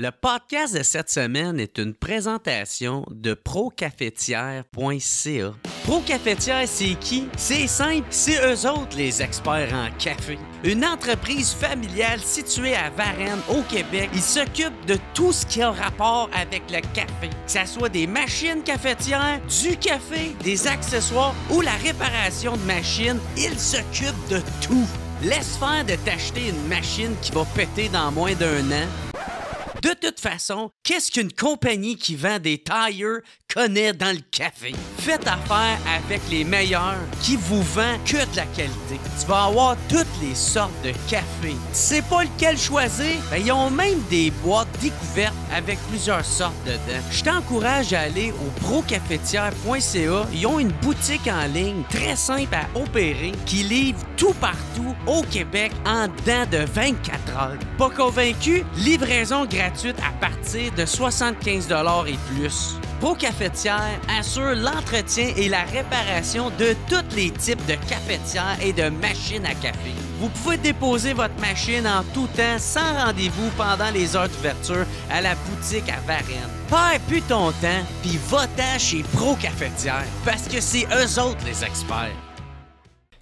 Le podcast de cette semaine est une présentation de procafetière.ca. Procafetière, c'est qui? C'est simple, c'est eux autres les experts en café. Une entreprise familiale située à Varennes, au Québec, ils s'occupent de tout ce qui a rapport avec le café. Que ce soit des machines cafetières, du café, des accessoires ou la réparation de machines, ils s'occupent de tout. Laisse faire de t'acheter une machine qui va péter dans moins d'un an de toute façon, qu'est-ce qu'une compagnie qui vend des tires connaît dans le café? Faites affaire avec les meilleurs qui vous vendent que de la qualité. Tu vas avoir toutes les sortes de café. Tu sais pas lequel choisir? Ben, ils ont même des boîtes découvertes avec plusieurs sortes dedans. Je t'encourage à aller au procafetière.ca. Ils ont une boutique en ligne très simple à opérer qui livre tout partout au Québec en dents de 24 heures. Pas convaincu? Livraison gratuite à partir de 75 et plus. Pro Cafetière assure l'entretien et la réparation de tous les types de cafetières et de machines à café. Vous pouvez déposer votre machine en tout temps sans rendez-vous pendant les heures d'ouverture à la boutique à Varennes. Perds plus ton temps, puis va-t'en chez Pro Cafetière parce que c'est eux autres les experts.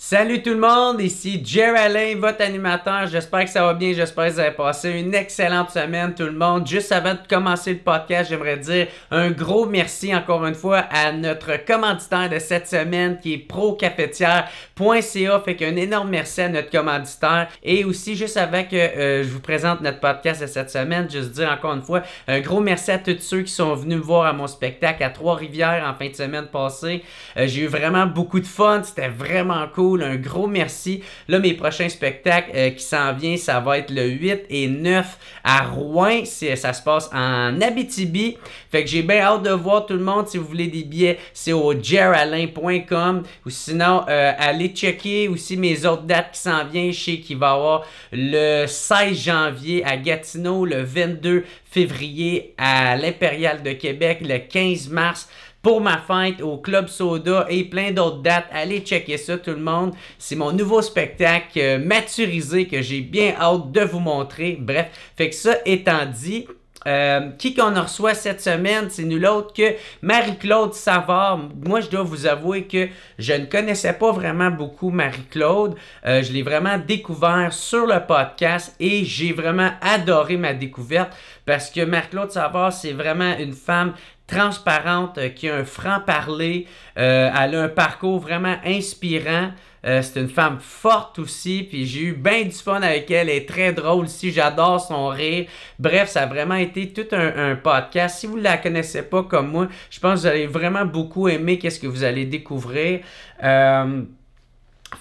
Salut tout le monde, ici Jerry votre animateur. J'espère que ça va bien, j'espère que vous avez passé une excellente semaine tout le monde. Juste avant de commencer le podcast, j'aimerais dire un gros merci encore une fois à notre commanditaire de cette semaine qui est procafetière.ca. Fait qu'un énorme merci à notre commanditaire. Et aussi, juste avant que euh, je vous présente notre podcast de cette semaine, juste dire encore une fois un gros merci à tous ceux qui sont venus me voir à mon spectacle à Trois-Rivières en fin de semaine passée. Euh, j'ai eu vraiment beaucoup de fun, c'était vraiment cool. Un gros merci. Là, mes prochains spectacles euh, qui s'en viennent, ça va être le 8 et 9 à Rouen. Ça se passe en Abitibi. Fait que j'ai bien hâte de voir tout le monde. Si vous voulez des billets, c'est au jeralin.com. Ou sinon, euh, allez checker aussi mes autres dates qui s'en viennent. Je sais qu'il va y avoir le 16 janvier à Gatineau, le 22 février à l'Impérial de Québec, le 15 mars pour ma fête au Club Soda et plein d'autres dates. Allez checker ça tout le monde. C'est mon nouveau spectacle euh, maturisé que j'ai bien hâte de vous montrer. Bref, fait que ça étant dit, euh, qui qu'on reçoit cette semaine, c'est nul autre que Marie-Claude Savard. Moi, je dois vous avouer que je ne connaissais pas vraiment beaucoup Marie-Claude. Euh, je l'ai vraiment découvert sur le podcast et j'ai vraiment adoré ma découverte parce que Marie-Claude Savard, c'est vraiment une femme transparente, euh, qui a un franc-parler. Euh, elle a un parcours vraiment inspirant. Euh, c'est une femme forte aussi, puis j'ai eu bien du fun avec elle, elle est très drôle aussi, j'adore son rire. Bref, ça a vraiment été tout un, podcast. Si vous ne la connaissez pas comme moi, je pense que vous allez vraiment beaucoup aimer qu'est-ce que vous allez découvrir.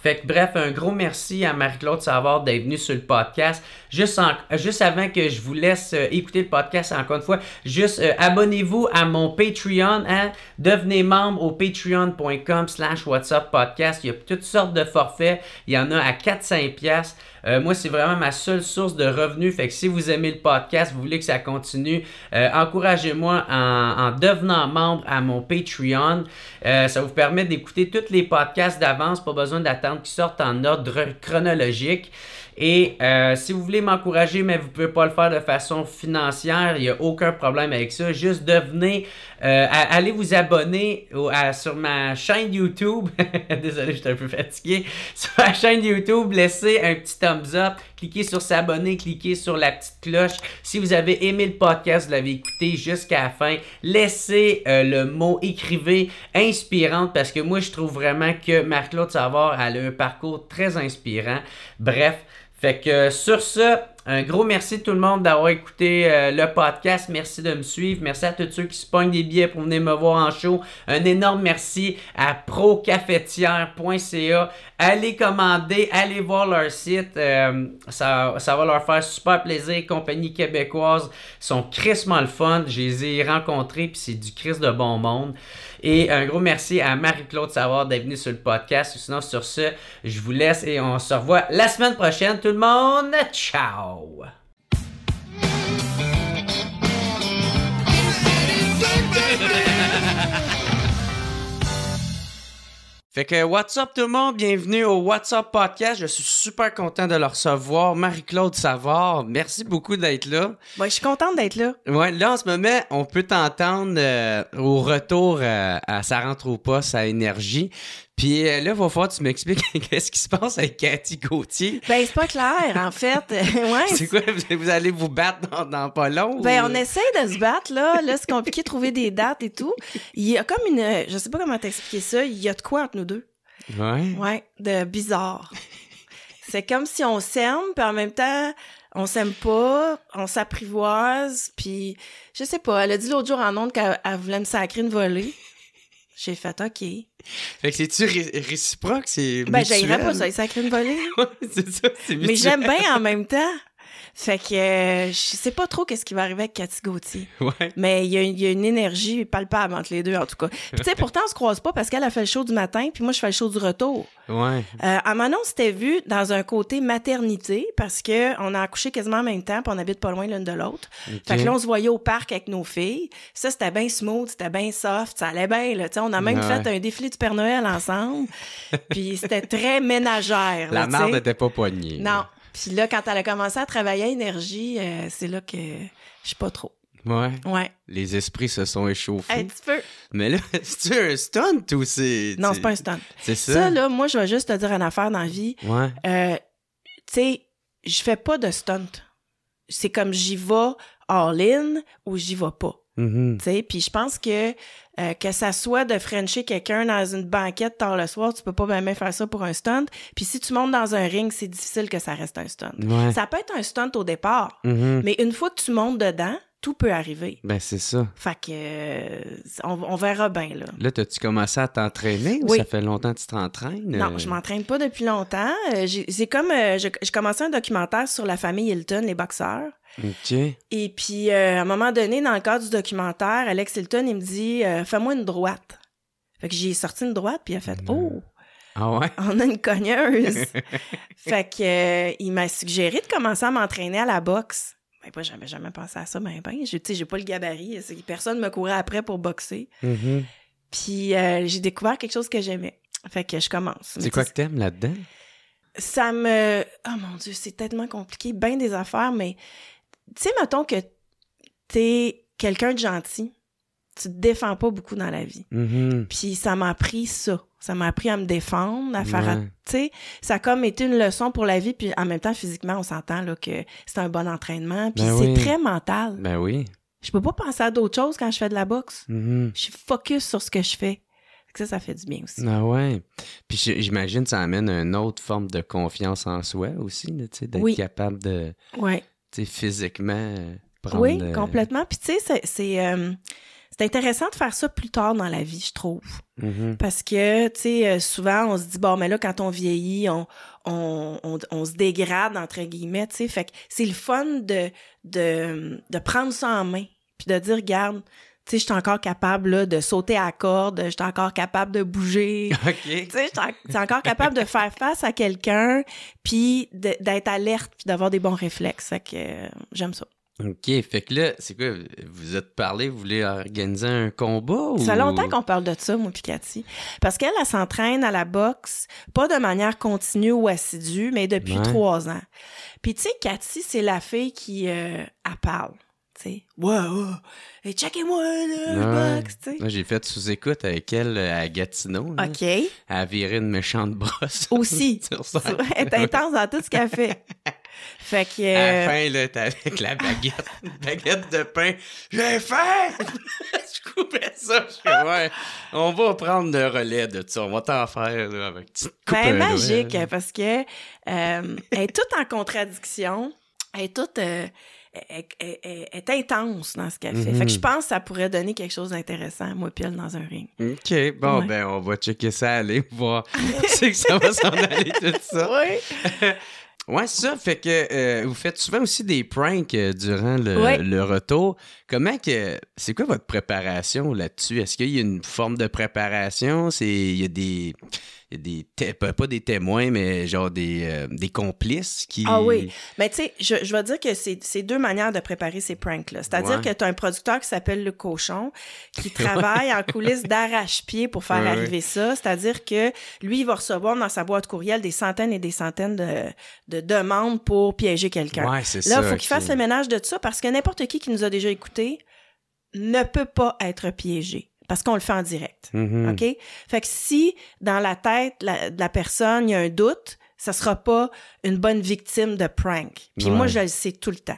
Fait que bref, un gros merci à Marie-Claude Savard d'être venue sur le podcast juste, euh, juste avant que je vous laisse euh, écouter le podcast encore une fois, juste euh, abonnez-vous à mon Patreon. Hein. Devenez membre au patreon.com slash WhatsApp Podcast. Il y a toutes sortes de forfaits. Il y en a à 4-5 piastres. moi, c'est vraiment ma seule source de revenus. Fait que si vous aimez le podcast, vous voulez que ça continue, encouragez-moi en, devenant membre à mon Patreon. ça vous permet d'écouter tous les podcasts d'avance. Pas besoin d'attendre qu'ils sortent en ordre chronologique. Et euh, si vous voulez m'encourager, mais vous ne pouvez pas le faire de façon financière, il n'y a aucun problème avec ça. Juste devenez, euh, allez vous abonner sur ma chaîne YouTube. Désolé, je un peu fatigué. Sur ma chaîne YouTube, laissez un petit thumbs up, cliquez sur s'abonner, cliquez sur la petite cloche. Si vous avez aimé le podcast, vous l'avez écouté jusqu'à la fin, laissez euh, le mot écrivez inspirante parce que moi, je trouve vraiment que Marc-Claude Savard a un parcours très inspirant. Bref, fait que sur ce, un gros merci à tout le monde d'avoir écouté euh, le podcast. Merci de me suivre. Merci à tous ceux qui se pognent des billets pour venir me voir en show. Un énorme merci à procafetière.ca. Allez commander, allez voir leur site. Euh, ça, ça, va leur faire super plaisir. Compagnie québécoise sont crissement le fun. Je les ai rencontrés puis c'est du Chris de bon monde. Et un gros merci à Marie-Claude savoir d'être venue sur le podcast. Sinon, sur ce, je vous laisse et on se revoit la semaine prochaine, tout le monde. Ciao! Fait que what's up tout le monde, bienvenue au WhatsApp Up Podcast. Je suis super content de le recevoir. Marie-Claude Savard, merci beaucoup d'être là. Moi, je suis contente d'être là. Ouais, là en ce moment, on peut t'entendre euh, au retour euh, à Ça rentre ou pas, à Énergie. Puis euh, là, il va falloir tu m'expliques qu'est-ce qui se passe avec Cathy Gauthier. Ben, c'est pas clair, en fait. c'est quoi? Vous allez vous battre dans, dans pas long? Ben, on euh? essaie de se battre, là. Là, c'est compliqué de trouver des dates et tout. Il y a comme une. Euh, je sais pas comment t'expliquer ça. Il y a de quoi entre nous deux? Ouais. Ouais, de bizarre. c'est comme si on s'aime, puis en même temps, on s'aime pas, on s'apprivoise, puis je sais pas. Elle a dit l'autre jour en ondes qu'elle voulait me sacrer une volée. J'ai fait OK. Fait que c'est-tu réciproque? ben, j'aimerais pas ça, les une volée. ouais, c'est ça, c'est Mais j'aime bien en même temps. Fait que euh, je sais pas trop qu'est-ce qui va arriver avec Cathy Gauthier. Mais il y, a une énergie palpable entre les deux, en tout cas. tu sais, pourtant, on se croise pas parce qu'elle a fait le show du matin, puis moi, je fais le show du retour. Ouais. Euh, à Manon, c'était vu dans un côté maternité parce que on a accouché quasiment en même temps, puis on habite pas loin l'une de l'autre. Fait que là, on se voyait au parc avec nos filles. Ça, c'était bien smooth, c'était bien soft, ça allait bien, là. Tu sais, on a même fait un défilé du Père Noël ensemble. puis c'était très ménagère. La mère marde n'était pas poignée. Non. Puis là, quand elle a commencé à travailler à énergie, euh, c'est là que je sais pas trop. Ouais. Ouais. Les esprits se sont échauffés. Un petit peu. Mais là, c'est-tu un stunt ou c'est. Non, c'est pas un stunt. C'est ça. Ça, là, moi, je vais juste te dire une affaire dans la vie. Ouais. Euh, tu sais, je fais pas de stunt. C'est comme j'y vais all-in ou j'y vais pas. Mm Tu sais, puis je pense que euh, que ça soit de frencher quelqu'un dans une banquette tard le soir, tu peux pas même faire ça pour un stunt. Puis si tu montes dans un ring, c'est difficile que ça reste un stunt. Ça peut être un stunt au départ, mm-hmm. mais une fois que tu montes dedans, tout peut arriver. Ben, c'est ça. Fait que, euh, on, verra bien, là. Là, tas tu commencé à t'entraîner ou ça fait longtemps que tu t'entraînes? Non, je m'entraîne pas depuis longtemps. Euh, c'est comme, euh, je, commençais un documentaire sur la famille Hilton, les boxeurs. OK. Et puis, à un moment donné, dans le cadre du documentaire, Alex Hilton, il me dit Fais-moi une droite. Fait que j'ai sorti une droite, puis il a fait Oh! Ah ouais? On a une cogneuse. fait que, il m'a suggéré de commencer à m'entraîner à la boxe ben, j'avais jamais pensé à ça, mais ben, ben je, tu j'ai pas le gabarit. Personne me courait après pour boxer. Mm-hmm. Puis euh, j'ai découvert quelque chose que j'aimais. Fait que je commence. C'est quoi que t'aimes là-dedans? Ça me. Oh mon Dieu, c'est tellement compliqué. Ben des affaires, mais tu sais, mettons que t'es quelqu'un de gentil. Tu te défends pas beaucoup dans la vie. Mm-hmm. Puis ça m'a appris ça. Ça m'a appris à me défendre, à faire, tu sais, ça a comme été une leçon pour la vie. Puis en même temps, physiquement, on s'entend là que c'est un bon entraînement. Puis ben c'est très mental. Ben oui. Je peux pas penser à d'autres choses quand je fais de la boxe. Mm-hmm. Je suis focus sur ce que je fais. Ça, ça fait du bien aussi. Ah ouais. Puis j'imagine ça amène une autre forme de confiance en soi aussi, d'être capable de, ouais. tu sais, physiquement. Euh, prendre, oui, complètement. Puis tu sais, c'est euh, c'est intéressant de faire ça plus tard dans la vie, je trouve. Mm-hmm. Parce que, tu sais, euh, souvent, on se dit, bon, mais là, quand on vieillit, on, on, se dégrade, entre guillemets, tu sais. Fait que c'est le fun de, de, prendre ça en main, puis de dire, regarde, tu sais, je suis encore capable de sauter à corde, je suis encore capable de bouger. Tu sais, je suis encore capable de faire face à quelqu'un, puis d'être alerte, puis d'avoir des bons réflexes. Fait que euh, j'aime ça. OK, fait que là, c'est quoi? Vous êtes parlé, vous voulez organiser un combat? Ou... Ça fait longtemps qu'on parle de ça, moi, Cathy. Parce qu'elle, s'entraîne à la boxe, pas de manière continue ou assidue, mais depuis trois ans. Puis, tu sais, Cathy, c'est la fille qui, euh, elle parle. Tu sais, wow! Et checkez-moi, la boxe, tu J'ai fait sous-écoute avec elle euh, à Gatineau. OK. Elle a une méchante brosse. Aussi. Elle est intense dans tout ce qu'elle fait. Fait que. À la euh, fin, là, t'es avec la baguette, baguette de pain. J'ai faim! je coupais ça. Je fais, ouais, on va prendre le relais de ça. On va t'en faire, avec petite coupe. Ben, magique, parce que, euh, est toute en contradiction. Elle est toute. Euh, est intense dans ce qu'elle fait. Fait que je mhm. pense que ça pourrait donner quelque chose d'intéressant, moi, pile, dans un ring. OK. Bon, ben, on va checker ça, aller voir. c'est que ça va s'en aller, tout ça. Oui. Ouais, c'est ça. Fait que euh, vous faites souvent aussi des pranks euh, durant le, le retour. Comment que. C'est quoi votre préparation là-dessus? Est-ce qu'il y a une forme de préparation? C'est, il y a des. des pas des témoins, mais genre euh, des, complices qui. Ah oui. Mais tu sais, je, je vais dire que c'est deux manières de préparer ces pranks-là. C'est-à-dire que tu as un producteur qui s'appelle Le Cochon, qui travaille en coulisses d'arrache-pied pour faire arriver ça. C'est-à-dire que lui, il va recevoir dans sa boîte courriel des centaines et des centaines de, demandes pour piéger quelqu'un. Là, il faut qu'il fasse le ménage de tout ça parce que n'importe qui qui nous a déjà écouté, ne peut pas être piégé parce qu'on le fait en direct. Mm-hmm. OK? Fait que si dans la tête de la personne, il y a un doute, ça sera pas une bonne victime de prank. Puis moi, je le sais tout le temps.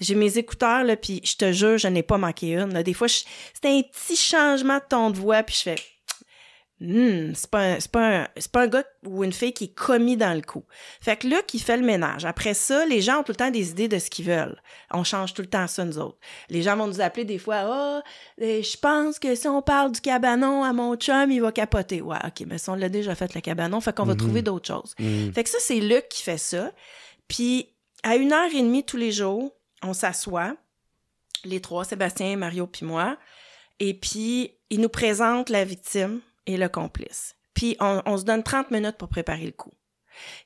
J'ai mes écouteurs, là, puis je te jure, je n'ai pas manqué une. Des fois, c'est un petit changement de ton de voix, puis je fais Hum, c'est pas, un, pas, pas un gars ou une fille qui est commis dans le coup. Fait que là, qui fait le ménage. Après ça, les gens ont tout le temps des idées de ce qu'ils veulent. On change tout le temps ça, nous autres. Les gens vont nous appeler des fois, ah, euh, je pense que si on parle du cabanon à mon chum, il va capoter. Ouais, ok, mais si on l'a déjà fait le cabanon, fait qu'on va mhm. trouver d'autres choses. Mhm. Fait que ça, c'est Luc qui fait ça. Puis, à une heure et demie tous les jours, on s'assoit, les trois, Sébastien, Mario puis moi, et puis, il nous présente la victime et le complice. Puis on, se donne 30 minutes pour préparer le coup.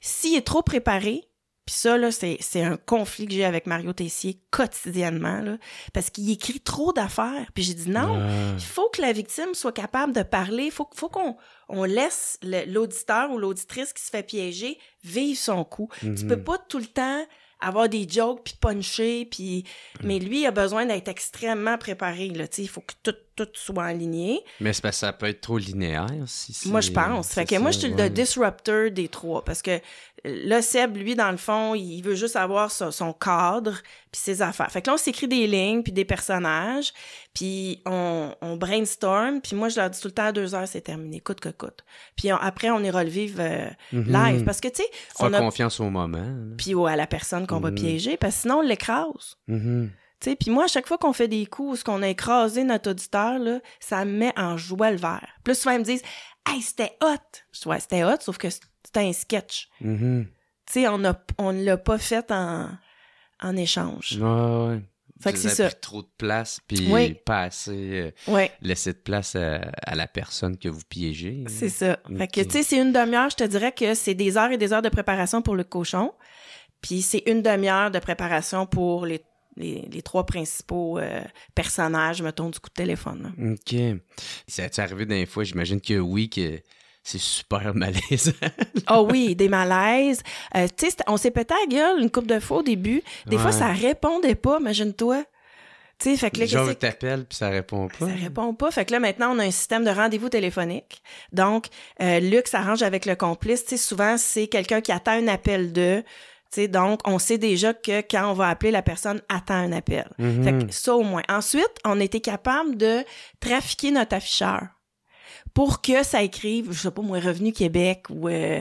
S'il est trop préparé, puis ça, c'est un conflit que j'ai avec Mario Tessier quotidiennement, là, parce qu'il écrit trop d'affaires. Puis j'ai dit non, il faut que la victime soit capable de parler, il faut, qu'on on laisse l'auditeur ou l'auditrice qui se fait piéger vivre son coup. Tu mhm. peux pas tout le temps avoir des jokes, puis puncher, puis... Mm. Mais lui, il a besoin d'être extrêmement préparé, là, tu il faut que tout, tout soit aligné. Mais c'est ça peut être trop linéaire, aussi. Moi, je pense. Fait que moi, je suis le disrupteur des trois, parce que le Seb, lui, dans le fond, il veut juste avoir son, cadre puis ses affaires. Fait que là, on s'écrit des lignes puis des personnages, puis on, brainstorm. Puis moi, je leur dis tout le temps à deux heures, c'est terminé, coûte que coûte. Puis après, on est le euh, mm-hmm. live parce que tu sais, on a confiance au moment. Hein. Puis à la personne qu'on va mm-hmm. piéger, parce sinon, on l'écrase. Mm Puis moi, à chaque fois qu'on fait des coups, ce qu'on a écrasé notre auditeur, là, ça me met en joie le vert. Plus souvent, ils me disent Hey, c'était hot! ouais, c'était hot, sauf que c'était un sketch. Mm-hmm. Tu sais, on ne l'a pas fait en, en échange. Ouais, ouais. Fait que c'est ça. trop de place, puis pas assez. Euh, oui. Laisser de place euh, à, la personne que vous piégez. C'est ça. Fait que, tu sais, c'est une demi-heure, je te dirais que c'est des heures et des heures de préparation pour le cochon, puis c'est une demi-heure de préparation pour les les, trois principaux euh, personnages, mettons, du coup de téléphone. OK. Ça t'est arrivé des fois, j'imagine que oui, que c'est super malaise. Ah oh oui, des malaises. Euh, tu sais, on s'est peut-être gueule une coupe de fois au début. Des fois, ça répondait pas, imagine-toi. Tu sais, fait que là, Genre, que... t'appelles puis ça répond pas. Ça répond pas. Fait que là, maintenant, on a un système de rendez-vous téléphonique. Donc, euh, Luc s'arrange avec le complice. Tu sais, souvent, c'est quelqu'un qui attend un appel de donc, on sait déjà que quand on va appeler, la personne attend un appel. Mhm. ça au moins. Ensuite, on était capable de trafiquer notre afficheur pour que ça écrive, je sais pas moi, Revenu Québec ou... Euh,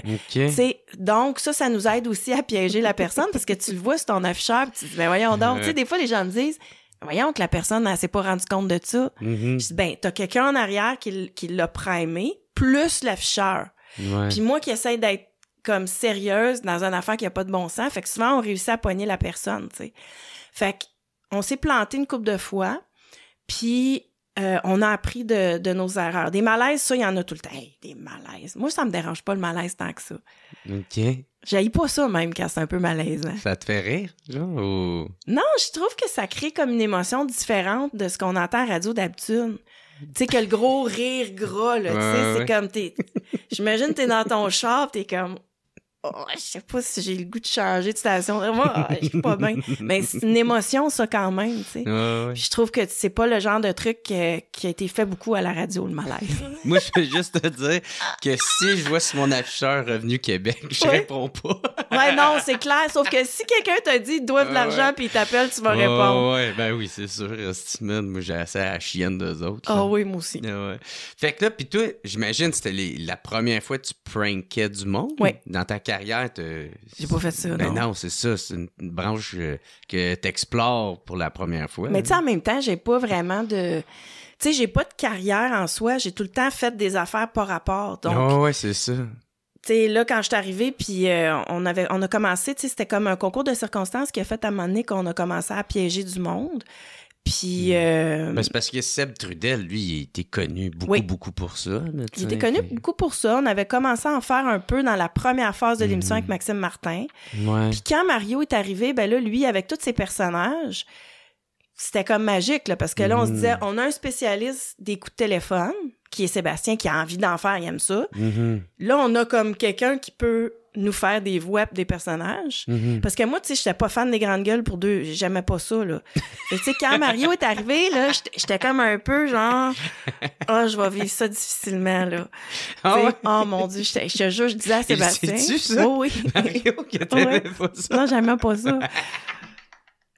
donc, ça, ça nous aide aussi à piéger la personne parce que tu le vois sur ton afficheur et tu dis, ben voyons donc. des fois, les gens me disent, ben voyons que la personne, elle s'est pas rendue compte de ça. Mhm. Je dis, ben, t'as quelqu'un en arrière qui, qui l'a primé, plus l'afficheur. Puis moi qui essaie d'être comme sérieuse dans une affaire qui a pas de bon sens. Fait que souvent, on réussit à poigner la personne, tu sais. Fait qu'on on s'est planté une coupe de fois, puis euh, on a appris de, nos erreurs. Des malaises, ça, il y en a tout le temps. des malaises. Moi, ça me dérange pas le malaise tant que ça. OK. J'aille pas ça même quand c'est un peu malaise. Ça te fait rire, genre, ou... Non, je trouve que ça crée comme une émotion différente de ce qu'on entend à radio d'habitude. Tu sais, que le gros rire gras, là, tu sais, c'est comme t'es... J'imagine es dans ton char, es comme... Oh, je sais pas si j'ai le goût de changer de station. Moi, ah, je suis pas bien. Mais c'est une émotion, ça, quand même, tu sais. Puis je trouve que c'est pas le genre de truc euh, qui a été fait beaucoup à la radio, le malaise. Moi, je veux juste te dire que si je vois sur mon afficheur Revenu Québec, je réponds pas. ouais, non, c'est clair. Sauf que si quelqu'un te dit, ils doivent de l'argent, puis il t'appelle, tu vas répondre. Ouais, ben oui, c'est sûr. timide, moi, j'ai assez à la chienne d'eux autres. Ah oui, moi aussi. Fait que là, puis toi, j'imagine, c'était la première fois que tu prankais du monde dans ta carrière carrière, J'ai pas fait ça, ben non. non, c'est ça. C'est une, branche euh, que explores pour la première fois. Mais tu en même temps, j'ai pas vraiment de... Tu sais, j'ai pas de carrière en soi. J'ai tout le temps fait des affaires par rapport, donc... ouais, c'est ça. Tu sais, là, quand je suis arrivée, puis euh, on, avait, on a commencé, tu sais, c'était comme un concours de circonstances qui a fait à un moment qu'on a commencé à piéger du monde. Puis. Hmm. Euh, ben, c'est parce que Seb Trudel, lui, il était connu beaucoup, beaucoup pour ça. il était connu beaucoup pour ça. On avait commencé à en faire un peu dans la première phase de l'émission hmm. avec Maxime Martin. Puis quand Mario est arrivé, ben là, lui, avec tous ses personnages, c'était comme magique, là, parce que là, on se hmm. disait, on a un spécialiste des coups de téléphone, qui est Sébastien, qui a envie d'en faire, il aime ça. Mm-hmm. Là, on a comme quelqu'un qui peut nous faire des voix des personnages. Mhm. Parce que moi, tu sais, j'étais pas fan des grandes gueules pour deux. J'aimais pas ça, là. tu sais, quand Mario est arrivé, là, j'étais comme un peu genre, oh, je vais vivre ça difficilement, là. Ah Oh mon Dieu, je te jure, je disais à Sébastien. tu ça? Oh, oui. Mario, qui ouais. pas ça. Non, j'aimais pas ça.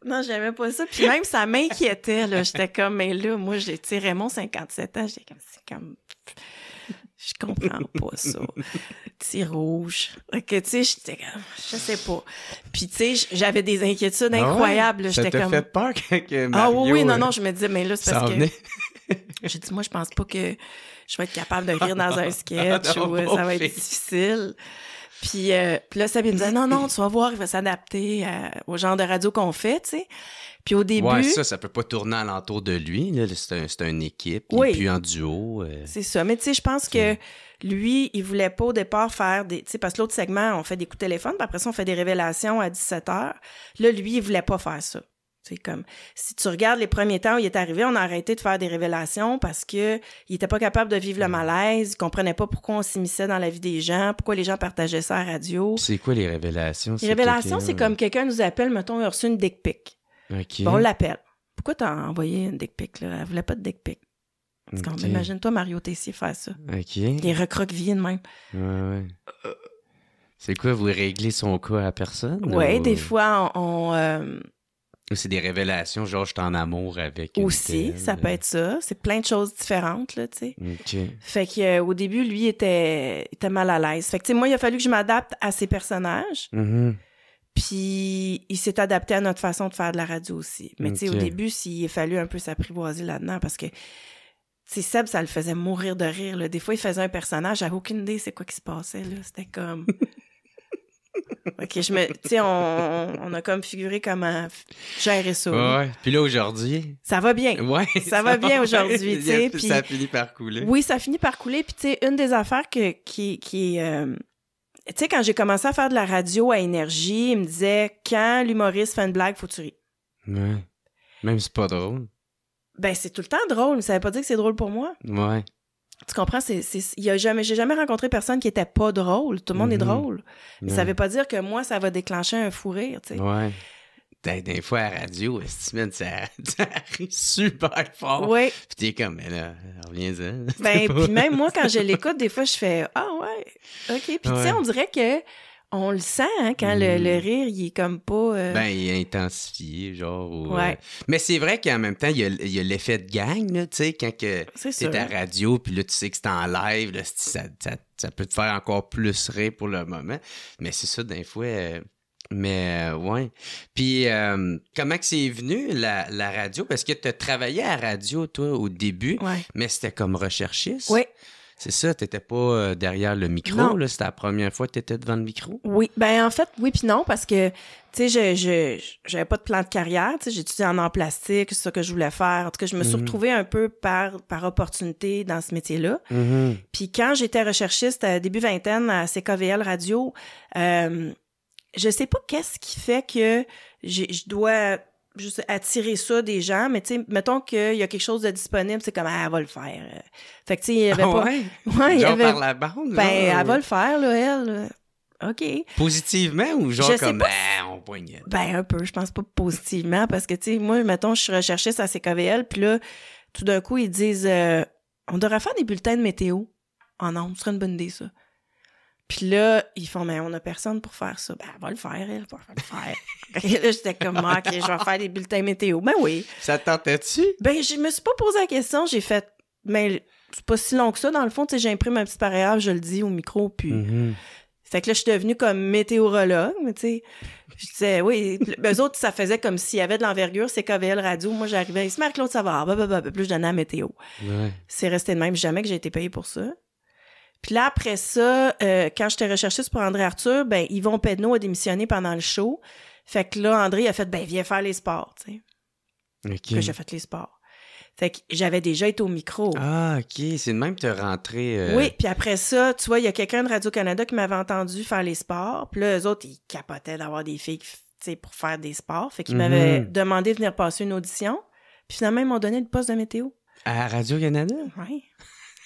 Non, j'aimais pas ça. Puis même, ça m'inquiétait, là. J'étais comme, mais là, moi, j'ai, Raymond, 57 ans, j'étais comme, c'est comme je comprends pas ça. Petit rouge. Ok, tu sais, je sais pas. Puis tu sais, j'avais des inquiétudes ah incroyables. j'étais comme. fait peur Ah oui, oui, non, euh, non, je me disais, mais là, c'est parce que. J'ai dit, moi, je pense pas que je vais être capable de rire dans un ah sketch euh, ça va être difficile. Euh, puis, là, Sabine me disait, non, non, tu vas voir, il va s'adapter euh, au genre de radio qu'on fait, tu sais. Puis au début. Ouais, ça, ça peut pas tourner alentour de lui. C'est un, une équipe. Oui. Puis en duo. Euh. C'est ça. Mais tu sais, je pense que lui, il voulait pas au départ faire des. Tu sais, parce que l'autre segment, on fait des coups de téléphone, puis après ça, on fait des révélations à 17 h. Là, lui, il voulait pas faire ça. C'est comme si tu regardes les premiers temps où il est arrivé, on a arrêté de faire des révélations parce que il était pas capable de vivre le mm. malaise, il comprenait pas pourquoi on s'immisçait dans la vie des gens, pourquoi les gens partageaient ça à la radio. C'est quoi les révélations Les révélations, c'est comme quelqu'un nous appelle, mettons, il a reçu une dick pic. Bon, on l'appelle. Pourquoi t'as envoyé une dick pic là Elle voulait pas de dick pic. Okay. Imagine-toi Mario Tessier faire ça. OK. Les recroquevillés de même. Ouais, ouais. C'est quoi, vous réglez son cas à personne? Oui, des fois, on, euh, c'est des révélations, genre je suis en amour avec. Aussi, ça peut être ça. C'est plein de choses différentes, là, tu sais. Fait que euh, au début, lui était, était mal à l'aise. Fait que, tu sais, moi, il a fallu que je m'adapte à ses personnages. Mm-hmm. Puis il s'est adapté à notre façon de faire de la radio aussi. Mais tu sais, au début, il a fallu un peu s'apprivoiser là-dedans parce que sais, Seb, ça le faisait mourir de rire. Des fois, il faisait un personnage, j'avais aucune idée c'est quoi qui se passait. Là. C'était comme. OK, je me. Tu sais, on, a comme figuré comment gérer ça. Ouais. Puis là, aujourd'hui. Ça va bien. Ouais. Ça, va, bien aujourd'hui, tu sais. ça finit par couler. Oui, ça finit par couler. Puis, tu sais, une des affaires que, qui. qui euh, Tu sais, quand j'ai commencé à faire de la radio à énergie, il me disait quand l'humoriste fait une blague, faut tu Ouais. Même c'est pas drôle. Ben, c'est tout le temps drôle, ça veut pas dire que c'est drôle pour moi. Ouais. Tu comprends? C'est, y a jamais, j'ai jamais rencontré personne qui était pas drôle. Tout le monde est mm-hmm. drôle. Mais ça ça mm-hmm. veut pas dire que moi, ça va déclencher un fou rire, tu sais. Ouais. Ben, des fois, à la radio, semaine, ça, ça arrive super fort. Oui. Puis t'es comme, mais reviens-en. Ben, puis même moi, quand je l'écoute, des fois, je fais, ah ouais, OK. Puis tu sais, on dirait que on le sent hein, quand le, hmm. rire, il est comme pas. Euh, ben, il est intensifié, genre. Euh, mais c'est vrai qu'en même temps, il y a, l'effet de gang, tu sais, quand que es à radio, puis là, tu sais que c'est en live, ça, peut te faire encore plus rire pour le moment. Mais c'est ça, d'un fois. Euh, mais ouais. Puis comment que c'est venu la, radio? Parce que tu as travaillé à la radio, toi, au début, mais c'était comme recherchiste. Oui. C'est ça, tu pas euh, derrière le micro, là, c'était la première fois que tu étais devant le micro? Oui, ben en fait, oui puis non, parce que, tu sais, je, j'avais pas de plan de carrière, tu sais, j'étudiais en en plastique, c'est ça que je voulais faire. En tout cas, je me suis mhm. retrouvée un peu par, par opportunité dans ce métier-là. Mhm. Puis quand j'étais recherchiste euh, début vingtaine à CKVL Radio, euh, je sais pas qu'est-ce qui fait que je dois juste attirer ça des gens, mais tu sais, mettons qu'il y a quelque chose de disponible, c'est comme, ah, elle va le faire. Fait que tu sais, il y avait ah pas... Ouais? il y avait... par la bande, là, Ben, elle va le faire, là, elle. OK. Positivement ou genre comme, ben, on poignait? Ben, un peu, je pense pas positivement, parce que tu sais, moi, mettons, je suis recherchiste à CKVL, puis là, tout d'un coup, ils disent, euh, on devrait faire des bulletins de météo en ah non, ce serait une bonne idée, ça. Puis là, ils font, mais on a personne pour faire ça. Ben, va le faire, elle va le faire. Et là, j'étais comme, ah, OK, je vais faire des bulletins météo. Ben oui. Ça te tentait-tu? Ben, je me suis pas posé la question. J'ai fait, mais c'est pas si long que ça. Dans le fond, tu sais, j'imprime un petit paragraphe, je le dis au micro, puis. c'est mm-hmm. Fait que là, je suis devenue comme météorologue, tu sais. Je disais, oui, ben, eux autres, ça faisait comme s'il y avait de l'envergure, c'est KVL Radio. Moi, j'arrivais, il se marque l'autre savoir, bah, bah, bah, plus je donnais à météo. C'est resté de même, jamais que j'ai été payée pour ça. Puis là, après ça, quand euh, quand j'étais recherchiste pour André Arthur, ben Yvon Pedneau a démissionné pendant le show. Fait que là, André a fait, ben viens faire les sports, tu Que j'ai fait les sports. Fait que j'avais déjà été au micro. Ah, OK. C'est de même te rentrer... Euh, oui, puis après ça, tu vois, il y a quelqu'un de Radio-Canada qui m'avait entendu faire les sports. Puis là, eux autres, ils capotaient d'avoir des filles pour faire des sports. Fait qu'ils m'avaient mhm. demandé de venir passer une audition. Puis finalement, ils m'ont donné le poste de météo. À Radio-Canada? Oui.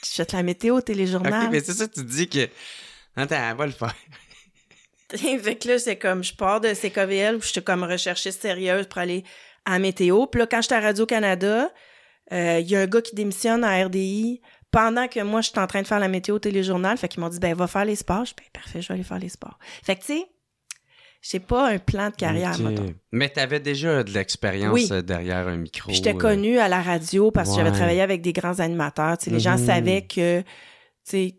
Tu jettes la météo, au téléjournal. OK, mais c'est ça, tu dis que. Attends, va le faire. fait que là, c'est comme, je pars de CKVL où suis comme recherchiste sérieuse pour aller à météo. Puis là, quand j'étais à Radio-Canada, il euh, y a un gars qui démissionne à RDI pendant que moi, je suis en train de faire la météo au téléjournal. Fait qu'ils m'ont dit, ben, va faire les sports. Je ben, parfait, je vais aller faire les sports. Fait que, tu sais, c'est pas un plan de carrière, Mais tu avais déjà de l'expérience euh, derrière un micro. Je J'étais euh. connue à la radio parce que j'avais travaillé avec des grands animateurs. les gens mhm. savaient que, tu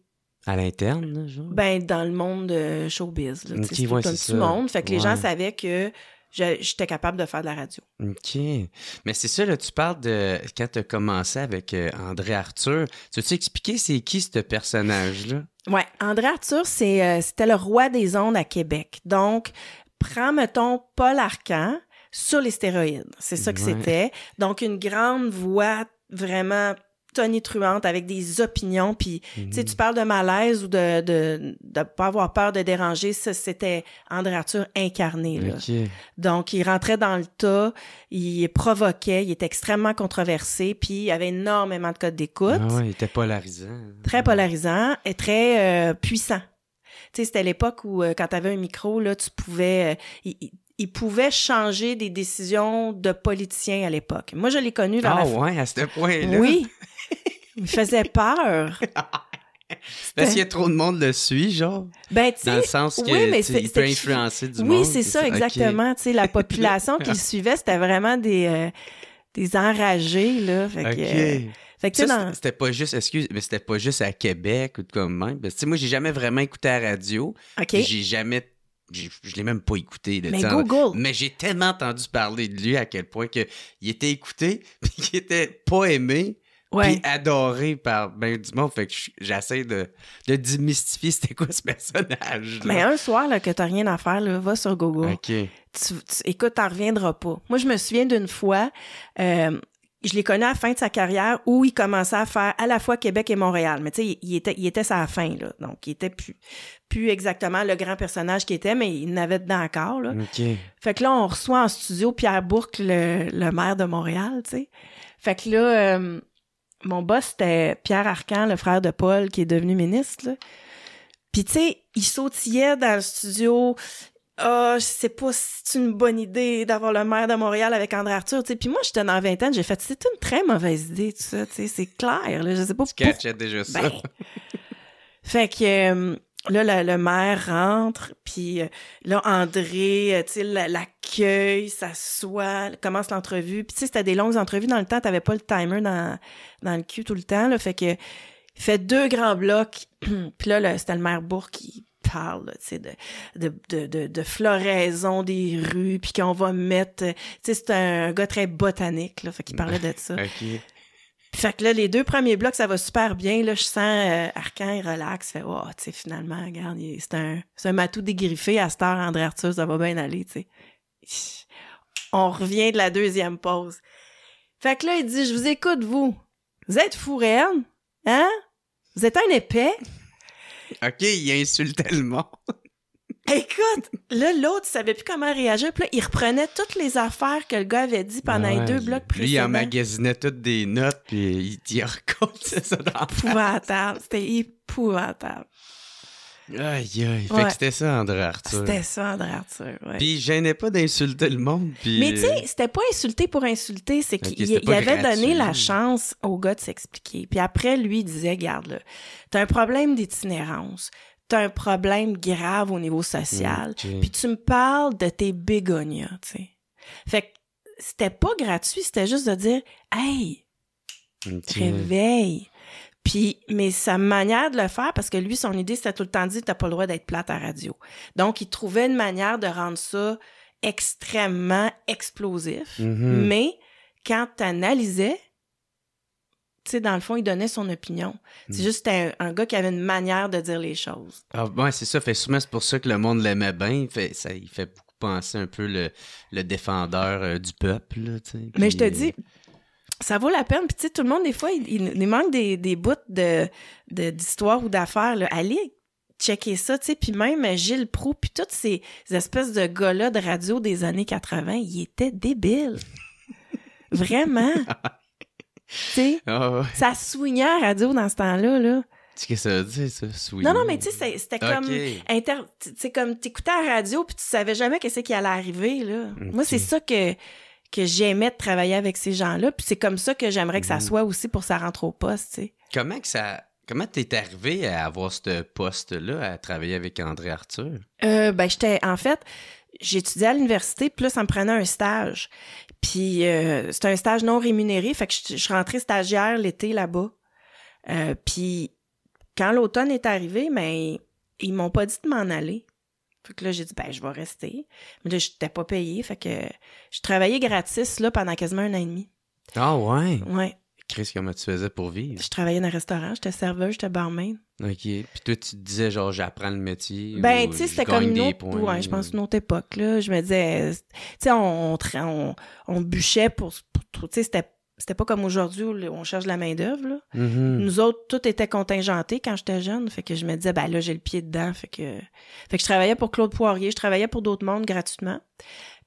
À l'interne, genre? Ben, dans le monde showbiz, tout le monde. Fait que les gens savaient que j'étais capable de faire de la radio. OK. Mais c'est ça, là, tu parles de quand tu as commencé avec euh, André Arthur. Tu veux-tu expliquer c'est qui ce personnage-là? Oui, André Arthur, c'est, euh, c'était le roi des ondes à Québec. Donc, prends, mettons, Paul Arcan sur les stéroïdes. C'est ça que c'était. Donc, une grande voix vraiment truante avec des opinions. Puis, tu sais, tu mhm. parles de malaise ou de de, de pas avoir peur de déranger. Ça, c'était André Arthur incarné. Donc, il rentrait dans le tas, il provoquait, il était extrêmement controversé, puis il avait énormément de codes d'écoute. Ah ouais, il était polarisant. Très polarisant et très euh, puissant. Tu sais, c'était l'époque où, euh, quand tu avais un micro, là, tu pouvais... Euh, il, pouvait changer des décisions de politiciens à l'époque. Moi, je l'ai connu dans ah, ouais, à ce point-là. Oui, il faisait peur. Parce qu'il y a trop de monde le suit, genre. Ben, dans le sens que il peut influencer du monde. Oui, c'est ça, exactement. sais La population qui le suivait, c'était vraiment des, euh, des enragés, là. Euh, c'était pas juste, excuse, mais c'était pas juste à Québec ou de comme même. tu sais moi, j'ai jamais vraiment écouté la radio. J'ai jamais je, l'ai même pas écouté. de mais Google. Mais j'ai tellement entendu parler de lui à quel point qu'il était écouté, mais qu'il était pas aimé, puis adoré par ben du monde. Fait que j'essaie de, démystifier c'était quoi ce personnage. Mais ben, un soir là, que t'as rien à faire, va sur Google. OK. Tu, écoute, t'en reviendras pas. Moi, je me souviens d'une fois. Euh, je l'ai connu à la fin de sa carrière où il commençait à faire à la fois Québec et Montréal. Mais tu sais, il était, il était sa fin, là. Donc, il était plus, plus exactement le grand personnage qu'il était, mais il n'avait dedans encore, là. Fait que là, on reçoit en studio Pierre Bourque, le, maire de Montréal, tu sais. Fait que là, euh, mon boss, c'était Pierre Arcan, le frère de Paul, qui est devenu ministre. Puis, tu sais, il sautillait dans le studio. Ah, oh, je sais pas si c'est une bonne idée d'avoir le maire de Montréal avec André Arthur, tu Puis moi, j'étais dans la ans, j'ai fait, c'est une très mauvaise idée, tout ça, tu sais, c'est clair, je sais pas. Tu déjà ben. fait que... Euh, Là, le maire rentre, puis euh, là, André, euh, tu sais, l'accueille, s'assoit, commence l'entrevue. Puis tu sais, c'était des longues entrevues dans le temps, t'avais pas le timer dans, dans le cul tout le temps, là, fait que fait deux grands blocs, puis là, c'était le maire Bourg qui parle, tu sais, de, de, de, de, floraison des rues, puis qu'on va mettre... Euh, tu sais, c'est un gars très botanique, là, fait qu'il mm. parlait de ça. Fait que là, les deux premiers blocs, ça va super bien. Là, je sens euh, Arcan relaxe. relax. Fait, oh, tu sais, finalement, regarde, c'est un, un matou dégriffé. À cette heure, André Arthur, ça va bien aller, tu sais. On revient de la deuxième pause. Fait que là, il dit, je vous écoute, vous. Vous êtes fourraine? Hein? Vous êtes un épais? OK, il insulte tellement. Écoute, là, l'autre savait plus comment réagir. Puis là, il reprenait toutes les affaires que le gars avait dit pendant les deux blocs précédents. Lui, il emmagasinait toutes des notes, puis il, il racontait ça dans Épouvantable. C'était épouvantable. Aïe, aïe. Fait que c'était ça, André Arthur. C'était ça, André Arthur, ouais. Puis il gênait pas d'insulter le monde, puis... Mais tu sais, c'était pas insulter pour insulter, c'est qu'il avait donné la chance au gars de s'expliquer. Puis après, lui, il disait, garde, là, t'as un problème d'itinérance t'as un problème grave au niveau social. Mm, puis tu me parles de tes bégonias, tu sais. Fait que c'était pas gratuit, c'était juste de dire Hey, te réveille. Puis, mais sa manière de le faire, parce que lui, son idée, c'était tout le temps dit, t'as pas le droit d'être plate à radio. Donc, il trouvait une manière de rendre ça extrêmement explosif. Mm-hmm. Mais quand analysais dans le fond, il donnait son opinion. C'est hmm. juste un, gars qui avait une manière de dire les choses. Ah bon, c'est ça. Fait sûrement c'est pour ça que le monde l'aimait bien. Fait, ça, il fait beaucoup penser un peu le, défendeur euh, du peuple. Mais je te euh, dis, ça vaut la peine. Puis tu sais, tout le monde, des fois, il, manque des, bouts d'histoire ou d'affaires. Allez checker ça, tu Puis même Gilles Proux, puis toutes ces, ces espèces de gars-là de radio des années 80, ils étaient débiles. Vraiment sais, ah, ça swingait la radio dans ce temps-là, là. Tu sais que ça veut dire, ça, swing? Non, non, mais tu sais, c'était comme... Inter... C'est comme t'écoutais la radio puis tu savais jamais qu'est-ce qui allait arriver, là. Moi, c'est ça que que j'aimais de travailler avec ces gens-là, puis c'est comme ça que j'aimerais que ça mm. soit aussi pour ça rentre au poste, tu sais. Comment que ça... Comment t'es arrivé à avoir ce poste-là, à travailler avec André Arthur? Euh, ben, j'étais... En fait, j'étudiais à l'université, puis là, ça me prenait un stage. Puis euh, c'est un stage non rémunéré, fait que je, suis rentrée stagiaire l'été là-bas. Euh, puis quand l'automne est arrivé, mais ben, ils m'ont pas dit de m'en aller. Fait que là, j'ai dit, ben, je vais rester. Mais là, je pas payée. Fait que je travaillais gratis, là, pendant quasiment un an et demi. Ah, ouais. Ouais. Chris, comment tu faisais pour vivre? Je travaillais dans un restaurant, j'étais serveuse, j'étais barman. OK. Puis toi, tu te disais, genre, j'apprends le métier. Ben, tu sais, c'était comme une je pense une autre époque, là. Je me disais, tu sais, on, on, bûchait pour, tu sais, c'était c'était pas comme aujourd'hui où on cherche la main-d'œuvre. Mhm. Nous autres, tout était contingenté quand j'étais jeune. Fait que je me disais, ben là, j'ai le pied dedans. Fait que, fait que je travaillais pour Claude Poirier, je travaillais pour d'autres mondes gratuitement.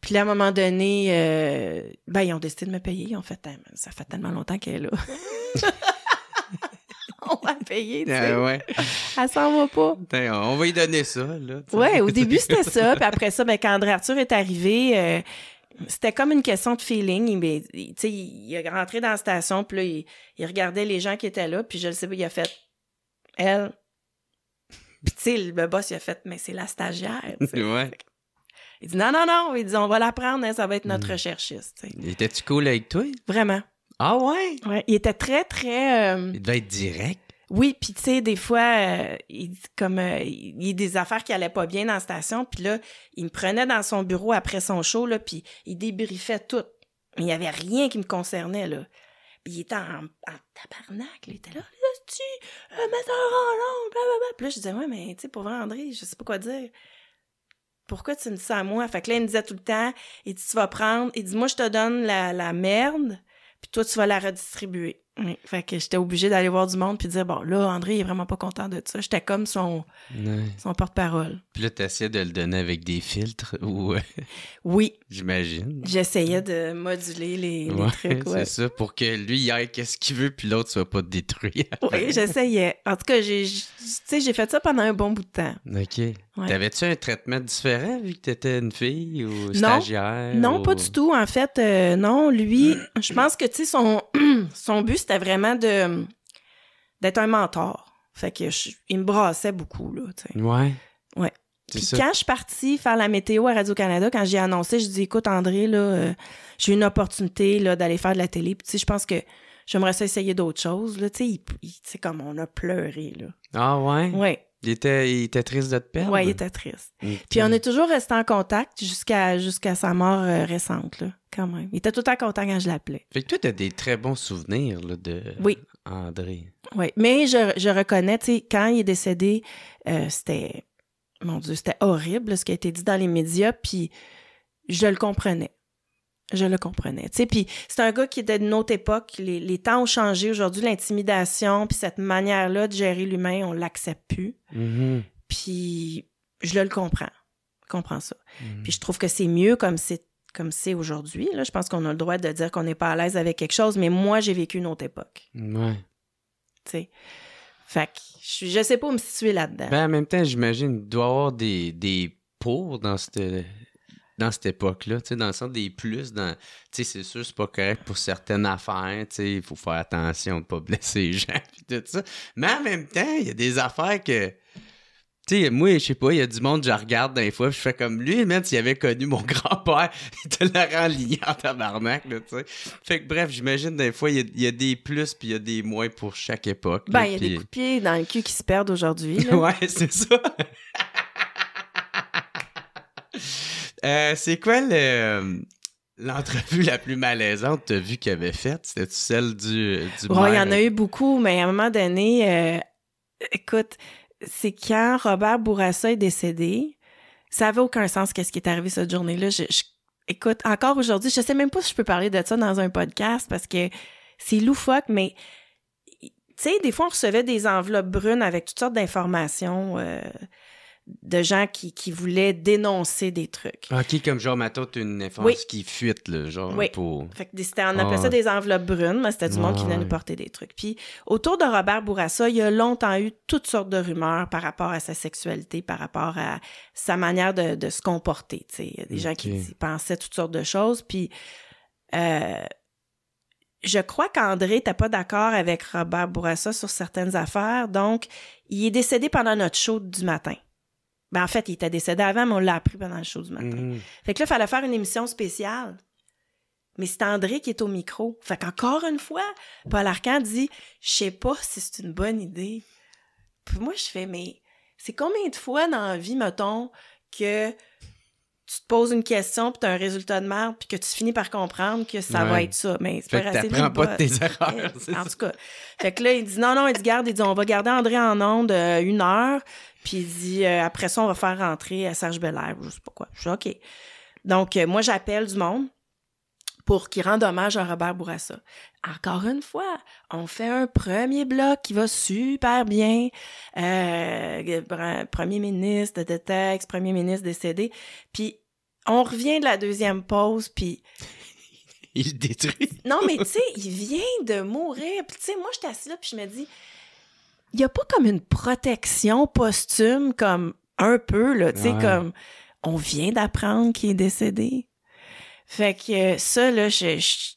Puis là, à un moment donné, euh, ben, ils ont décidé de me payer. En fait, hein. ça fait tellement longtemps qu'elle est là. on va payer, tu sais. Ah ouais. Elle s'en va pas. Ben, on va y donner ça, là. Ouais, au début, c'était ça. Puis après ça, ben, quand André Arthur est arrivé, euh, c'était comme une question de feeling. Il, ben, sais, il est rentré dans la station, puis là, il, regardait les gens qui étaient là, puis je le sais pas, il a fait « Elle... » Puis tu sais, le boss, il a fait « Mais c'est la stagiaire. » ouais. Il dit non, non, non. Il dit on va l'apprendre, hein, ça va être notre hmm. recherchiste. Il était-tu cool avec toi? Vraiment. Ah ouais? Ouais, il était très, très. Euh, il devait être direct. Oui, puis tu sais, des fois, euh, il, comme euh, il y a des affaires qui allaient pas bien dans la station, puis là, il me prenait dans son bureau après son show, là, puis il débriefait tout. Mais il y avait rien qui me concernait, là. Puis il était en, tabarnak, Il était là, là, tu, un en blablabla. Puis là, je disais, ouais, mais tu sais, pour vrai, André, je sais pas quoi dire pourquoi tu me dis ça à moi? Fait que là, il me disait tout le temps, il tu vas prendre, il dit, moi, je te donne la, la merde, puis toi, tu vas la redistribuer fait que j'étais obligée d'aller voir du monde puis dire bon là André il est vraiment pas content de ça. J'étais comme son son porte-parole. Puis là t'essayais de le donner avec des filtres ou euh, Oui. J'imagine. J'essayais de moduler les, trucs. Ouais. C'est ça pour que lui il aille qu'est-ce qu'il veut puis l'autre soit pas détruit. Oui, j'essayais. En tout cas j'ai j'ai fait ça pendant un bon bout de temps. Ok. T'avais-tu un traitement différent vu que t'étais une fille ou stagiaire Non, pas euh? du tout en fait. Euh, non, lui, je pense que tu sais son son but, c'était vraiment de d'être un mentor. Fait que il me brassait beaucoup, là, tu Ouais. Ouais. Puis quand je suis partie faire la météo à Radio-Canada, quand j'ai annoncé, je dis écoute, André, là, euh, j'ai une opportunité là, d'aller faire de la télé. Puis tu je pense que j'aimerais ça essayer d'autres choses. Là, tu sais, comme on a pleuré, là. Ah ouais? Ouais. Il était, triste de te perdre? Oui, il était triste. Puis on est toujours resté en contact jusqu'à jusqu'à sa mort euh, récente, quand même. Il était tout en contact quand je l'appelais. Fait que toi, t'as des très bons souvenirs de oui. André. Oui, mais je, reconnais, tu sais, quand il est décédé, euh, c'était... Mon Dieu, c'était horrible ce qui a été dit dans les médias, puis je le comprenais je le comprenais. Tu puis c'est un gars qui était de notre époque. Les, temps ont changé. Aujourd'hui, l'intimidation, puis cette manière-là de gérer l'humain, on l'accepte plus. Mm-hmm. Puis je le, comprends. Je comprends ça. Mm-hmm. Puis je trouve que c'est mieux comme c'est comme c'est aujourd'hui. je pense qu'on a le droit de dire qu'on n'est pas à l'aise avec quelque chose, mais moi, j'ai vécu une autre époque. Ouais. Tu sais. Fait que je, sais pas où me situer là-dedans. Ben, en même temps, j'imagine, il doit y avoir des, des dans cette dans cette époque-là, dans le sens des plus, dans, c'est sûr, c'est pas correct pour certaines affaires, il faut faire attention de pas blesser les gens, tout ça. Mais en même temps, il y a des affaires que, tu sais, moi, je sais pas, il y a du monde, je regarde des fois, je fais comme lui, même s'il avait connu mon grand-père, il te rend rend en tabarnak, tu sais. Fait que bref, j'imagine des fois, il y, a, des plus puis il y a des moins pour chaque époque. Ben, il y a des coups dans le cul qui se perdent aujourd'hui. ouais, c'est ça. Euh, c'est quoi euh, l'entrevue la plus malaisante que tu as vue qu'il avait faite? cétait celle du, bon, Il y en a eu beaucoup, mais à un moment donné, euh, écoute, c'est quand Robert Bourassa est décédé, ça avait aucun sens qu'est-ce qui est arrivé cette journée-là. écoute, encore aujourd'hui, je sais même pas si je peux parler de ça dans un podcast parce que c'est loufoque, mais tu sais, des fois, on recevait des enveloppes brunes avec toutes sortes d'informations de gens qui, qui, voulaient dénoncer des trucs. OK, ah, comme genre, mettons, une enfance qui fuite, le genre, oui. pour... Fait que on ah, appelait ça des enveloppes brunes, mais c'était du monde qui venait nous porter des trucs. Puis, autour de Robert Bourassa, il y a longtemps eu toutes sortes de rumeurs par rapport à sa sexualité, par rapport à sa manière de, se comporter, tu Il y a des gens qui pensaient toutes sortes de choses, puis... Euh, je crois qu'André n'était pas d'accord avec Robert Bourassa sur certaines affaires, donc il est décédé pendant notre show du matin. Ben, en fait, il était décédé avant, mais on l'a appris pendant le show du matin. Mm-hmm. Fait que là, il fallait faire une émission spéciale. Mais c'est André qui est au micro. Fait qu'encore une fois, Paul Arcand dit Je sais pas si c'est une bonne idée. Puis moi, je fais Mais c'est combien de fois dans la vie, mettons, que tu te poses une question, puis tu as un résultat de merde, puis que tu finis par comprendre que ça va être ça. Mais c'est pas assez pas de tes erreurs. Eh, en tout cas. Fait que là, il dit non, non, il dit garde, il dit on va garder André en onde euh, une heure, puis il dit, euh, après ça, on va faire rentrer à euh, Serge Belair, je sais pas quoi. Je suis OK. Donc, euh, moi, j'appelle du monde pour qu'il rende hommage à Robert Bourassa. Encore une fois, on fait un premier bloc qui va super bien. premier ministre de texte, premier ministre décédé. Puis, on revient de la deuxième pause, puis... Il détruit. non, mais tu sais, il vient de mourir. Puis tu sais, moi, j'étais assis là, puis je me dis il n'y a pas comme une protection posthume, comme un peu, là, tu sais, comme on vient d'apprendre qu'il est décédé. Fait que euh, ça, là, je, je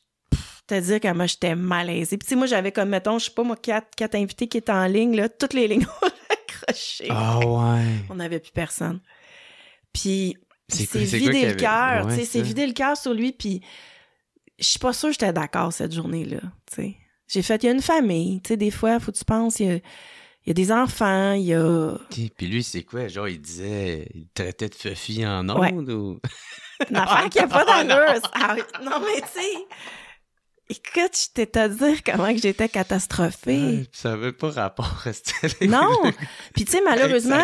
te dire moi, j'étais malaisée. Puis, moi, j'avais comme, mettons, je sais pas, moi, quatre, quatre invités qui étaient en ligne, là, toutes les lignes ont accroché. Ah ouais. On n'avait plus personne. Puis, c'est vidé le cœur, tu sais, c'est vidé le cœur sur lui, puis je suis pas sûre que j'étais d'accord cette journée-là, tu sais. J'ai fait, il y a une famille. Tu sais, des fois, faut que tu penses, il y a, des enfants, il y a. Puis lui, c'est quoi? Genre, il disait, il traitait de Fuffy en onde ou. Une affaire pas ah, non. non, mais tu sais. Écoute, je t'étais à dire comment que j'étais catastrophée. ça avait pas rapport à Non! Puis tu sais, malheureusement,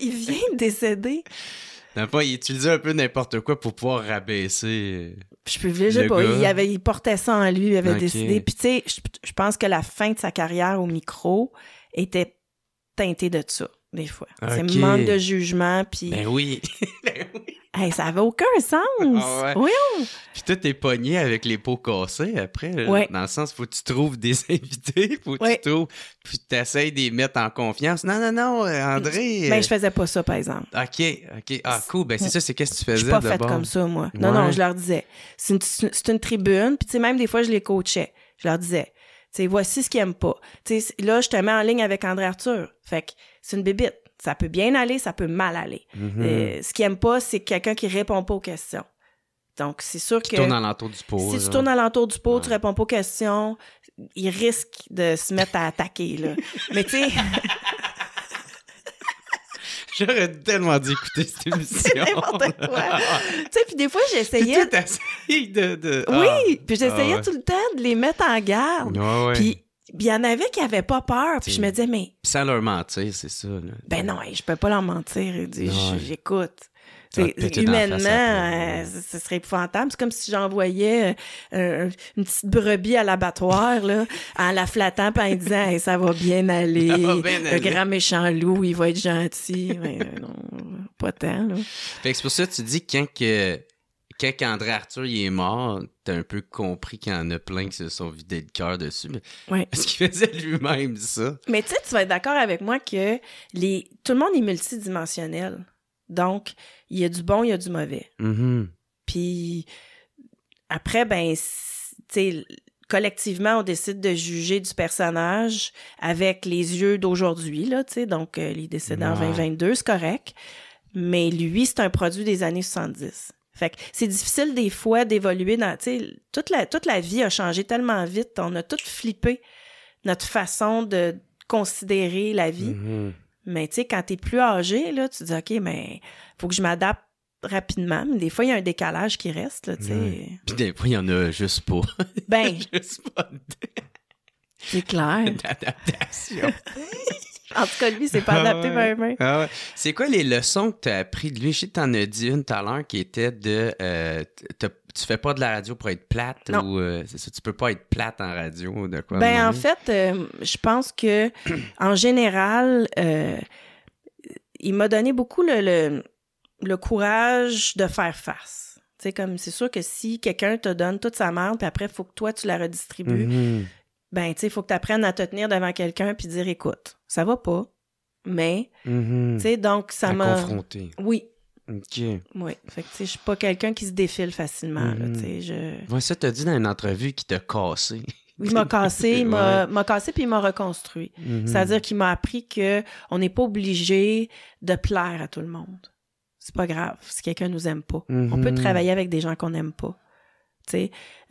il vient de décéder. Non, pas il utilisait un peu n'importe quoi pour pouvoir rabaisser. Euh, je pas. Il, avait, il portait ça en lui, il avait décidé. Puis tu sais, je, pense que la fin de sa carrière au micro était teintée de ça, des fois. C'est manque de jugement, puis... Ben oui! ben oui! Hey, ça avait aucun sens. Ah oui Puis toi, t'es pogné avec les pots cassés après. Dans le sens, faut que tu trouves des invités, faut tu trouves. Puis de les mettre en confiance. Non, non, non, euh, André. Euh, ben, je faisais pas ça, par exemple. OK, OK. Ah, cool. Ben, c'est ça, c'est qu'est-ce que tu faisais? Je suis pas fait comme ça, moi. Non, non, je leur disais. C'est une, tribune. Puis, tu sais, même des fois, je les coachais. Je leur disais. Tu sais, voici ce qu'ils n'aiment pas. là, je te mets en ligne avec André Arthur. Fait que c'est une bébite ça peut bien aller, ça peut mal aller. Mhm. Euh, ce qu'il n'aime pas, c'est quelqu'un qui répond pas aux questions. Donc, c'est sûr qui que. Tourne l'entour du pot. Si tu tournes l'entour du pot, tu tu réponds pas aux questions, il risque de se mettre à attaquer, là. Mais tu sais. J'aurais tellement dû écouter cette émission. n'importe tu sais, puis des fois, j'essayais. de... de... Oui, ah. puis j'essayais ah, tout le temps de les mettre en garde il y en avait qui n'avaient pas peur. Puis je me disais, mais. Pis sans leur mentir, c'est ça. Ben non, je peux pas leur mentir. J'écoute. Ah, humainement, euh, ce serait épouvantable. C'est comme si j'envoyais euh, une petite brebis à l'abattoir, là, en la flattant en disant ça va bien aller. Le grand méchant loup, il va être gentil. Mais ben, euh, non, pas tant. Là. Fait que c'est pour ça que tu dis quand que quand André Arthur est mort, t'as un peu compris qu'il y en a plein qui se sont vidés de cœur dessus. Parce qu'il faisait lui-même ça. Mais tu sais, tu vas être d'accord avec moi que les... tout le monde est multidimensionnel. Donc, il y a du bon, il y a du mauvais. Mm-hmm. Puis après, ben, collectivement, on décide de juger du personnage avec les yeux d'aujourd'hui, là, tu Donc, il est décédé en 2022, c'est correct. Mais lui, c'est un produit des années 70. Fait que c'est difficile des fois d'évoluer dans, tu toute la, toute la vie a changé tellement vite, on a tout flippé notre façon de considérer la vie. Mhm. Mais tu sais, quand t'es plus âgé, là, tu te dis, OK, mais ben, faut que je m'adapte rapidement. Mais des fois, il y a un décalage qui reste, là, tu sais. Puis des fois, il y en a juste pas. Ben. juste pas. C'est clair. en tout cas, lui, c'est pas ah adapté à ouais. même. Ah c'est quoi les leçons que tu as appris de lui? Je sais que tu en as dit une tout à l'heure qui était de euh, tu fais pas de la radio pour être plate ou euh, tu peux pas être plate en radio de quoi? Ben, en fait, euh, je pense que en général, il m'a donné beaucoup le, le, courage de faire face. C'est comme c'est sûr que si quelqu'un te donne toute sa merde puis après faut que toi tu la redistribues. Mhm ben, tu sais, il faut que tu apprennes à te tenir devant quelqu'un puis dire, écoute, ça va pas, mais, mhm. tu sais, donc ça m'a... confronté. Oui. OK. Oui. Fait que, tu je suis pas quelqu'un qui se défile facilement, mm tu sais, ça, dit dans une entrevue qui t'a cassé. Il m'a cassé, il m'a cassé puis il m'a reconstruit. Mhm. C'est-à-dire qu'il m'a appris que on n'est pas obligé de plaire à tout le monde. C'est pas grave si quelqu'un nous aime pas. On peut mhm. travailler avec des gens qu'on n'aime pas.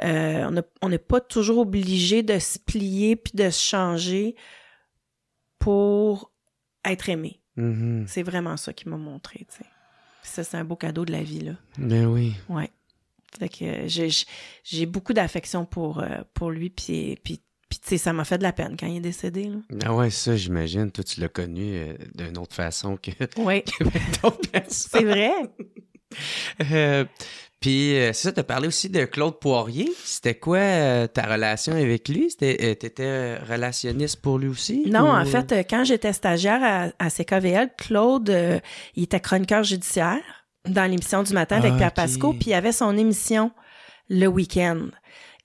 Euh, on n'est pas toujours obligé de se plier puis de se changer pour être aimé. Mm-hmm. C'est vraiment ça qui m'a montré. ça, c'est un beau cadeau de la vie. Là. Ben oui. Ouais. Euh, j'ai beaucoup d'affection pour, euh, lui. Puis, puis, tu sais, ça m'a fait de la peine quand il est décédé. Là. Ah ouais, ça, j'imagine. Toi, tu l'as connu d'une autre façon que, oui. c'est vrai. Puis, euh, c'est ça, tu parlé aussi de Claude Poirier. C'était quoi euh, ta relation avec lui? Tu euh, relationniste pour lui aussi? Non, en fait, quand j'étais stagiaire à, à CKVL, Claude, il était chroniqueur judiciaire dans l'émission du matin avec ah, Pierre Pasco, puis il avait son émission le week-end.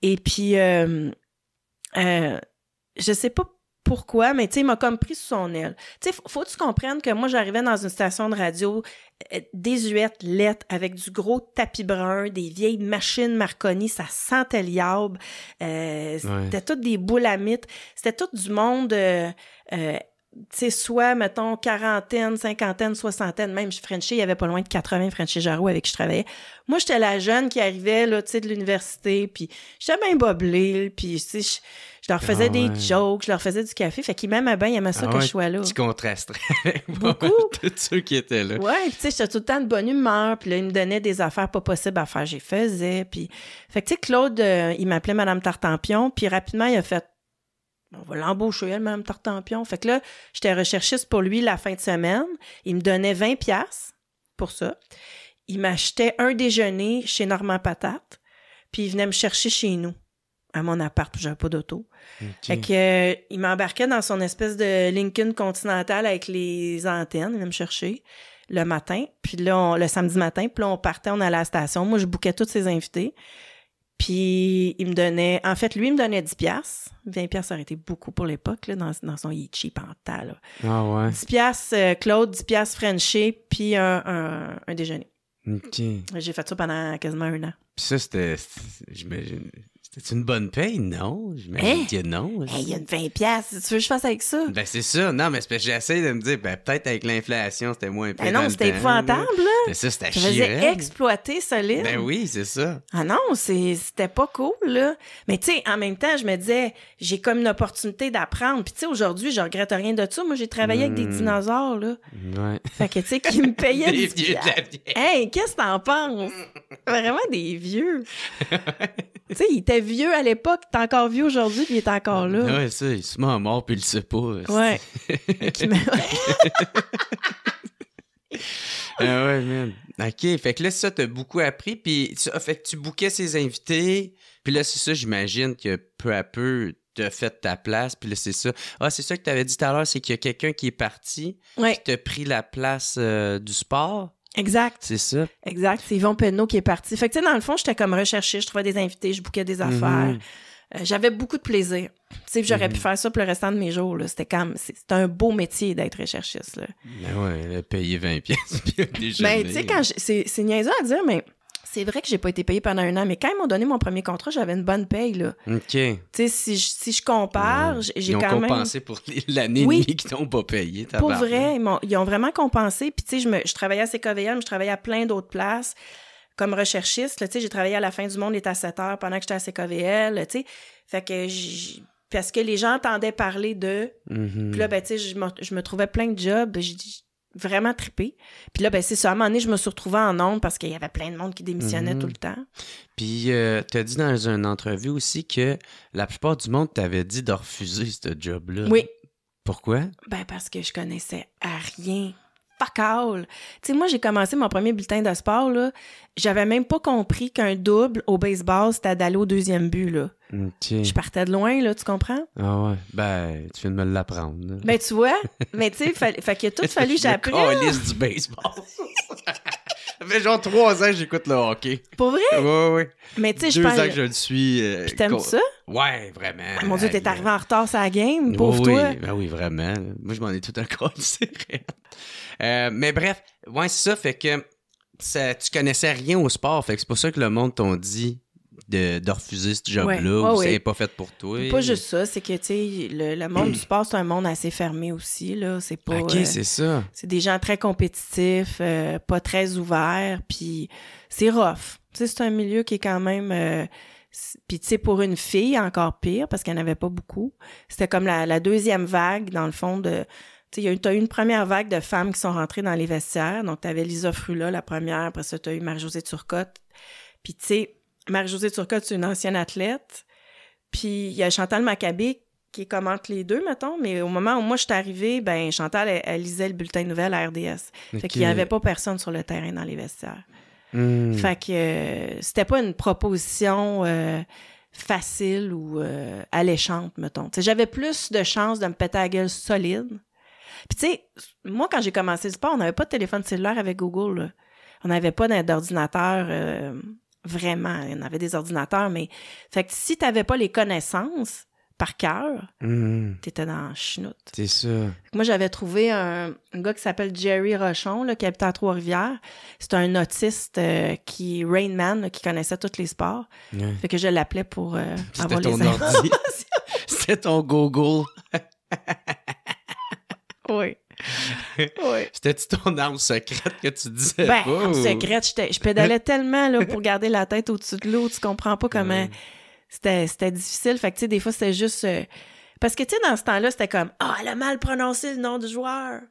Et puis, je sais pas pourquoi, mais tu sais, il m'a comme pris sous son aile. Tu sais, faut tu comprendre que moi, j'arrivais dans une station de radio euh, désuète, avec du gros tapis brun, des vieilles machines Marconi, ça sentait liable. Euh, c'était toutes des boulamites. C'était tout du monde euh, sais, soit, mettons, quarantaine, cinquantaine, soixantaine, même je Frenchie, il y avait pas loin de 80 Frenchais Jarou avec qui je travaillais. Moi, j'étais la jeune qui arrivait, là, tu sais, de l'université, puis j'étais bien boblée, puis, tu sais, je leur faisais ah des jokes, je leur faisais du café. Fait qu'ils m'aimaient bien, ils aimaient ça ah que je sois là. Tu contrasterais Beaucoup. tous ceux qui étaient là. Ouais, tu sais, j'étais tout le temps de bonne humeur, puis là, ils me donnaient des affaires pas possibles à faire, j'y faisais, puis... Fait que, tu sais, Claude, euh, il m'appelait Madame Tartampion, puis rapidement, il a fait on va l'embaucher, elle même Tartampion. Fait que là, j'étais recherchiste pour lui la fin de semaine. Il me donnait 20 pièces pour ça. Il m'achetait un déjeuner chez Normand Patate, puis il venait me chercher chez nous, à mon appart, j'avais pas d'auto. Fait que, euh, il m'embarquait dans son espèce de Lincoln Continental avec les antennes, il venait me chercher le matin, puis là, le samedi matin, puis là, on partait, on allait à la station. Moi, je bouquais tous ses invités. Puis il me donnait, en fait, lui il me donnait 10 piastres. 20 piastres, ça aurait été beaucoup pour l'époque dans, son Yichi Panta là. Ah ouais. 10 piastres, euh, Claude, 10 piastres, Frenchie, puis un, déjeuner. OK. J'ai fait ça pendant quasiment un an. Puis ça c'était j'imagine c'est une bonne paye? Non, j'imagine hein? que non. Il y a une 20 pièces. tu veux que je fasse avec ça? Ben c'est ça. Non, mais j'essaie de me dire, ben peut-être avec l'inflation, c'était moins Mais ben non, c'était hein, épouvantable. Ben ça, c'était chiant. faisais exploiter solide. Ben oui, c'est ça. Ah non, c'était pas cool, là. Mais tu sais, en même temps, je me disais, j'ai comme une opportunité d'apprendre. Puis tu sais, aujourd'hui, je regrette rien de ça. Moi, j'ai travaillé avec des hmm. dinosaures, là. Ouais. Fait que tu sais, qui me payaient des vieux qu'est-ce que t'en penses? Vraiment des vieux. tu sais, il était vieux à l'époque, t'es encore vieux aujourd'hui, puis il est encore là. Ouais, ça, il se met mort, puis il le sait pas. Ouais. ah ouais, même. OK, fait que là, ça, t'as beaucoup appris, puis ça fait que tu bouquais ses invités, puis là, c'est ça, j'imagine que peu à peu, t'as fait ta place, puis là, c'est ça. Ah, c'est ça que t'avais dit tout à l'heure, c'est qu'il y a quelqu'un qui est parti, qui t'a pris la place euh, du sport. Exact. C'est ça. Exact. C'est Yvon Penneau qui est parti. Fait que, tu sais, dans le fond, j'étais comme recherchée, je trouvais des invités, je bouquais des mhm. affaires. Euh, j'avais beaucoup de plaisir. Tu sais, j'aurais mhm. pu faire ça pour le restant de mes jours. C'était comme, c'est un beau métier d'être recherchiste. Là. Ben ouais, payer 20 pièces. mais tu sais, quand c'est niaiseux à dire, mais c'est vrai que j'ai pas été payé pendant un an, mais quand ils m'ont donné mon premier contrat, j'avais une bonne paye. Là. OK. Tu sais, si, je, si compare, mm. j'ai quand même. Ils ont compensé pour l'année oui. et demie qu'ils t'ont pas payé. Pour vrai, ils ont, vraiment compensé. Puis, tu sais, je, travaillais à CKVL, je travaillais à plein d'autres places comme recherchiste. Tu sais, j'ai travaillé à la fin du monde, et à 7 heures pendant que j'étais à CKVL. Tu sais, fait que parce que les gens entendaient parler de. Mm-hmm. Puis là, ben, tu sais, je, je me trouvais plein de jobs. Ben, je, vraiment trippé. Puis là, ben, c'est ça. À un moment donné, je me suis retrouvée en nombre parce qu'il y avait plein de monde qui démissionnait mhm. tout le temps. Puis, euh, tu as dit dans une entrevue aussi que la plupart du monde t'avait dit de refuser ce job-là. Oui. Pourquoi? Ben, parce que je connaissais à rien fuck Tu sais, moi, j'ai commencé mon premier bulletin de sport, là. J'avais même pas compris qu'un double au baseball, c'était d'aller au deuxième but, là. Je partais de loin, là, tu comprends? Ah ouais. Ben, tu viens de me l'apprendre. Ben, tu vois. Mais tu sais, fait, fait qu'il a tout fallu que j'apprenne. du baseball. Ça fait genre trois ans que j'écoute le hockey. Pour vrai? Oui, oui. Mais tu sais, je Deux ans que je le suis. Euh, Puis t'aimes ça? Ouais, vraiment. mon Dieu, t'es arrivé en retard sur la game, pauvre oui, toi. Ben oui, vraiment. Moi, je m'en ai tout un coup c'est vrai. Euh, mais bref, ouais, c'est ça. Fait que tu connaissais rien au sport. Fait que c'est pour ça que le monde t'ont dit de, refuser ce job-là ou c'est pas fait pour toi. Pas juste ça, c'est que, tu sais, le, monde du sport, c'est un monde assez fermé aussi, là. C'est pas. OK, euh, c'est ça. C'est des gens très compétitifs, euh, pas très ouverts, puis c'est rough. Tu sais, c'est un milieu qui est quand même. Euh, puis, tu sais, pour une fille, encore pire, parce qu'elle n'avait pas beaucoup. C'était comme la, deuxième vague, dans le fond, de tu as eu une première vague de femmes qui sont rentrées dans les vestiaires. Donc, tu avais Lisa Frula, la première. Après ça, tu as eu Marie-Josée Turcotte. Puis, tu sais, Marie-Josée Turcotte, c'est une ancienne athlète. Puis il y a Chantal Maccabé qui commente les deux, mettons. Mais au moment où moi je suis arrivée, ben Chantal, elle, lisait le bulletin de nouvelles à RDS. Fait qu'il n'y avait pas personne sur le terrain dans les vestiaires. Hmm. Fait que euh, c'était pas une proposition euh, facile ou euh, alléchante, mettons. J'avais plus de chances de me péter la gueule solide. Puis tu sais, moi, quand j'ai commencé le sport, on n'avait pas de téléphone cellulaire avec Google. On n'avait pas d'ordinateur Vraiment, il y en avait des ordinateurs, mais fait que si tu n'avais pas les connaissances par cœur, hmm. t'étais tu étais dans chenoute. C'est ça. Moi, j'avais trouvé un, gars qui s'appelle Jerry Rochon, là, qui habitait à Trois-Rivières. C'est un autiste euh, qui, Rain Man, qui connaissait tous les sports. Fait que je l'appelais pour euh, avoir les informations. C'était ton Google. oui cétait ton arme secrète que tu disais ben, arme secrète, je pédalais tellement pour garder la tête au-dessus de l'eau, tu comprends pas comment... C'était difficile, fait que tu sais, des fois, c'était juste... Euh, parce que, tu sais, dans ce temps-là, c'était comme « Ah, elle a mal prononcé le nom du joueur! »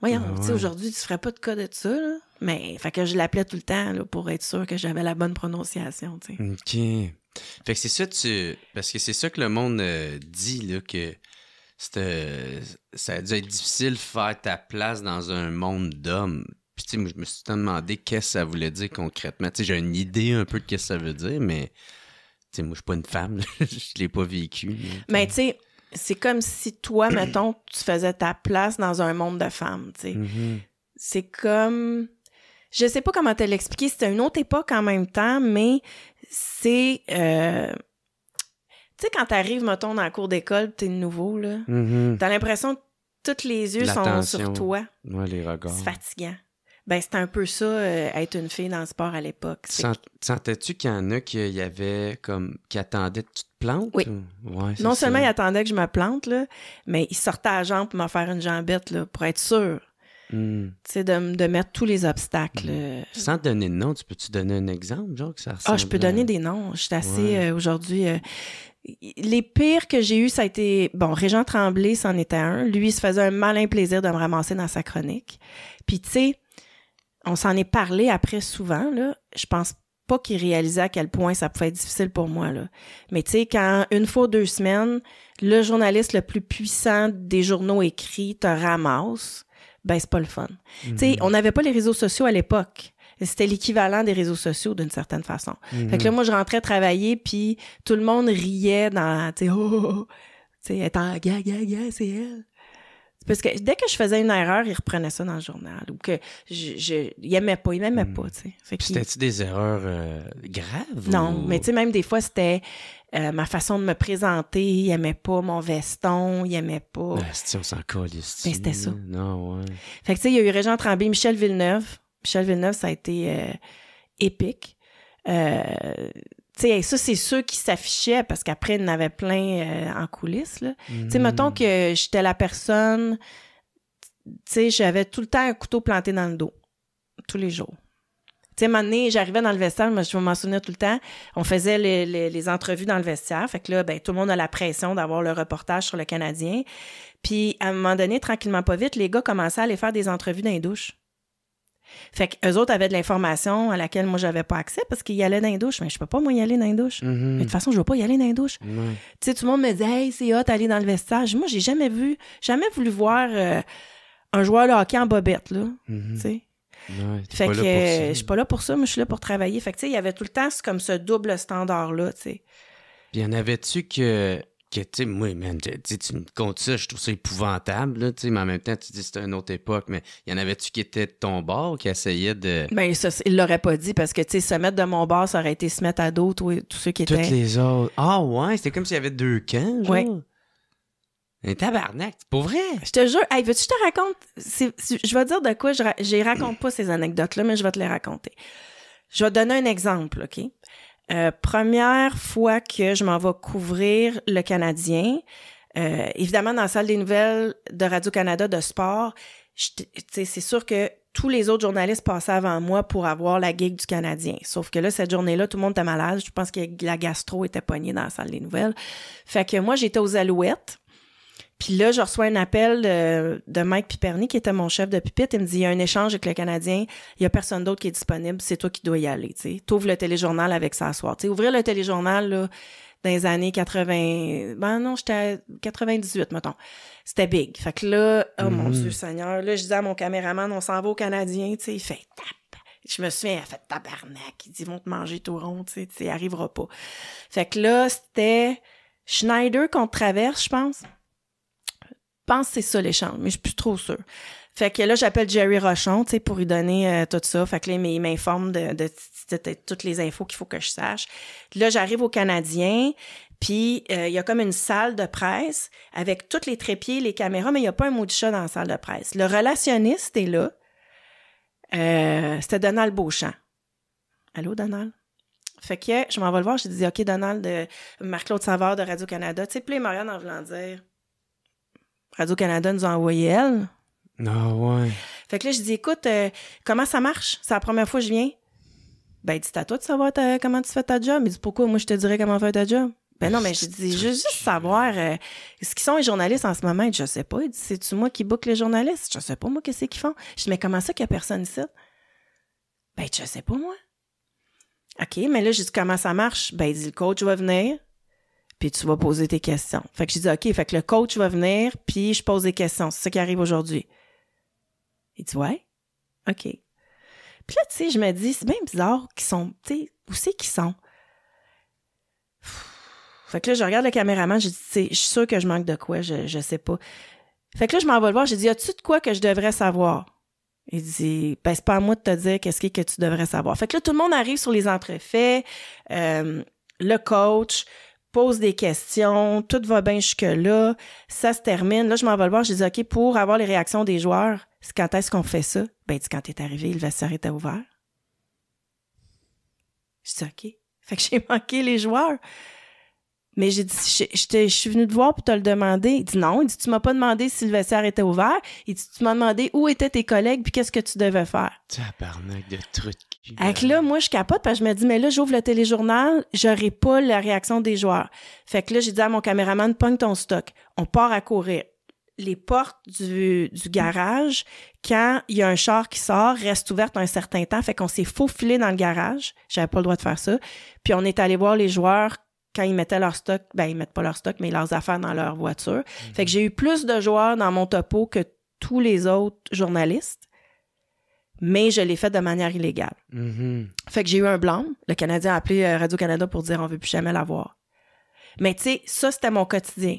Voyons, ben aujourd'hui, tu ferais pas de cas de ça, Mais, fait que je l'appelais tout le temps, pour être sûr que j'avais la bonne prononciation, OK. Fait que c'est ça, tu... Parce que c'est ça que le monde euh, dit, là, que ça a dû être difficile de faire ta place dans un monde d'hommes. Puis, tu sais, je me suis demandé qu'est-ce que ça voulait dire concrètement. Tu sais, j'ai une idée un peu de qu'est-ce que ça veut dire, mais, tu sais, moi, je suis pas une femme, je l'ai pas vécu. Mais, tu sais, c'est comme si toi, mettons, tu faisais ta place dans un monde de femmes, tu sais. Mm-hmm. C'est comme... Je sais pas comment te l'expliquer, c'était une autre époque en même temps, mais c'est... Euh, tu sais, quand t'arrives, mettons, dans la cour d'école, t'es nouveau, là, mm-hmm. t'as l'impression que tous les yeux sont sur toi. Ouais, les regards. C'est fatigant. Ben, c'était un peu ça, euh, être une fille dans le sport à l'époque. Sentais-tu qu'il y en a qui euh, y avait comme qui attendaient que tu te plantes? Oui. non seulement ils attendaient que je me plante, là, mais ils sortaient à la jambe pour me faire une jambette là, pour être sûr c'est hmm. de, de, mettre tous les obstacles. Hmm. Euh, Sans te donner de nom, tu peux-tu donner un exemple, genre, que ça Ah, je peux donner des noms. Je suis assez, euh, aujourd'hui... Euh, les pires que j'ai eu, ça a été bon. Régent Tremblay, c'en était un. Lui, il se faisait un malin plaisir de me ramasser dans sa chronique. Puis tu sais, on s'en est parlé après souvent. Là, je pense pas qu'il réalisait à quel point ça pouvait être difficile pour moi là. Mais tu sais, quand une fois deux semaines, le journaliste le plus puissant des journaux écrits te ramasse ben c'est pas le fun. Tu sais, mhm. on n'avait pas les réseaux sociaux à l'époque. C'était l'équivalent des réseaux sociaux d'une certaine façon. Fait que là, mhm. moi, je rentrais travailler, puis tout le monde riait dans, tu sais, oh, oh, oh tu sais, c'est elle. Parce que dès que je faisais une erreur, il reprenait ça dans le journal. Ou que je, pas, il mhm. pas, tu sais. C'était-tu des erreurs euh, graves? Non, mais tu sais, même des fois, c'était euh, ma façon de me présenter, il aimait pas mon veston, il aimait pas. Ah, on s'en colle, ben, c'était ça. Non, ouais. Fait que tu sais, il y a eu Régent Tremblay, Michel Villeneuve. Michel Villeneuve, ça a été euh, épique. Euh, tu sais, ça, c'est ceux qui s'affichaient parce qu'après, il en avait plein en coulisses. Là. Tu sais, mm. mettons que j'étais la personne, tu sais, j'avais tout le temps un couteau planté dans le dos, tous les jours. Tu sais, donné, j'arrivais dans le vestiaire, mais je vais m'en souvenir tout le temps. On faisait les, entrevues dans le vestiaire. Fait que là, ben, tout le monde a la pression d'avoir le reportage sur le Canadien. Puis, à un moment donné, tranquillement pas vite, les gars commençaient à aller faire des entrevues dans les douches. Fait qu'eux autres avaient de l'information à laquelle moi, j'avais pas accès parce qu'ils y allaient dans les douches. Mais je peux pas, moi, y aller dans les douches. Mm-hmm. Mais de toute façon, je veux pas y aller dans les douches. Tu sais, tout le monde me dit, hey, c'est hot, aller dans le vestiaire. Moi, j'ai jamais vu, jamais voulu voir euh, un joueur de hockey en bobette, là. Mm-hmm. Tu sais fait que euh, je suis pas là pour ça, mais je suis là pour travailler. Fait que tu sais, il y avait tout le temps comme ce double standard-là, tu sais. y en avait-tu que que tu sais, moi, tu me comptes ça, je trouve ça épouvantable, mais en même temps, tu dis c'était une autre époque, mais il y en avait-tu qui étaient de ton bord, qui essayaient de. Ben, il l'aurait pas dit parce que, tu se mettre de mon bord, ça aurait été se mettre à d'autres tous, ceux qui étaient. Toutes les autres. Ah, ouais, c'était comme s'il y avait deux camps, un tabarnak, c'est pour vrai? Je te jure. Hey, veux-tu que je te raconte? je vais dire de quoi je, raconte pas ces anecdotes-là, mais je vais te les raconter. Je vais te donner un exemple, OK? Euh, première fois que je m'en vais couvrir le Canadien, euh, évidemment, dans la salle des nouvelles de Radio-Canada de sport, c'est sûr que tous les autres journalistes passaient avant moi pour avoir la gig du Canadien. Sauf que là, cette journée-là, tout le monde était malade. Je pense que la gastro était pognée dans la salle des nouvelles. Fait que moi, j'étais aux Alouettes. Puis là, je reçois un appel de, Mike Piperny, qui était mon chef de pupitre. Il me dit, il y a un échange avec le Canadien, il y a personne d'autre qui est disponible, c'est toi qui dois y aller. Tu t'ouvres le téléjournal avec ça à soir. sais, ouvrir le téléjournal, là, dans les années 80, ben non, j'étais à 98, mettons. C'était big. Fait que là, oh mon mhm. Dieu Seigneur, là, je disais à mon caméraman, on s'en va au Canadien, tu sais, il fait tap. Je me souviens, il a fait tabarnak. Il dit, ils vont te manger tout rond, tu sais, arrivera pas. Fait que là, c'était Schneider qu'on Traverse, je pense. Je pense que c'est ça l'échange, mais je suis plus trop sûre. Fait que là, j'appelle Jerry Rochon, tu sais, pour lui donner euh, tout ça. Fait que là, il m'informe de, toutes les infos qu'il faut que je sache. Là, j'arrive aux Canadiens puis euh, il y a comme une salle de presse avec tous les trépieds, les caméras, mais il n'y a pas un mot de chat dans la salle de presse. Le relationniste est là. Euh, c'était Donald Beauchamp. Allô, Donald? Fait que je m'en vais le voir, Je dis, OK, Donald, Marc-Claude Savard de Radio-Canada, tu sais, les Marianne en voulant dire Radio-Canada nous a envoyé elle. Ah ouais. Fait que là, je dis, écoute, euh, comment ça marche? C'est la première fois que je viens. Ben, dis c'est à toi de savoir comment tu fais ta job. Il dit, pourquoi? Moi, je te dirais comment faire ta job. Ben non, mais je dis, juste savoir euh, ce qu'ils sont les journalistes en ce moment. Je sais pas. Il dit, c'est-tu moi qui book les journalistes? Je sais pas, moi, qu'est-ce qu'ils font. Je dis, mais comment ça qu'il y a personne ici? Ben, je sais pas, moi. OK, mais là, je dis, comment ça marche? Ben, il dit, le coach va venir puis tu vas poser tes questions. Fait que je dis OK, fait que le coach va venir, puis je pose des questions. C'est ça qui arrive aujourd'hui. Il dit Ouais, OK. Puis là, tu sais, je me dis, c'est bien bizarre qu'ils sont, tu sais, où c'est qu'ils sont? Fait que là, je regarde le caméraman, je dis, je suis sûre que je manque de quoi, je, je sais pas. Fait que là, je m'en vais le voir, j'ai dit, as-tu de quoi que je devrais savoir? Il dit, ben, c'est pas à moi de te dire qu'est-ce que tu devrais savoir. Fait que là, tout le monde arrive sur les entrefaits, euh, le coach, pose des questions, tout va bien jusque-là, ça se termine. Là, je m'en vais le voir, je dis OK, pour avoir les réactions des joueurs, c'est quand est-ce qu'on fait ça? Ben, dit quand t'es arrivé, le vestiaire était ouvert. Je dis OK. Fait que j'ai manqué les joueurs. Mais j'ai dit, je, je, suis venu te voir pour te le demander. Il dit non. Il dit, tu m'as pas demandé si le vestiaire était ouvert. Il dit, tu m'as demandé où étaient tes collègues puis qu'est-ce que tu devais faire. Tabarnak de trucs fait là, moi, je capote parce que je me dis, mais là, j'ouvre le téléjournal, j'aurai pas la réaction des joueurs. Fait que là, j'ai dit à mon caméraman, pogne ton stock. On part à courir. Les portes du, du garage, quand il y a un char qui sort, restent ouvertes un certain temps. Fait qu'on s'est faufilé dans le garage. J'avais pas le droit de faire ça. Puis on est allé voir les joueurs quand ils mettaient leur stock. Ben, ils mettent pas leur stock, mais leurs affaires dans leur voiture. Fait que mhm. j'ai eu plus de joueurs dans mon topo que tous les autres journalistes mais je l'ai fait de manière illégale. Mm-hmm. Fait que j'ai eu un blanc. Le Canadien a appelé euh, Radio-Canada pour dire on veut plus jamais l'avoir. Mais tu sais, ça, c'était mon quotidien.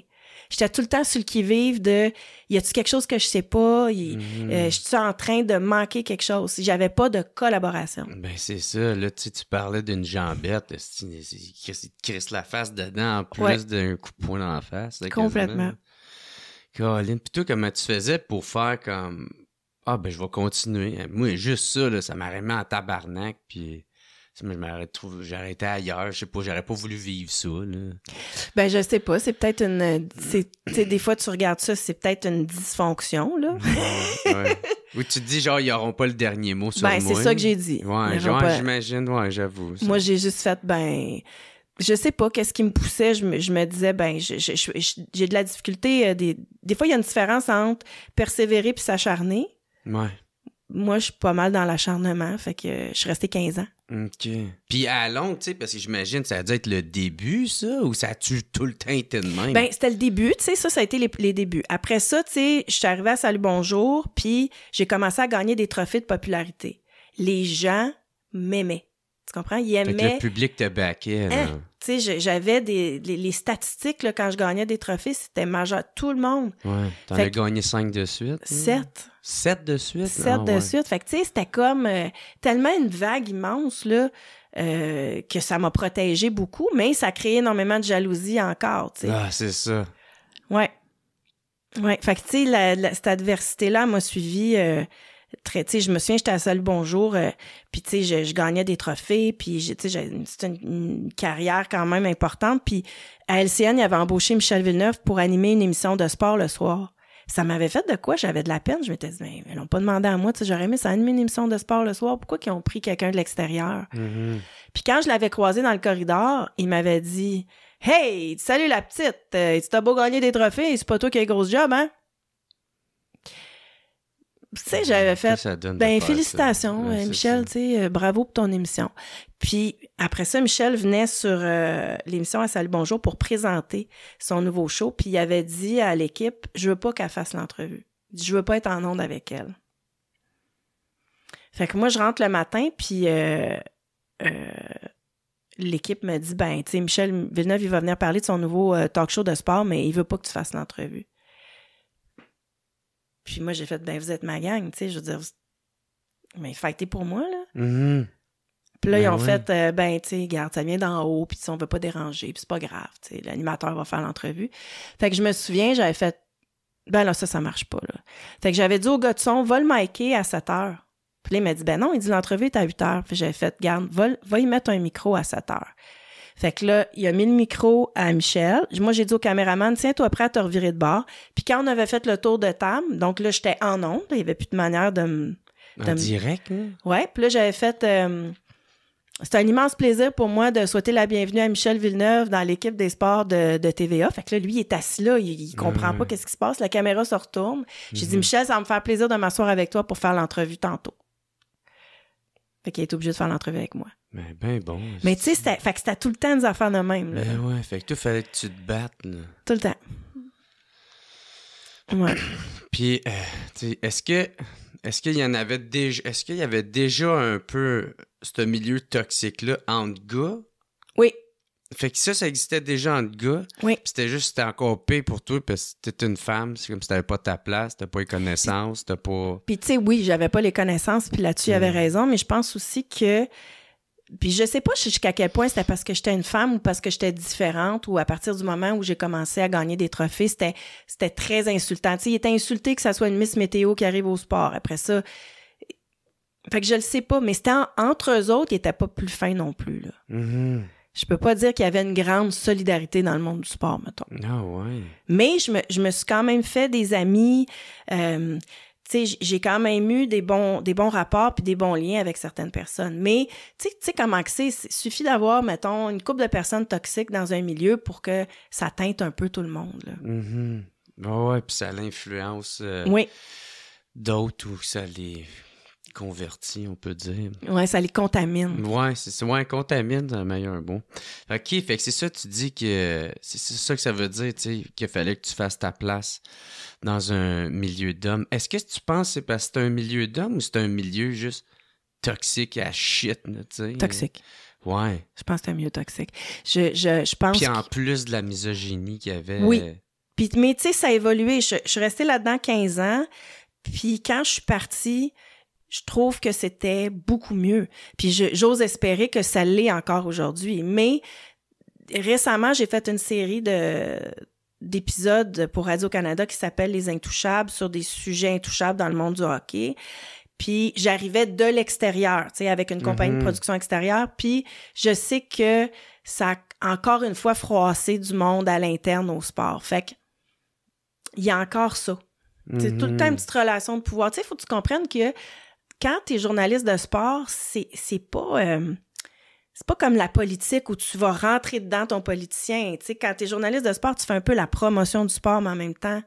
J'étais tout le temps sur le qui-vive de y a-tu quelque chose que je sais pas, euh, mm-hmm. je suis en train de manquer quelque chose. J'avais pas de collaboration. Ben c'est ça, là tu tu parlais d'une jambette, il crisse la face dedans en plus d'un coup de poing dans la face. Complètement. Caroline, plutôt comment tu faisais pour faire comme ah, ben, je vais continuer. Moi, juste ça, là, ça m'aurait mis en tabarnak, puis je arrêté ailleurs, je sais pas, j'aurais pas voulu vivre ça. Là. Ben je sais pas, c'est peut-être une, c'est, des fois tu regardes ça, c'est peut-être une dysfonction là. ouais, Ou tu te dis genre ils auront pas le dernier mot sur moi. Ben c'est ça que j'ai dit. Ouais, genre j'imagine, ouais, j'avoue. Moi j'ai juste fait ben. Je sais pas qu'est-ce qui me poussait. Je me, je me disais, ben, j'ai de la difficulté. Euh, des, des fois, il y a une différence entre persévérer puis s'acharner. Ouais. Moi, je suis pas mal dans l'acharnement, fait que je suis restée 15 ans. OK. Puis à long, tu sais, parce que j'imagine ça a dû être le début, ça, ou ça a-tu tout le temps de même? Bien, c'était le début, tu sais, ça, ça a été les, débuts. Après ça, tu sais, je suis arrivée à Salut Bonjour, puis j'ai commencé à gagner des trophées de popularité. Les gens m'aimaient. Tu comprends? Ils aimaient. le public te baquait, là. Hein? j'avais des les, statistiques là, quand je gagnais des trophées, c'était majeur. Tout le monde. Ouais. T'en gagné cinq de suite. 7. 7 de suite. Sept ah, de suite. Fait que c'était comme euh, tellement une vague immense là. Euh, que ça m'a protégé beaucoup, mais ça crée énormément de jalousie encore. sais. — Ah, c'est ça. Ouais. Ouais. Fait que, tu sais, cette adversité-là m'a suivi euh, tu je me souviens j'étais à Salut Bonjour euh, puis tu sais je, je, gagnais des trophées puis tu sais j'ai une, carrière quand même importante puis à LCN il avait embauché Michel Villeneuve pour animer une émission de sport le soir ça m'avait fait de quoi j'avais de la peine je m'étais dit mais ben, ils l'ont pas demandé à moi tu sais j'aurais aimé ça animer une émission de sport le soir pourquoi qu'ils ont pris quelqu'un de l'extérieur mm-hmm. puis quand je l'avais croisé dans le corridor il m'avait dit hey salut la petite euh, tu as beau gagner des trophées c'est pas toi qui as grosse job hein tu sais, j'avais fait, ben, félicitations, euh, Michel, tu euh, bravo pour ton émission. Puis après ça, Michel venait sur euh, l'émission à Salut Bonjour pour présenter son nouveau show, puis il avait dit à l'équipe, je veux pas qu'elle fasse l'entrevue. Je veux pas être en onde avec elle. Fait que moi, je rentre le matin, puis l'équipe me dit, ben, tu sais, Michel Villeneuve, il va venir parler de son nouveau talk show de sport, mais il veut pas que tu fasses l'entrevue. Puis moi, j'ai fait, ben, vous êtes ma gang, tu sais, je veux dire, ben mais pour moi, là. Mm-hmm. Puis là, ils ben ont fait, euh, ben, tu sais, garde ça vient d'en haut, puis on ne veut pas déranger, puis c'est pas grave, tu sais, l'animateur va faire l'entrevue. Fait que je me souviens, j'avais fait, ben là, ça, ça marche pas, là. Fait que j'avais dit au gars de son, va le micer à 7 heures. Puis là, il m'a dit, ben non, il dit, l'entrevue est à 8 heures. Puis j'avais fait, garde, va, va y mettre un micro à 7 heures. Fait que là, il a mis le micro à Michel. Moi, j'ai dit au caméraman, tiens, toi prêt à te revirer de bord. Puis quand on avait fait le tour de table, donc là, j'étais en onde, il n'y avait plus de manière de me. En direct, Ouais, puis là, j'avais fait. Euh, c'était un immense plaisir pour moi de souhaiter la bienvenue à Michel Villeneuve dans l'équipe des sports de, TVA. Fait que là, lui, il est assis là, il, ne comprend pas qu'est-ce qui se passe. La caméra se retourne. J'ai dit, mhm. Michel, ça va me faire plaisir de m'asseoir avec toi pour faire l'entrevue tantôt. Fait qu'il est obligé de faire l'entrevue avec moi. Mais ben bon. Mais tu sais, fait que c'était tout le temps des affaires de même. Là. Ben ouais, fait que tout fallait que tu te battes. Tout le temps. Ouais. Puis, euh, tu sais, est-ce que. Est-ce qu'il y en avait déjà. Est-ce qu'il y avait déjà un peu ce milieu toxique-là entre gars? Oui. Fait que ça, ça existait déjà entre gars. Oui. c'était juste, c'était encore pire pour toi parce que t'étais une femme. C'est comme si t'avais pas ta place, t'as pas les connaissances, t'as pas. Puis tu sais, oui, j'avais pas les connaissances, puis là-dessus, il avait mm. raison, mais je pense aussi que puis je sais pas jusqu'à quel point c'était parce que j'étais une femme ou parce que j'étais différente ou à partir du moment où j'ai commencé à gagner des trophées, c'était très insultant. Tu il était insulté que ça soit une Miss Météo qui arrive au sport. Après ça, fait que je le sais pas, mais c'était entre eux autres, ils étaient pas plus fin non plus là. Mm-hmm. Je peux pas dire qu'il y avait une grande solidarité dans le monde du sport, mettons. Ah ouais. Mais je me, suis quand même fait des amis. Euh, j'ai quand même eu des bons, des bons rapports puis des bons liens avec certaines personnes. Mais, tu sais comment c'est, suffit d'avoir, mettons, une couple de personnes toxiques dans un milieu pour que ça teinte un peu tout le monde. Là. Mm-hmm. puis ça l'influence. Euh, d'autres ou ça les converti, on peut dire. Ouais, ça les contamine. Ouais, c'est ouais, contamine, c'est un meilleur mot. OK, fait que c'est ça, tu dis que c'est ça que ça veut dire, tu sais, qu'il fallait que tu fasses ta place dans un milieu d'hommes. Est-ce que tu penses que c'est parce que c'est un milieu d'hommes ou c'est un milieu juste toxique à shit, tu sais? Toxique. Ouais. Je pense que c'est un milieu toxique. Je, pense. Puis en plus de la misogynie qu'il y avait. Oui. Puis, mais tu sais, ça a évolué. Je, je suis restée là-dedans 15 ans. Puis quand je suis partie, je trouve que c'était beaucoup mieux. Puis j'ose espérer que ça l'est encore aujourd'hui. Mais récemment, j'ai fait une série de d'épisodes pour Radio-Canada qui s'appelle Les Intouchables sur des sujets intouchables dans le monde du hockey. Puis j'arrivais de l'extérieur, tu sais, avec une compagnie de mm-hmm. production extérieure. Puis je sais que ça a encore une fois froissé du monde à l'interne au sport. Fait qu'il il y a encore ça. C'est tout le temps une mm-hmm. petite relation de pouvoir. Tu sais, il faut que tu comprennes que quand tu es journaliste de sport, c'est, c'est pas. Euh, c'est pas comme la politique où tu vas rentrer dedans ton politicien. quand tu es journaliste de sport, tu fais un peu la promotion du sport, mais en même temps,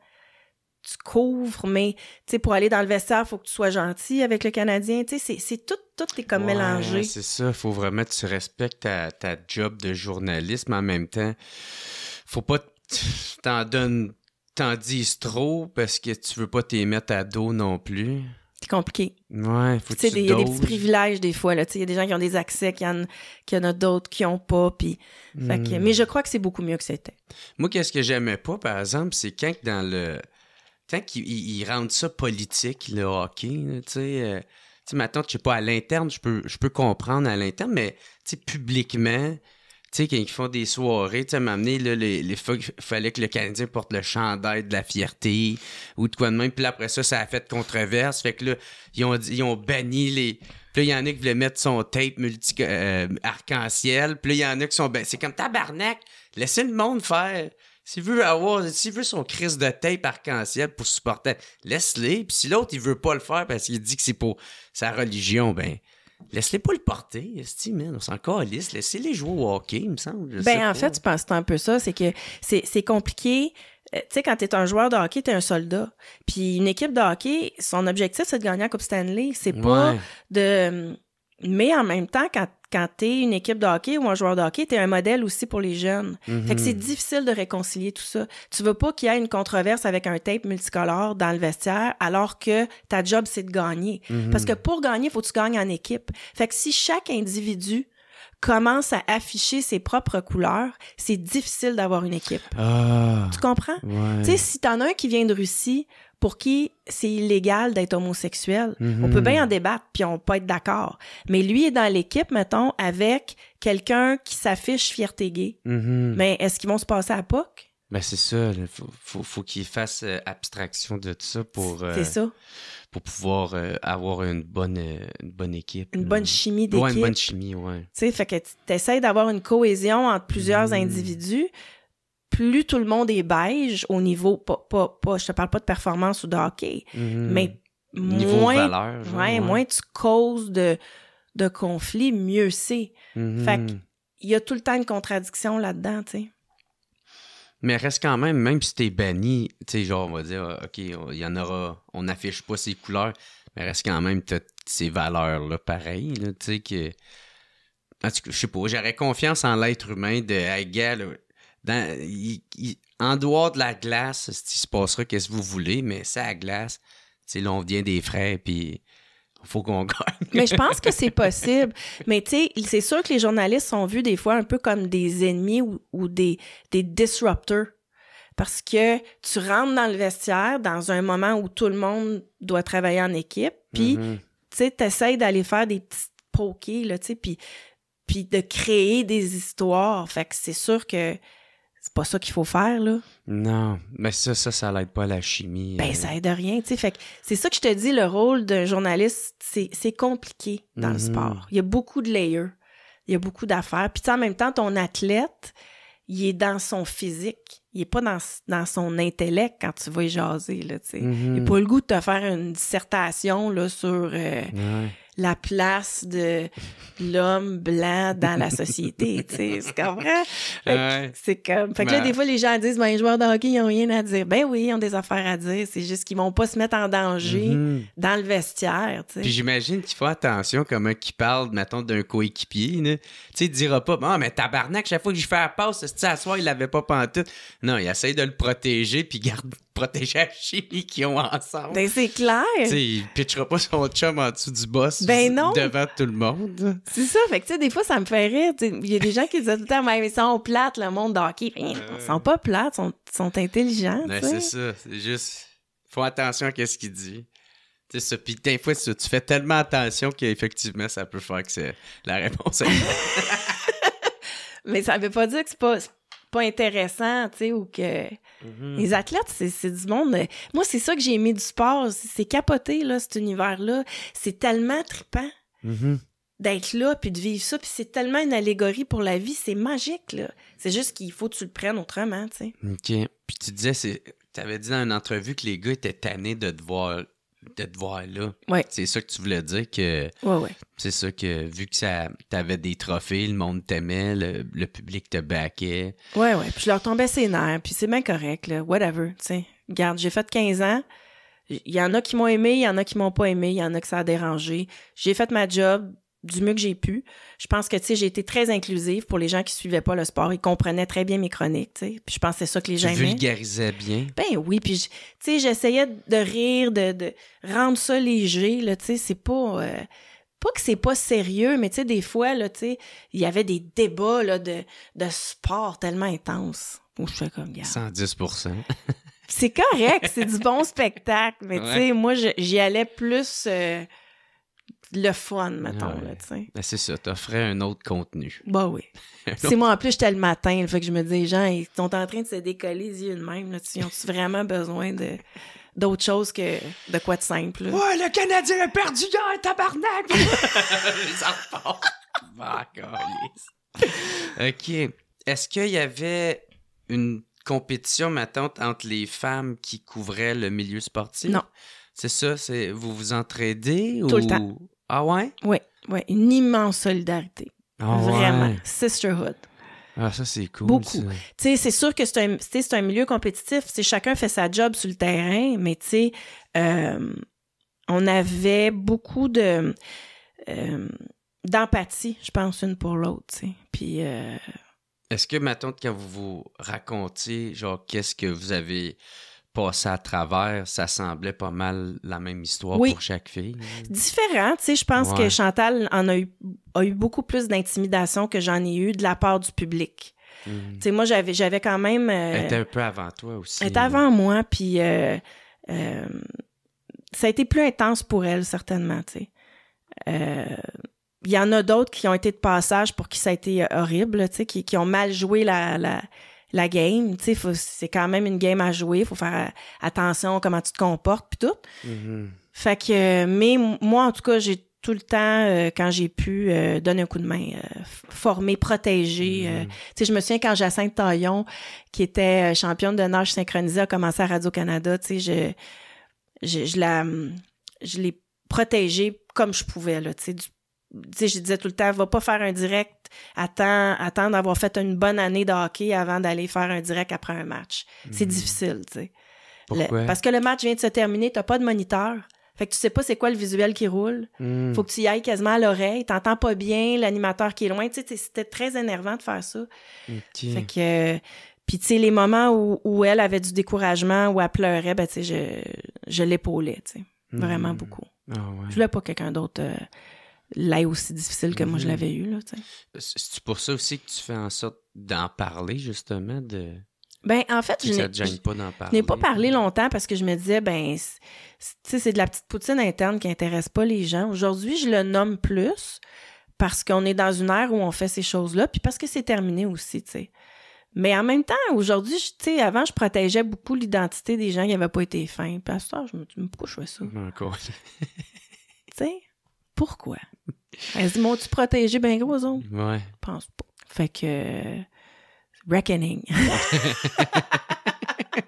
tu couvres, mais tu sais, pour aller dans le vestiaire, il faut que tu sois gentil avec le Canadien. c'est tout, tout est comme mélangé. C'est ça, faut vraiment que tu respectes ta, ta job de journaliste, mais en même temps, faut pas t'en tu t'en dises trop parce que tu veux pas t'y mettre à dos non plus compliqué. Ouais, Il y a des petits privilèges des fois. là Il y a des gens qui ont des accès, qu'il y en a d'autres qui n'ont pas. Mais hmm. je crois que c'est beaucoup mieux que c'était. Moi, qu'est-ce que j'aimais pas, par exemple, c'est quand dans le. Quand ils, rendent ça politique, le hockey, tu sais. Euh, tu sais, maintenant, je sais pas, à l'interne, je peux, peux comprendre à l'interne, mais tu publiquement, tu sais, quand ils font des soirées, tu sais, m'amener, là, les, fallait que le Canadien porte le chandail de la fierté ou de quoi de même. Puis après ça, ça a fait de controverse. Fait que là, ils ont, ont banni les. Puis il y en a qui voulaient mettre son tape multi euh, arc-en-ciel. Puis il y en a qui sont. Ben, c'est comme tabarnak. Laissez le monde faire. S'il veut avoir, s'il veut son crise de tape arc-en-ciel pour supporter, laisse-les. Puis si l'autre, il veut pas le faire parce qu'il dit que c'est pour sa religion, ben, Laisse-les pas le porter, estime, on s'en calisse. Laissez-les jouer au hockey, il me semble. Ben, en fait, je pense un peu ça. C'est que c'est compliqué. Euh, tu sais, quand t'es un joueur de hockey, t'es un soldat. Puis une équipe de hockey, son objectif, c'est de gagner la Coupe Stanley. C'est pas de hum, mais en même temps, quand, quand tu es une équipe de hockey ou un joueur de hockey, tu es un modèle aussi pour les jeunes. Mhm. Fait que c'est difficile de réconcilier tout ça. Tu veux pas qu'il y ait une controverse avec un tape multicolore dans le vestiaire alors que ta job, c'est de gagner. Mhm. Parce que pour gagner, faut que tu gagnes en équipe. Fait que si chaque individu commence à afficher ses propres couleurs, c'est difficile d'avoir une équipe. Ah. tu comprends? Tu sais, si t'en as un qui vient de Russie, pour qui c'est illégal d'être homosexuel. Mhm. On peut bien en débattre, puis on peut être d'accord. Mais lui est dans l'équipe, mettons, avec quelqu'un qui s'affiche fierté gay. Mhm. Mais est-ce qu'ils vont se passer à POC? Ben c'est ça, il faut, qu'il fasse euh, abstraction de tout ça pour, euh, pour pouvoir euh, avoir une bonne, bonne équipe. Une bonne chimie d'équipe. Ouais, une bonne chimie, oui. Tu sais, fait que t'essayes d'avoir une cohésion entre plusieurs mhm. individus, plus tout le monde est beige au niveau, pas, pas, je te parle pas de performance ou de hockey, mhm. mais moins, moins tu causes de, de conflits, mieux c'est. Mhm. Fait qu'il y a tout le temps une contradiction là-dedans, tu sais. Mais reste quand même, même si t'es banni, tu sais, genre, on va dire, ah, OK, il y en aura, on n'affiche pas ces couleurs, mais reste quand même, ces valeurs-là, pareil, tu sais, que. je sais pas, j'aurais confiance en l'être humain de, hey, en dehors de la glace, il se passera qu'est-ce que vous voulez, mais ça, la glace, c'est l'on on vient des frais puis faut qu'on gagne. mais je pense que c'est possible. Mais tu sais, c'est sûr que les journalistes sont vus des fois un peu comme des ennemis ou, des, disrupteurs. Parce que tu rentres dans le vestiaire dans un moment où tout le monde doit travailler en équipe, puis mm-hmm. tu tu essaies d'aller faire des petites pokés, tu puis, puis de créer des histoires. Fait que c'est sûr que c'est pas ça qu'il faut faire, là. Non, mais ça, ça, ça l'aide pas à la chimie. Ben, euh. ça aide rien, tu sais. Fait c'est ça que je te dis, le rôle d'un journaliste, c'est compliqué dans le mhm. sport. Il y a beaucoup de layers. Il y a beaucoup d'affaires. Puis, en même temps, ton athlète, il est dans son physique. Il est pas dans, son intellect quand tu vas y jaser, là, tu sais. Il n'a mhm. pas le goût de te faire une dissertation, là, sur... Euh, la place de l'homme blanc dans la société, tu sais, c'est comme C'est comme, fait que là, ben. des fois, les gens disent, ben, les joueurs de hockey, ils ont rien à dire. Ben oui, ils ont des affaires à dire. C'est juste qu'ils vont pas se mettre en danger mm-hmm. dans le vestiaire, Puis j'imagine qu'il faut attention comme un qui parle, mettons, d'un coéquipier, tu sais, il dira pas, ah, mais tabarnak, chaque fois que je fais la passe, ce il l'avait pas pantoute. Non, il essaye de le protéger puis garde protéger la chimie qu'ils ont ensemble. Ben, c'est clair. T'sais, il pitchera pas son chum en dessous du boss ben, devant tout le monde. C'est ça. Fait que, tu sais, des fois, ça me fait rire. Il y a des gens qui disent tout le temps, mais ils sont plates, le monde d'hockey. Ben, euh... Ils sont pas plates, ils sont, intelligents. Ben, c'est ça. C'est juste, faut attention à ce qu'il dit. Tu sais, puis des fois, tu fais tellement attention qu'effectivement, ça peut faire que c'est la réponse. mais ça veut pas dire que c'est pas intéressant, tu sais, ou que... Mm-hmm. Les athlètes, c'est du monde... Euh, moi, c'est ça que j'ai aimé du sport, c'est capoté, là, cet univers-là. C'est tellement trippant mm-hmm. d'être là, puis de vivre ça, puis c'est tellement une allégorie pour la vie, c'est magique, là. C'est juste qu'il faut que tu le prennes autrement, tu sais. OK. Puis tu disais, c'est... avais dit dans une entrevue que les gars étaient tannés de te voir de te là. Ouais. C'est ça que tu voulais dire que. Ouais, ouais. C'est ça que vu que ça t'avais des trophées, le monde t'aimait, le, public te baquait. Ouais, ouais. Puis je leur tombais ses nerfs, puis c'est bien correct, là. Whatever. sais. Regarde, j'ai fait 15 ans. Il y en a qui m'ont aimé, il y en a qui m'ont pas aimé, il y en a que ça a dérangé. J'ai fait ma job, du mieux que j'ai pu. Je pense que, tu sais, j'ai été très inclusive pour les gens qui suivaient pas le sport. Ils comprenaient très bien mes chroniques, je pensais ça que les gens tu bien. Ben oui, puis, j'essayais de rire, de, rendre ça léger, là, tu C'est pas... que euh, pas que c'est pas sérieux, mais des fois, là, tu il y avait des débats, de, de sport tellement intenses. Où je 110 C'est correct, c'est du bon spectacle, mais tu sais, moi, j'y allais plus... Euh, le fun, mettons. Ah ouais. ben c'est ça, t'offrais un autre contenu. Bah ben oui. c'est moi, en plus, j'étais le matin, le fait que je me dis, les gens, ils sont en train de se décoller les yeux même. Là, ils ont vraiment besoin de d'autre chose que de quoi de simple. Ouais, le Canadien a perdu un tabarnak! Les enfants! Ah, OK. Est-ce qu'il y avait une compétition, ma entre les femmes qui couvraient le milieu sportif? Non. C'est ça, c'est vous vous entraidez ou... Ah ouais? Oui, ouais, une immense solidarité. Ah Vraiment. Sisterhood. Ah, ça, c'est cool. Beaucoup. c'est sûr que c'est un, milieu compétitif. C'est chacun fait sa job sur le terrain, mais tu sais, euh, on avait beaucoup de euh, d'empathie, je pense, une pour l'autre. Puis. Euh, Est-ce que, maintenant, quand vous vous racontez, genre, qu'est-ce que vous avez passait à travers, ça semblait pas mal la même histoire pour chaque fille. Différent, tu sais, je pense que Chantal en a eu, a eu beaucoup plus d'intimidation que j'en ai eu de la part du public. Hmm. Tu sais, moi, j'avais, j'avais quand même... Euh, elle était un peu avant toi aussi. Elle était avant moi, puis euh, euh, ça a été plus intense pour elle, certainement, tu sais. Il y en a d'autres qui ont été de passage pour qui ça a été horrible, tu sais, qui, ont mal joué la la game. Tu sais, c'est quand même une game à jouer. Faut faire euh, attention à comment tu te comportes puis tout. Mm-hmm. Fait que, euh, mais moi en tout cas, j'ai tout le temps euh, quand j'ai pu donner un coup de main, formé, former, protéger. Mm-hmm. tu sais, je me souviens quand Jacinthe Taillon, qui était championne de nage synchronisée, a commencé à Radio Canada. Tu sais, je, je, la, hum, je l'ai protégée comme je pouvais là, tu sais, du sais, je disais tout le temps, va pas faire un direct, attends, attends d'avoir fait une bonne année de hockey avant d'aller faire un direct après un match. C'est mhm. difficile, tu sais. parce que le match vient de se terminer, t'as pas de moniteur. Fait que tu sais pas c'est quoi le visuel qui roule. Hmm. Faut que tu y ailles quasiment à l'oreille. T'entends pas bien l'animateur qui est loin. Tu sais, c'était très énervant de faire ça. Fait que... Euh, puis, tu sais, les moments où, elle avait du découragement, où elle pleurait, ben, tu sais, je, je l'épaulais, tu sais. Vraiment hmm. beaucoup. Ah ouais. Je voulais pas quelqu'un d'autre... Euh, est aussi difficile que moi je mhm. l'avais eu. Là, c'est pour ça aussi que tu fais en sorte d'en parler, justement, de. Ben, en fait, je n'ai, pas, parlé longtemps parce que je me disais, ben, c'est de la petite poutine interne qui intéresse pas les gens. Aujourd'hui, je le nomme plus parce qu'on est dans une ère où on fait ces choses-là, puis parce que c'est terminé aussi, tu sais. Mais en même temps, aujourd'hui, tu sais, avant, je protégeais beaucoup l'identité des gens qui n'avaient pas été fins. Puis à je me dis, pourquoi ça? tu sais, pourquoi? dit m'ont-tu protégé ben gros, hein? Ouais. Je pense pas. Fait que. Reckoning.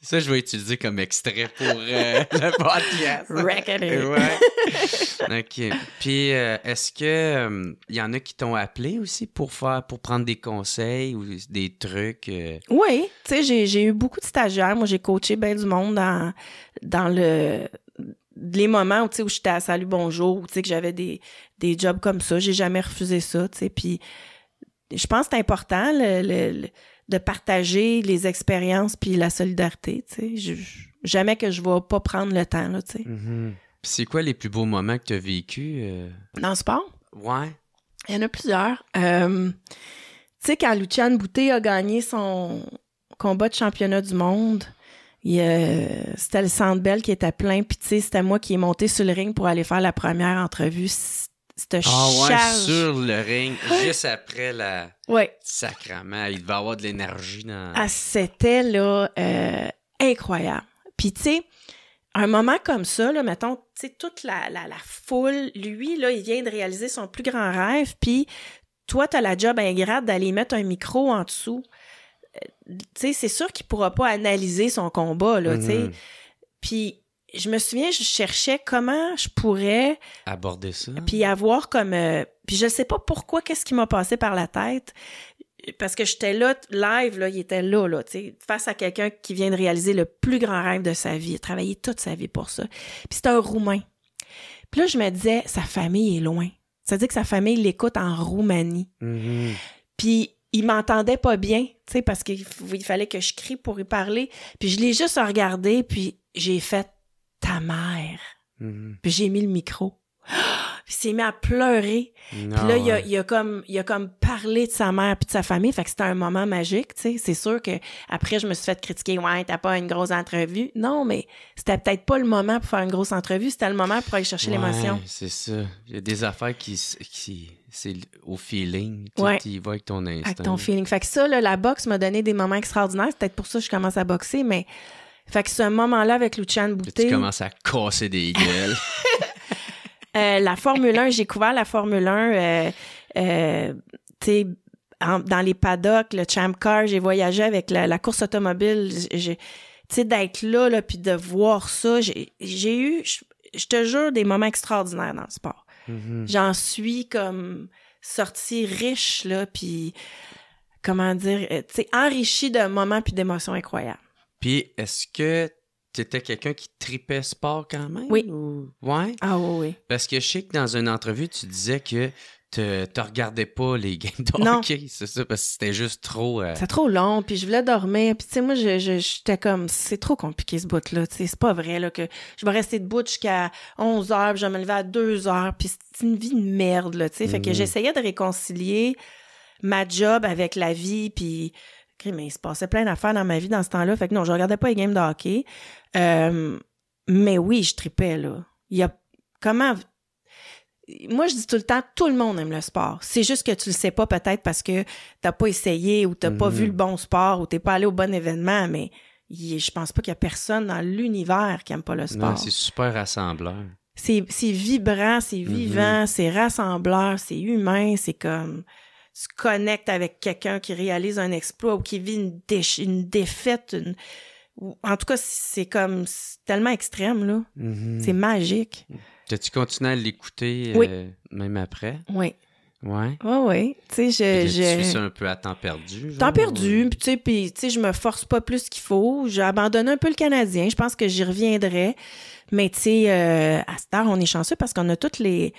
Ça, je vais utiliser comme extrait pour euh, le podcast. Reckoning. Ouais. OK. Puis, euh, est-ce qu'il euh, y en a qui t'ont appelé aussi pour faire, pour prendre des conseils ou des trucs? Oui. Tu sais, j'ai eu beaucoup de stagiaires. Moi, j'ai coaché bien du monde dans, dans le les moments où, où j'étais à Salut Bonjour, où, que j'avais des, jobs comme ça, j'ai jamais refusé ça, Puis je pense que c'est important de partager les expériences puis la solidarité, jamais que je vais pas prendre le temps, là, mm-hmm. c'est quoi les plus beaux moments que tu as vécu? Euh? Dans le sport? Ouais. Il y en a plusieurs. Euh, tu sais, quand Luciane Boutet a gagné son combat de championnat du monde, c'était le Centre qui était plein. Puis, tu sais, c'était moi qui est monté sur le ring pour aller faire la première entrevue. C'était ah sur le ring, juste après la... Ouais. Sacrement, il devait avoir de l'énergie dans... Ah, c'était, là, euh, incroyable. Puis, tu sais, un moment comme ça, là, mettons, tu sais, toute la, la, la, foule, lui, là, il vient de réaliser son plus grand rêve, puis toi, t'as la job ingrate d'aller mettre un micro en dessous tu sais, c'est sûr qu'il pourra pas analyser son combat, là, tu sais. Mhm. Puis je me souviens, je cherchais comment je pourrais aborder ça. Puis avoir comme euh, puis je sais pas pourquoi qu'est-ce qui m'a passé par la tête parce que j'étais là live là, il était là là, tu sais, face à quelqu'un qui vient de réaliser le plus grand rêve de sa vie, travailler toute sa vie pour ça. Puis c'était un roumain. Puis là je me disais sa famille est loin. Ça veut dire que sa famille l'écoute en Roumanie. Mhm. Puis il m'entendait pas bien, tu sais, parce qu'il fallait que je crie pour lui parler. Puis je l'ai juste regardé, puis j'ai fait ta mère. Mm-hmm. Puis j'ai mis le micro. puis il s'est mis à pleurer. puis là, ah, il, a, comme, il a comme parlé de sa mère puis de sa famille. Fait que c'était un moment magique, tu sais. C'est sûr que après, je me suis fait critiquer. Ouais, t'as pas une grosse entrevue. Non, mais c'était peut-être pas le moment pour faire une grosse entrevue. C'était le moment pour aller chercher l'émotion. C'est ça. Il y a des affaires qui c'est au feeling. Tu qui y avec ton instinct. Avec ton feeling. Fait que ça, la boxe m'a donné des moments extraordinaires. C'est peut-être pour ça que je commence à boxer, mais. Fait que ce moment-là avec Lucien Bouté. Tu commences à casser des gueules. Euh, la Formule 1, j'ai couvert la Formule 1. Euh, euh, dans les paddocks, le Champ Car, j'ai voyagé avec la, course automobile. Tu d'être là, là puis de voir ça, j'ai eu, je te jure, des moments extraordinaires dans le sport. Mm-hmm. J'en suis comme sortie riche, là, puis comment dire, euh, tu sais, enrichie de moments puis d'émotions incroyables. Puis est-ce que tu étais quelqu'un qui tripait sport quand même? Oui. Ou... Ah oui, oui. Parce que je sais que dans une entrevue, tu disais que te, te regardais pas les games de hockey, c'est ça, parce que c'était juste trop. Euh, c'était trop long, puis je voulais dormir, puis tu sais, moi, j'étais je, j'étais comme, c'est trop compliqué ce bout-là, tu sais, c'est pas vrai, là, que je vais rester debout jusqu'à 11 heures, puis je vais me lever à 2 heures, puis c'est une vie de merde, là, tu sais. Fait que mhm. j'essayais de réconcilier ma job avec la vie, puis. Mais il se passait plein d'affaires dans ma vie dans ce temps-là. Fait que non, je regardais pas les games de hockey. Euh, mais oui, je tripais, là. Il y a... Comment moi, je dis tout le temps, tout le monde aime le sport. C'est juste que tu le sais pas peut-être parce que t'as pas essayé ou t'as pas vu mhm. le bon sport ou t'es pas allé au bon événement, mais je pense pas qu'il y a personne dans l'univers qui aime pas le sport. c'est super rassembleur. C'est vibrant, c'est mhm. vivant, c'est rassembleur, c'est humain, c'est comme tu connectes avec quelqu'un qui réalise un exploit ou qui vit une, défaite, une... en tout cas, c'est comme tellement extrême, là. Mhm. C'est magique. Mm tu continué à l'écouter euh, même après? Oui. Ouais. Ouais, ouais. Tu sais, je. je... suis un peu à temps perdu. temps perdu, puis tu sais, puis tu je me force pas plus qu'il faut. J'ai abandonné un peu le Canadien. Je pense que j'y reviendrai. Mais tu sais, euh, à cette heure, on est chanceux parce qu'on a toutes les.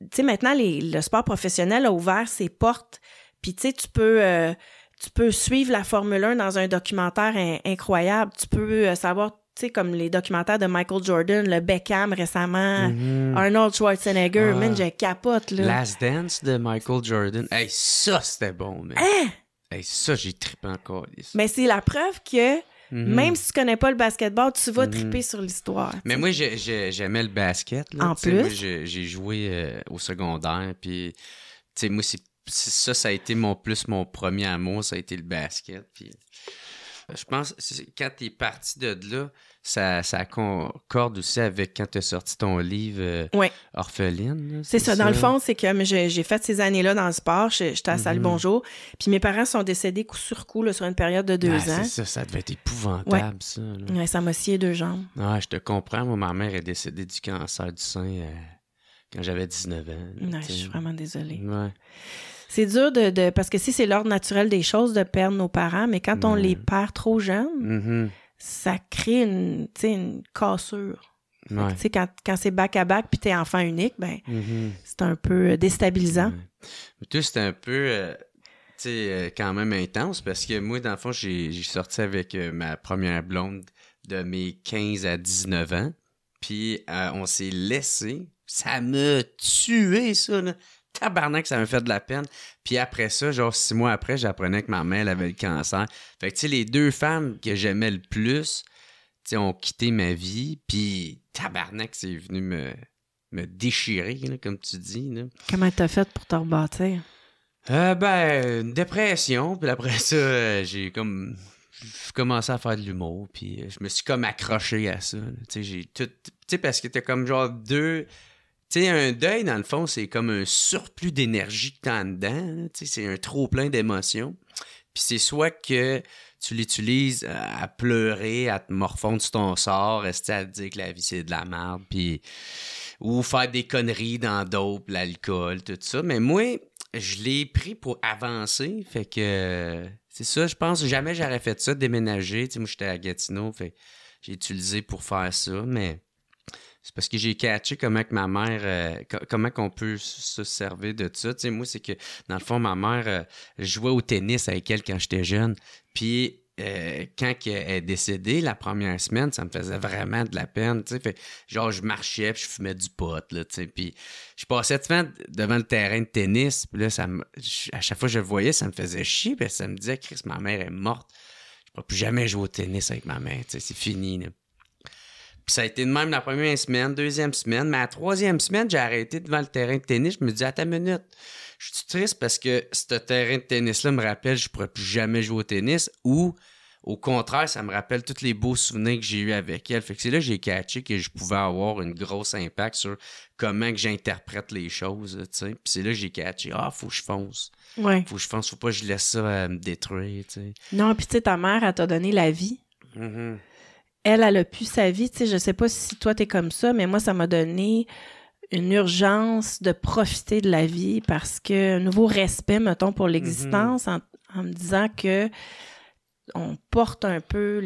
Tu sais, maintenant, le sport professionnel a ouvert ses portes. Puis tu sais, tu peux. Euh, tu peux suivre la Formule 1 dans un documentaire incroyable. Tu peux savoir tu sais, comme les documentaires de Michael Jordan, le Beckham récemment, mhm. Arnold Schwarzenegger, ah. j'ai capote, là. Last Dance de Michael Jordan. Hey, ça, c'était bon, mec! Hein? Hey, ça, j'ai trippé encore. Mais c'est la preuve que mhm. même si tu connais pas le basketball, tu vas tripper mhm. triper sur l'histoire. Mais moi, j'aimais le basket, là. En plus. j'ai joué euh, au secondaire, puis, tu sais, moi, ça, ça a été mon plus, mon premier amour, ça a été le basket, puis... Je pense que quand tu es parti de là, ça, ça concorde aussi avec quand tu as sorti ton livre euh, Orpheline. C'est ça. Dans le fond, c'est que j'ai fait ces années-là dans le sport. J'étais à la mhm. Bonjour. Puis mes parents sont décédés coup sur coup sur une période de deux ans. C'est ça. Ça devait être épouvantable, ça. ça m'a scié deux jambes. Ah, je te comprends. Moi, ma mère est décédée du cancer du sein euh, quand j'avais 19 ans. je suis vraiment désolée. Ouais. C'est dur de, Parce que si c'est l'ordre naturel des choses de perdre nos parents, mais quand on les perd trop jeunes, mm-hmm. ça crée une, cassure. quand, c'est bac à bac puis t'es enfant unique, ben mm-hmm. c'est un peu euh, déstabilisant. Tout c'est un peu. Euh, euh, quand même intense parce que moi, dans le fond, j'ai sorti avec ma première blonde de mes 15 à 19 ans. Puis on s'est laissé. Ça m'a tué, ça tabarnak, ça m'a fait de la peine. Puis après ça, genre six mois après, j'apprenais que ma mère avait le cancer. Fait que, tu sais, les deux femmes que j'aimais le plus, tu sais, ont quitté ma vie. Puis tabarnak, c'est venu me, me déchirer, comme tu dis. Comment t'as fait pour te rebâtir? Euh, ben, une dépression. Puis après ça, euh, j'ai comme commencé à faire de l'humour. Puis euh, je me suis comme accroché à ça. Tu sais, j'ai tout... Tu sais, parce que t'as comme genre deux sais, un deuil, dans le fond, c'est comme un surplus d'énergie que tu C'est un trop plein d'émotions. Puis c'est soit que tu l'utilises euh, à pleurer, à te morfondre sur ton sort, rester à te dire que la vie c'est de la merde, puis ou faire des conneries dans d'autres, l'alcool, tout ça. Mais moi, je l'ai pris pour avancer, fait que c'est ça, je pense jamais j'aurais fait ça, déménager. Tu sais, moi j'étais à Gatineau, fait j'ai utilisé pour faire ça, mais c'est parce que j'ai catché comment que ma mère, euh, comment qu'on peut se servir de ça. moi, c'est que, dans le fond, ma mère je euh, jouait au tennis avec elle quand j'étais jeune. Puis, euh, quand elle est décédée, la première semaine, ça me faisait vraiment de la peine. Fait, genre, je marchais, puis je fumais du pot. puis je passais devant, devant le terrain de tennis. Puis à chaque fois que je voyais, ça me faisait chier. Puis ça me disait, Chris, ma mère est morte. Je ne pourrais plus jamais jouer au tennis avec ma mère. C'est fini. Puis ça a été de même la première semaine, deuxième semaine. Mais la troisième semaine, j'ai arrêté devant le terrain de tennis. Je me dis, à ta minute, je suis triste parce que ce terrain de tennis-là me rappelle je pourrais plus jamais jouer au tennis ou au contraire, ça me rappelle tous les beaux souvenirs que j'ai eus avec elle. Fait que c'est là que j'ai catché que je pouvais avoir une grosse impact sur comment que j'interprète les choses, tu sais. Puis c'est là que j'ai catché, ah, faut que je fonce. Ouais. Faut que je fonce, faut pas que je laisse ça euh, me détruire, Non, puis tu sais, ta mère, elle t'a donné la vie. Mm-hmm elle, elle a pu sa vie. Tu sais, je sais pas si toi, es comme ça, mais moi, ça m'a donné une urgence de profiter de la vie parce que un nouveau respect, mettons, pour l'existence, mhm. en, me disant que on porte un peu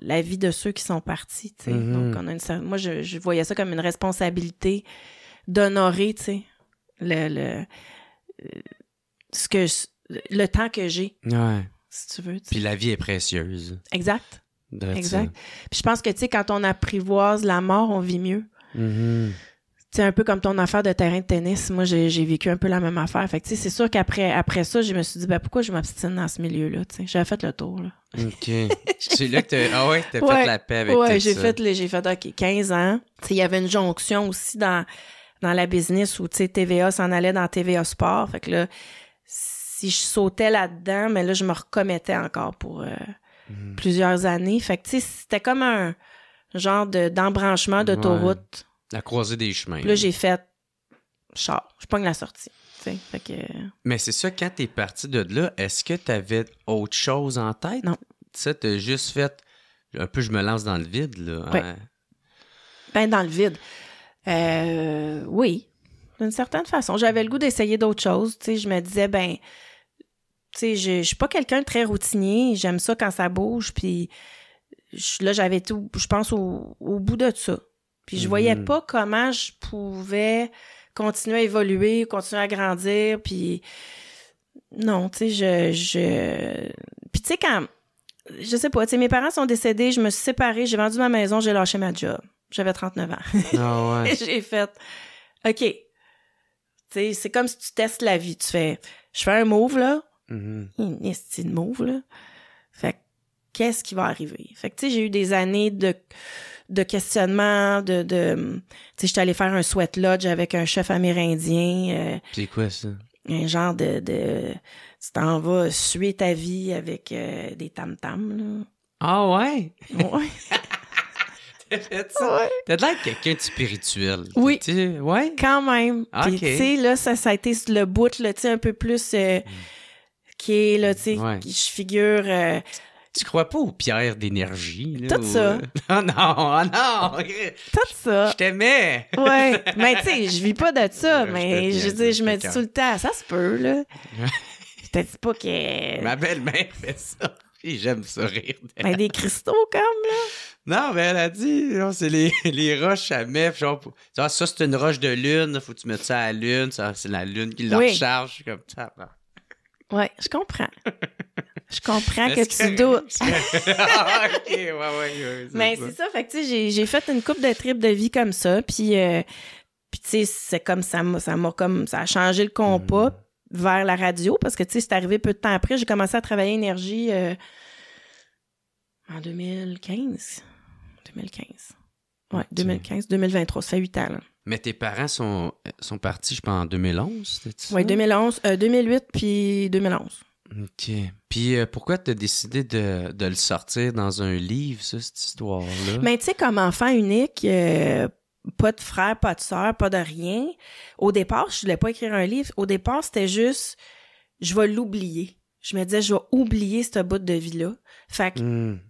la vie de ceux qui sont partis. Mhm. Donc, on a une, moi, je, voyais ça comme une responsabilité d'honorer, tu sais, le, euh, ce que, le temps que j'ai. Si tu veux. Puis la vie est précieuse. Exact. Exact. Puis je pense que, tu sais, quand on apprivoise la mort, on vit mieux. Mm-hmm. C'est un peu comme ton affaire de terrain de tennis. Moi, j'ai vécu un peu la même affaire. Fait que, c'est sûr qu'après après ça, je me suis dit, ben, pourquoi je m'obstine dans ce milieu-là? J'avais fait le tour. Là. OK. c'est là que tu ah fait la paix avec ouais, j'ai fait, j'ai fait, OK, 15 ans. Il y avait une jonction aussi dans, dans la business où TVA s'en allait dans TVA Sport. Fait que là, si je sautais là-dedans, mais là, je me recommettais encore pour. Euh, Mhm. plusieurs années. Fait que, c'était comme un genre d'embranchement d'autoroute. La croisée des chemins. là, j'ai fait Je pogne la sortie. Mais c'est ça, quand t'es parti de là, est-ce que t'avais autre chose en tête? Non. Tu sais, t'as juste fait un peu, je me lance dans le vide, là. Hein? Ben, dans le vide. Euh, oui, d'une certaine façon. J'avais le goût d'essayer d'autres choses. Tu sais, je me disais, ben, tu sais, je, je suis pas quelqu'un de très routinier. J'aime ça quand ça bouge. Puis là, j'avais tout, je pense, au, bout de ça. Puis je voyais mm-hmm. pas comment je pouvais continuer à évoluer, continuer à grandir. Puis non, tu sais, je, je. Puis tu sais, quand. Je sais pas, tu mes parents sont décédés, je me suis séparée, j'ai vendu ma maison, j'ai lâché ma job. J'avais 39 ans. Ah j'ai fait. OK, c'est comme si tu testes la vie. Tu fais, je fais un move, là, Mm Une move, là. Fait qu'est-ce qui va arriver? Fait que, tu sais, j'ai eu des années de, de questionnement, de, de hum, tu sais, j'étais allée faire un sweat lodge avec un chef amérindien. Euh, c'est quoi ça? Un genre de, de tu t'en vas suer ta vie avec euh, des tam-tams, là. Ah ouais? Ouais. T'as fait ça? l'air quelqu'un de spirituel. Oui. Ouais? Quand même. tu sais, là, ça, a été le bout, là, tu sais, un peu plus... Euh, mm qui là, tu sais, je figure. Euh, tu crois pas aux pierres d'énergie? Là, Tout ça. Oh non, ah non! Tout ça. Je t'aimais! ouais, mais tu sais, je vis pas de ça, mais je, dis, je me dis tout le temps, ça se peut, là. je te dis pas que. Ma belle-mère fait ça. et j'aime sourire. rire. Mais des cristaux comme, là. Non, mais elle a dit, c'est les, les, roches à meuf Genre, ça, c'est une roche de lune. Faut que tu mettes ça à la lune. Ça, c'est la lune qui la recharge. Comme ça. Oui, je comprends. Je comprends que, tu doutes. Mais c'est ça. Fait que, tu sais, j'ai fait une coupe de trip de vie comme ça. Puis, euh, puis tu sais, c'est comme ça, ça m'a comme, ça a changé le compas mm. vers la radio parce que, tu sais, c'est arrivé peu de temps après. J'ai commencé à travailler énergie euh, en 2015. 2015. Ouais, 2015, 2023. Ça fait huit ans, là. Mais tes parents sont, euh, sont partis, je pense, en 2011, Oui, 2011, 2008 puis 2011. OK. Puis euh, pourquoi tu as décidé de, le sortir dans un livre, cette histoire-là? Mais ben, tu sais, comme enfant unique, euh, pas de frère, pas de sœur, pas de rien. Au départ, je voulais pas écrire un livre. Au départ, c'était juste, je vais l'oublier. Je me disais, je vais oublier ce bout de vie-là. Fait que, hmm.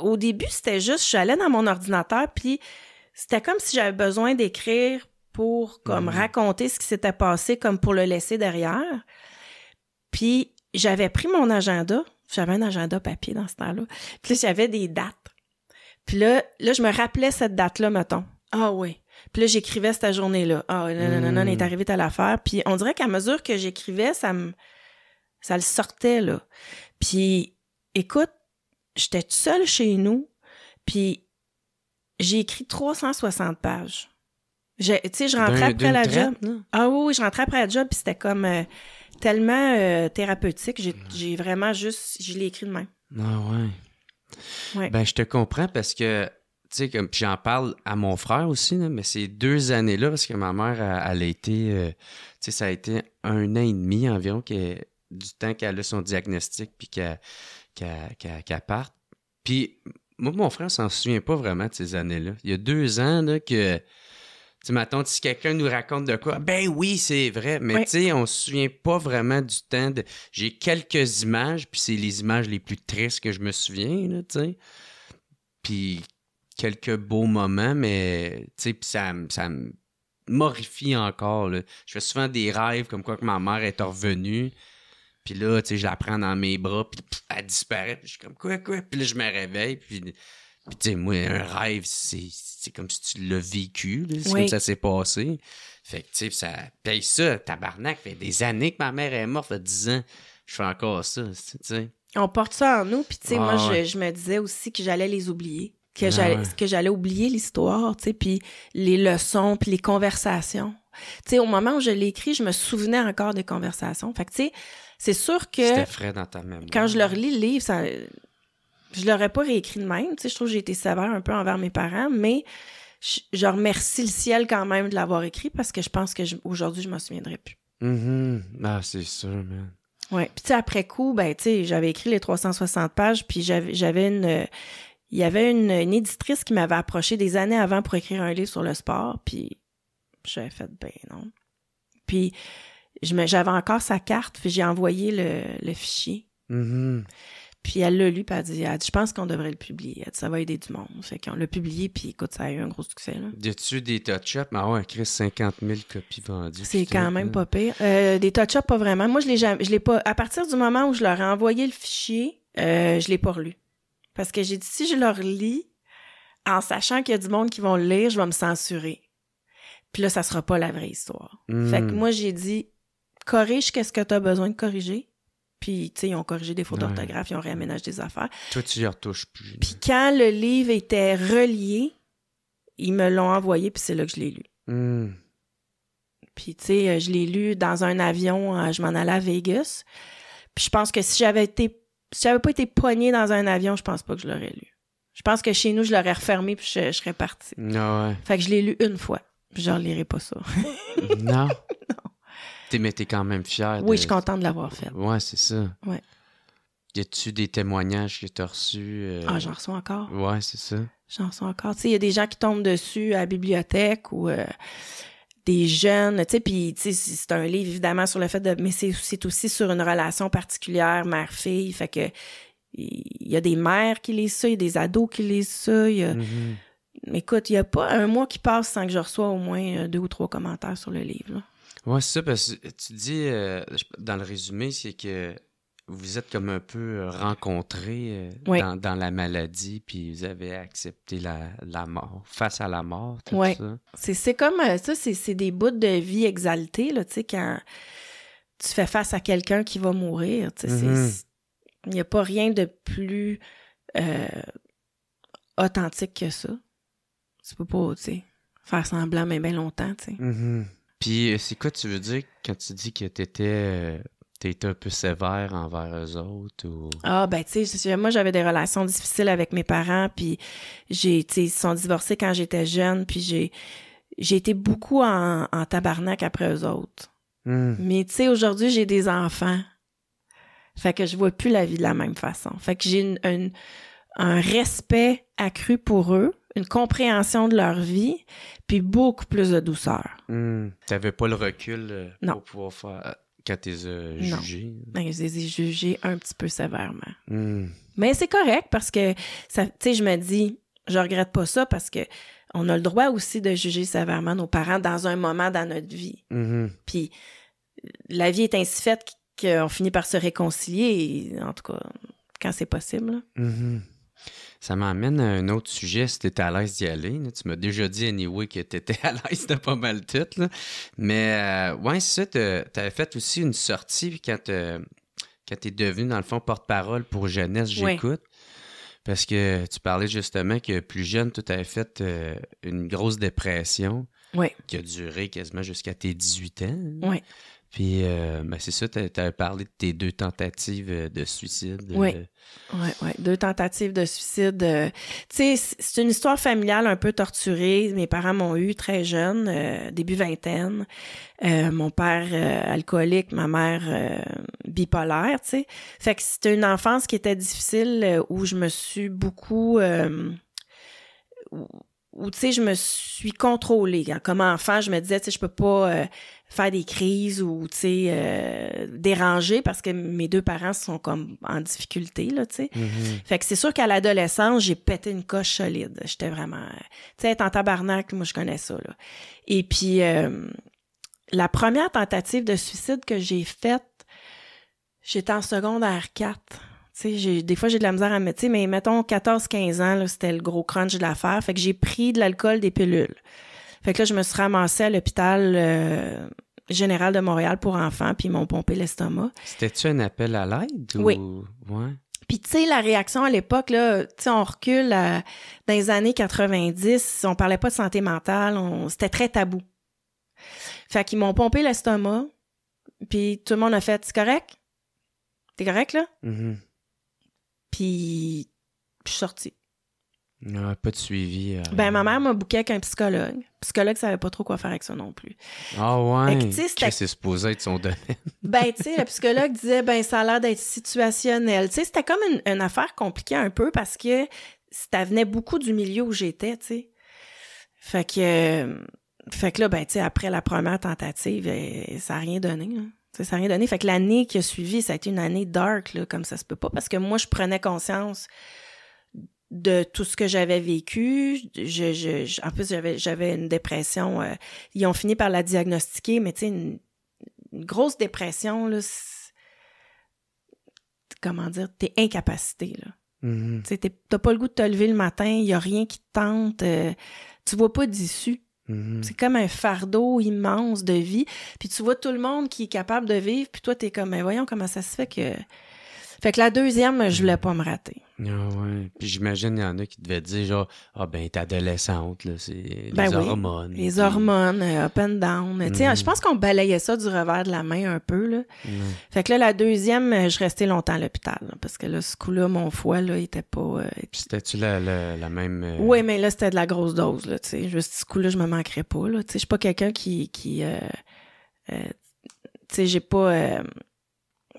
au début, c'était juste, j'allais dans mon ordinateur, puis c'était comme si j'avais besoin d'écrire pour comme mm. raconter ce qui s'était passé, comme pour le laisser derrière. Puis j'avais pris mon agenda, j'avais un agenda papier dans ce temps-là, puis j'avais des dates. Puis là, là, je me rappelais cette date-là, mettons. Ah oui. Puis là, j'écrivais cette journée-là. Ah, non, non, non, non, est mm. arrivé telle l'affaire. Puis on dirait qu'à mesure que j'écrivais, ça me... ça le sortait, là. Puis, écoute, j'étais seule chez nous, puis j'ai écrit 360 pages. Tu sais, je rentrais après la job. Ah oui, je rentrais après la job, puis c'était comme euh, tellement euh, thérapeutique. J'ai vraiment juste... Je l'ai écrit de même. Ah ouais. Ben, je te comprends parce que tu sais, comme j'en parle à mon frère aussi, mais ces deux années-là, parce que ma mère, elle, a été, euh, tu sais, ça a été un an et demi environ du temps qu'elle a son diagnostic puis qu'elle parte. Puis moi, mon frère s'en souvient pas vraiment de ces années-là. Il y a deux ans que. Tu m'attends, si quelqu'un nous raconte de quoi, ben oui, c'est vrai, mais tu sais, on se souvient pas vraiment du temps. De... J'ai quelques images, puis c'est les images les plus tristes que je me souviens, tu sais. Puis quelques beaux moments, mais tu sais, ça, ça me morifie encore. Je fais souvent des rêves comme quoi que ma mère est revenue, puis là, tu sais, je la prends dans mes bras, puis elle disparaît. Puis je suis comme, quoi, quoi? Puis là, je me réveille, puis... tu sais, moi, un rêve, c'est comme si tu l'as vécu, c'est comme ça s'est passé. Fait que, tu sais, ça paye ça, tabarnak. Fait des années que ma mère est morte, fait 10 ans, je fais encore ça, tu sais. On porte ça en nous, puis, tu sais, moi, je, me disais aussi que j'allais les oublier, que que j'allais oublier l'histoire, tu sais, puis les leçons, puis les conversations. Tu sais, au moment où je l'écris je me souvenais encore des conversations. Fait que, tu sais, c'est sûr que. Frais dans ta Quand je leur lis le livre, ça, je l'aurais pas réécrit de même. Tu je trouve que j'ai été sévère un peu envers mes parents, mais je, remercie le ciel quand même de l'avoir écrit parce que je pense que aujourd'hui, je m'en souviendrai plus. Mm c'est sûr, man. Oui. Puis, après coup, ben, j'avais écrit les 360 pages, puis j'avais une. il y avait une, éditrice qui m'avait approché des années avant pour écrire un livre sur le sport, puis j'avais fait, ben non. Puis j'avais encore sa carte, puis j'ai envoyé le, fichier. Mm-hmm. Puis elle l'a lu, puis elle, dit, dit, je pense qu'on devrait le publier. Elle dit, ça va aider du monde. Fait qu'on l'a publié, puis écoute, ça a eu un gros succès. Là. Dis-tu des touch ups ah ouais, 50 000 copies vendues. C'est quand même hein. pas pire. Euh, des touch ups pas vraiment. Moi, je l'ai jamais, pas, à partir du moment où je leur ai envoyé le fichier, euh, je l'ai pas relu. Parce que j'ai dit, si je leur lis, en sachant qu'il y a du monde qui vont le lire, je vais me censurer. Puis là, ça sera pas la vraie histoire. Fait que mm. moi, j'ai dit, corrige qu'est-ce que tu as besoin de corriger. Puis, tu sais, ils ont corrigé des fautes d'orthographe, ils ont réaménagé des affaires. Toi, tu y retouches Puis quand le livre était relié, ils me l'ont envoyé, puis c'est là que je l'ai lu. Hmm. Puis, tu sais, je l'ai lu dans un avion, euh, je m'en allais à Vegas. Puis je pense que si j'avais été si j'avais pas été poignée dans un avion, je pense pas que je l'aurais lu. Je pense que chez nous, je l'aurais refermé puis je, serais partie. Non, ah ouais. Fait que je l'ai lu une fois. Puis je relirai pas ça. non. non. T'es, mais t'es quand même fier. Oui, je suis contente de l'avoir fait. Oui, c'est ça. Ouais. Y a-tu des témoignages que t'as reçus? Euh? Ah, j'en reçois encore. Oui, c'est ça. J'en reçois encore. Tu sais, il y a des gens qui tombent dessus à la bibliothèque ou euh, des jeunes, tu sais, puis c'est un livre évidemment sur le fait de... Mais c'est, aussi sur une relation particulière, mère-fille, fait que il y a des mères qui lisent ça, il y a des ados qui lisent ça, mm-hmm. Écoute, il n'y a pas un mois qui passe sans que je reçois au moins euh, deux ou trois commentaires sur le livre. Ouais, c'est ça, parce que tu dis, euh, dans le résumé, c'est que vous êtes comme un peu euh, rencontrés euh, dans, la maladie, puis vous avez accepté la, la mort, face à la mort, oui. C'est comme ça, c'est des bouts de vie exaltés, là, tu sais, quand tu fais face à quelqu'un qui va mourir, tu sais, mm-hmm. il n'y a pas rien de plus authentique que ça. Tu peux pas, tu sais, faire semblant, mais bien longtemps, tu sais. Mm-hmm. Puis euh, c'est quoi tu veux dire quand tu dis que t'étais euh, étais un peu sévère envers eux autres ou Ah ben tu sais moi j'avais des relations difficiles avec mes parents puis j'ai tu ils sont divorcés quand j'étais jeune puis j'ai j'ai été beaucoup en, en, tabarnak après eux autres. Hmm. Mais tu sais aujourd'hui j'ai des enfants. Fait que je vois plus la vie de la même façon. Fait que j'ai une, un respect accru pour eux une compréhension de leur vie, puis beaucoup plus de douceur. Hmm. Tu n'avais pas le recul euh, pour pouvoir faire euh, quand t'es euh, jugé. Non. je les ai jugés un petit peu sévèrement. Hmm. Mais c'est correct parce que tu sais, je me dis, je regrette pas ça parce que on a le droit aussi de juger sévèrement nos parents dans un moment dans notre vie. Hmm. Puis la vie est ainsi faite qu'on finit par se réconcilier, en tout cas quand c'est possible. Ça m'amène à un autre sujet, si tu étais à l'aise d'y aller. Tu m'as déjà dit, anyway, que tu étais à l'aise de pas mal tout. Là. Mais euh, ouais, c'est ça, tu avais fait aussi une sortie quand, euh, tu es devenu, dans le fond, porte-parole pour Jeunesse J'écoute. Parce que tu parlais justement que plus jeune, tu avais fait euh, une grosse dépression qui a duré quasiment jusqu'à tes 18 ans. Hein. Oui, puis, euh, ben, c'est ça, tu as, parlé de tes deux tentatives euh, de suicide. Oui, euh. oui, deux tentatives de suicide. tu sais, c'est une histoire familiale un peu torturée. Mes parents m'ont eu très jeune, début vingtaine. mon père alcoolique, ma mère bipolaire, tu sais. Fait que c'était une enfance qui était difficile où je me suis beaucoup où tu sais, je me suis contrôlée. Comme enfant, je me disais, tu sais, je peux pas, faire des crises ou tu sais euh, déranger parce que mes deux parents sont comme en difficulté là tu sais mm-hmm. fait que c'est sûr qu'à l'adolescence j'ai pété une coche solide j'étais vraiment tu sais être en tabarnak moi je connais ça là et puis euh, la première tentative de suicide que j'ai faite j'étais en secondaire 4 j'ai, des fois, j'ai de la misère à me sais, mais mettons 14-15 ans, c'était le gros crunch de l'affaire. Fait que j'ai pris de l'alcool, des pilules. Fait que là, je me suis ramassée à l'hôpital euh, général de Montréal pour enfants, puis ils m'ont pompé l'estomac. C'était-tu un appel à l'aide? Ou... Ouais. Puis, tu sais, la réaction à l'époque, là, tu sais, on recule dans les années 90, on parlait pas de santé mentale, c'était très tabou. Fait qu'ils m'ont pompé l'estomac, puis tout le monde a fait « C'est correct? T'es correct, là? Mm Puis, je suis sortie. Ah, pas de suivi. Euh. Ben, ma mère m'a bouqué avec un psychologue. Le psychologue savait pas trop quoi faire avec ça non plus. Ah ouais? Que, c'est supposé être son domaine. ben, tu sais, le psychologue disait, ben, ça a l'air d'être situationnel. Tu sais, c'était comme une, affaire compliquée un peu parce que ça venait beaucoup du milieu où j'étais, tu sais. Fait que, euh, fait que là, ben, tu sais, après la première tentative, euh, ça n'a rien donné. Ça n'a rien donné. Fait que l'année qui a suivi, ça a été une année dark, là, comme ça se peut pas, parce que moi, je prenais conscience de tout ce que j'avais vécu. Je, je, en plus, j'avais, une dépression. Euh, ils ont fini par la diagnostiquer, mais tu sais, une, grosse dépression, là, comment dire, t'es incapacité, là. Mm-hmm. T'as pas le goût de te lever le matin, il y a rien qui te tente, euh, tu vois pas d'issue. Mm-hmm. C'est comme un fardeau immense de vie. Puis tu vois tout le monde qui est capable de vivre, puis toi, t'es comme, voyons comment ça se fait que fait que la deuxième, je voulais pas me rater. Ah ouais. Puis j'imagine, il y en a qui devaient dire genre, ah ben, t'es adolescente, là, c'est les ben hormones. Les hormones, euh, up and down. Tu sais, je mm. pense qu'on balayait ça du revers de la main un peu, là. Fait que là, la deuxième, euh, je restais longtemps à l'hôpital, parce que là, ce coup-là, mon foie, là, il était pas. Euh... C'était-tu la, la, même. Euh, oui, mais là, c'était de la grosse dose, là, tu sais. Juste ce coup-là, je me manquerais pas, là. Tu sais, je suis pas quelqu'un qui. qui euh... tu sais, j'ai pas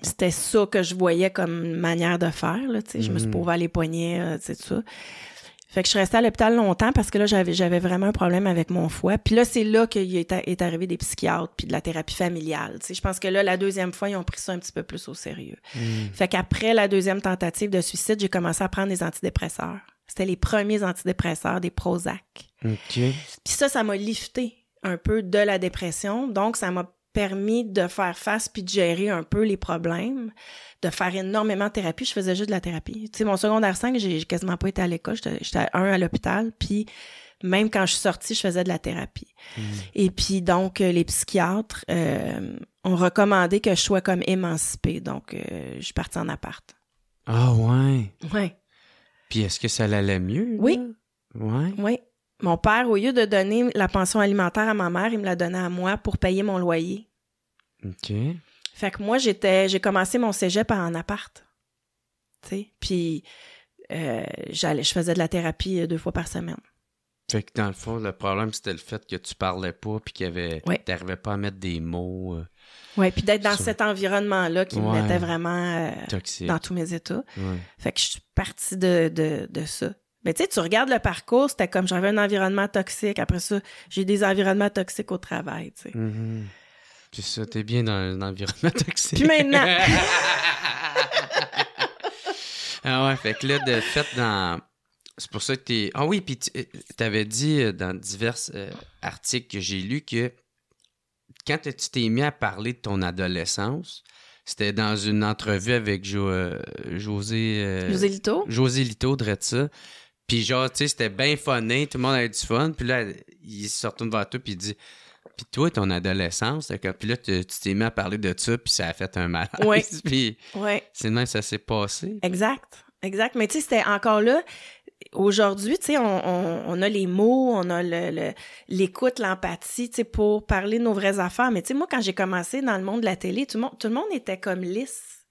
c'était ça que je voyais comme manière de faire. Là, Je me suis mm-hmm. pauvre les poignets, c'est euh, tout ça. Fait que je suis restais à l'hôpital longtemps parce que là, j'avais, j'avais vraiment un problème avec mon foie. Puis là, c'est là qu'il est, est, arrivé des psychiatres puis de la thérapie familiale. sais Je pense que là, la deuxième fois, ils ont pris ça un petit peu plus au sérieux. Mm. Fait qu'après la deuxième tentative de suicide, j'ai commencé à prendre des antidépresseurs. C'était les premiers antidépresseurs, des Prozac. Okay. Puis ça, ça m'a lifté un peu de la dépression. Donc, ça m'a permis de faire face puis de gérer un peu les problèmes, de faire énormément de thérapie. Je faisais juste de la thérapie. Tu sais, mon secondaire 5, j'ai quasiment pas été à l'école. J'étais un à l'hôpital, puis même quand je suis sortie, je faisais de la thérapie. Mmh. Et puis donc, euh, les psychiatres euh, ont recommandé que je sois comme émancipée. Donc, euh, je suis partie en appart. Ah ouais? Ouais. Puis est-ce que ça allait mieux? Oui. Ouais. Ouais. Oui. Mon père, au lieu de donner la pension alimentaire à ma mère, il me la donnait à moi pour payer mon loyer. OK. Fait que moi, j'étais, j'ai commencé mon cégep en appart. sais? Puis euh, j'allais, je faisais de la thérapie euh, deux fois par semaine. Fait que dans le fond, le problème, c'était le fait que tu parlais pas puis qu'il y avait. T'arrivais pas à mettre des mots. Euh, oui, puis d'être dans cet environnement-là qui me mettait vraiment dans tous mes états. Fait que je suis partie de, de, de ça. Mais tu sais, tu regardes le parcours, c'était comme j'avais un environnement toxique. Après ça, j'ai des environnements toxiques au travail, tu sais. Puis mm-hmm. ça, t'es bien dans un environnement toxique. Puis maintenant! ah ouais, fait que là, de fait, dans... C'est pour ça que t'es... Ah oui, puis euh, t'avais dit euh, dans divers euh, articles que j'ai lus que quand tu t'es mis à parler de ton adolescence, c'était dans une entrevue avec José... José Lito. José Lito, ça puis genre, tu sais, c'était bien funné, tout le monde avait du fun. Puis là, il se retourne vers toi, puis il dit Puis toi, ton adolescence, puis là, tu t'es mis à parler de ça, puis ça a fait un mal. » Oui. puis c'est ça s'est passé. Exact, exact. Mais tu sais, c'était encore là. Aujourd'hui, tu sais, on, a les mots, on a l'écoute, le, l'empathie, tu sais, pour parler de nos vraies affaires. Mais tu sais, moi, quand j'ai commencé dans le monde de la télé, tout le monde, tout le monde était comme lisse.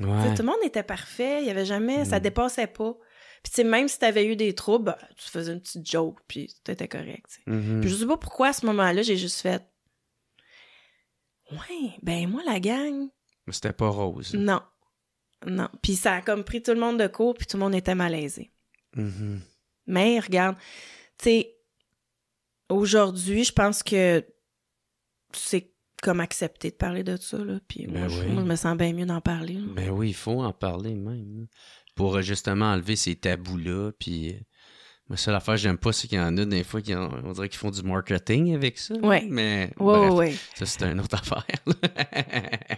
Ouais. Tout le monde était parfait, il y avait jamais, ça mm. dépassait pas. Puis, tu sais, même si tu avais eu des troubles, tu faisais une petite joke, puis t'étais correct. Mm-hmm. je sais pas pourquoi à ce moment-là, j'ai juste fait. Ouais, ben, moi, la gang. Mais c'était pas rose. Non. Non. Puis, ça a comme pris tout le monde de court, puis tout le monde était malaisé. Mm-hmm. Mais, regarde, tu sais, aujourd'hui, je pense que c'est comme accepter de parler de ça. Là. Puis ben moi, je, me sens bien mieux d'en parler. mais Ben oui, il faut en parler même pour euh, justement enlever ces tabous-là. Puis, euh, mais seule affaire j'aime pas, c'est qu'il y en a des fois qui dirait qu'ils font du marketing avec ça. Oui. Mais ça, c'est une autre affaire.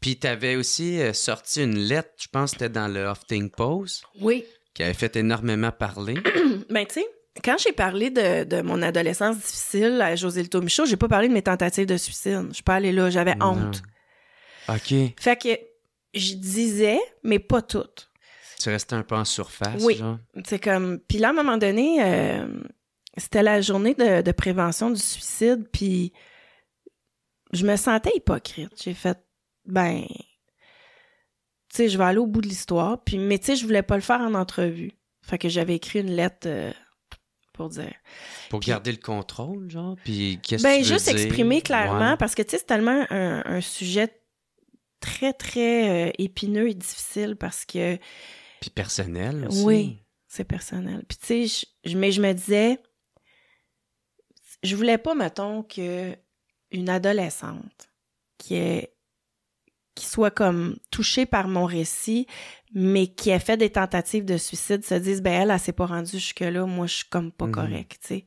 Puis, tu avais aussi euh, sorti une lettre, je pense que c'était dans le Huffington Post. Oui. Qui avait fait énormément parler. ben, tu sais, quand j'ai parlé de, mon adolescence difficile à José Lito Michaud, j'ai pas parlé de mes tentatives de suicide. Je suis pas allée là, j'avais honte. OK. Fait que je disais, mais pas toutes. Tu restais un peu en surface, oui. C'est comme... Puis là, à un moment donné, euh, c'était la journée de, prévention du suicide, puis je me sentais hypocrite. J'ai fait, ben... Tu sais, je vais aller au bout de l'histoire, puis... Mais tu sais, je voulais pas le faire en entrevue. Fait que j'avais écrit une lettre... Euh, pour dire. Pour garder le contrôle, genre? Puis qu'est-ce ben, que tu Ben juste exprimer clairement, parce que, tu sais, c'est tellement un, sujet très, très euh, épineux et difficile parce que puis personnel aussi. Oui, c'est personnel. Puis tu sais, je, mais je me disais, je voulais pas, mettons, que une adolescente qui est qui soit comme touchée par mon récit, mais qui a fait des tentatives de suicide, se dise ben elle, elle, s'est pas rendue jusque là, moi je suis comme pas mhm. correcte, tu sais.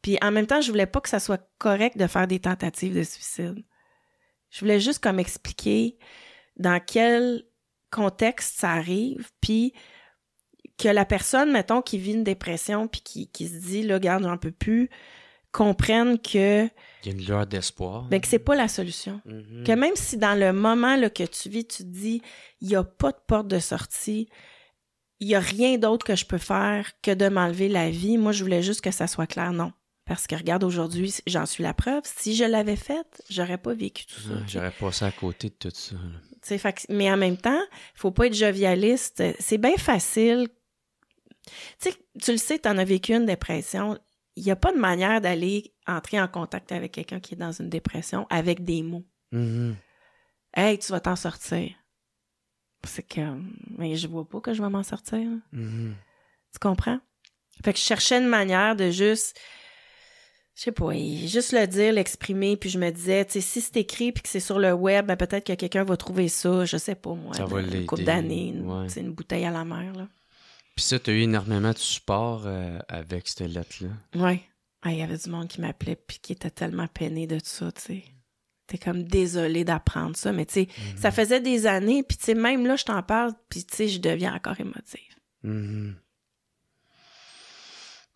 Puis en même temps, je voulais pas que ça soit correct de faire des tentatives de suicide. Je voulais juste comme expliquer dans quelle contexte ça arrive, puis que la personne, mettons, qui vit une dépression, puis qui, qui se dit, là, garde, j'en peux plus, comprenne que... Il y a une lueur d'espoir. mais ben, que c'est pas la solution. Mm-hmm. Que même si dans le moment là, que tu vis, tu te dis, il n'y a pas de porte de sortie, il n'y a rien d'autre que je peux faire que de m'enlever la vie, moi, je voulais juste que ça soit clair, non. Parce que regarde, aujourd'hui, j'en suis la preuve. Si je l'avais faite, j'aurais pas vécu tout ça. J'aurais passé à côté de tout ça mais en même temps, faut pas être jovialiste. C'est bien facile. tu le sais, tu en as vécu une dépression. Il n'y a pas de manière d'aller entrer en contact avec quelqu'un qui est dans une dépression avec des mots. Mm-hmm. Hey, tu vas t'en sortir. C'est que mais je vois pas que je vais m'en sortir. Mm-hmm. Tu comprends? Fait que je cherchais une manière de juste je sais pas, juste le dire, l'exprimer, puis je me disais, tu sais, si c'est écrit puis que c'est sur le web, ben peut-être que quelqu'un va trouver ça, je sais pas, moi, ça une couple d'années, c'est une bouteille à la mer, là. Puis ça, t'as eu énormément de support euh, avec cette lettre-là. Ouais. Ah, il y avait du monde qui m'appelait puis qui était tellement peiné de tout ça, tu sais. T'es comme désolé d'apprendre ça, mais tu sais, mhm. ça faisait des années, puis tu sais, même là, je t'en parle, puis tu sais, je deviens encore émotive. Mhm.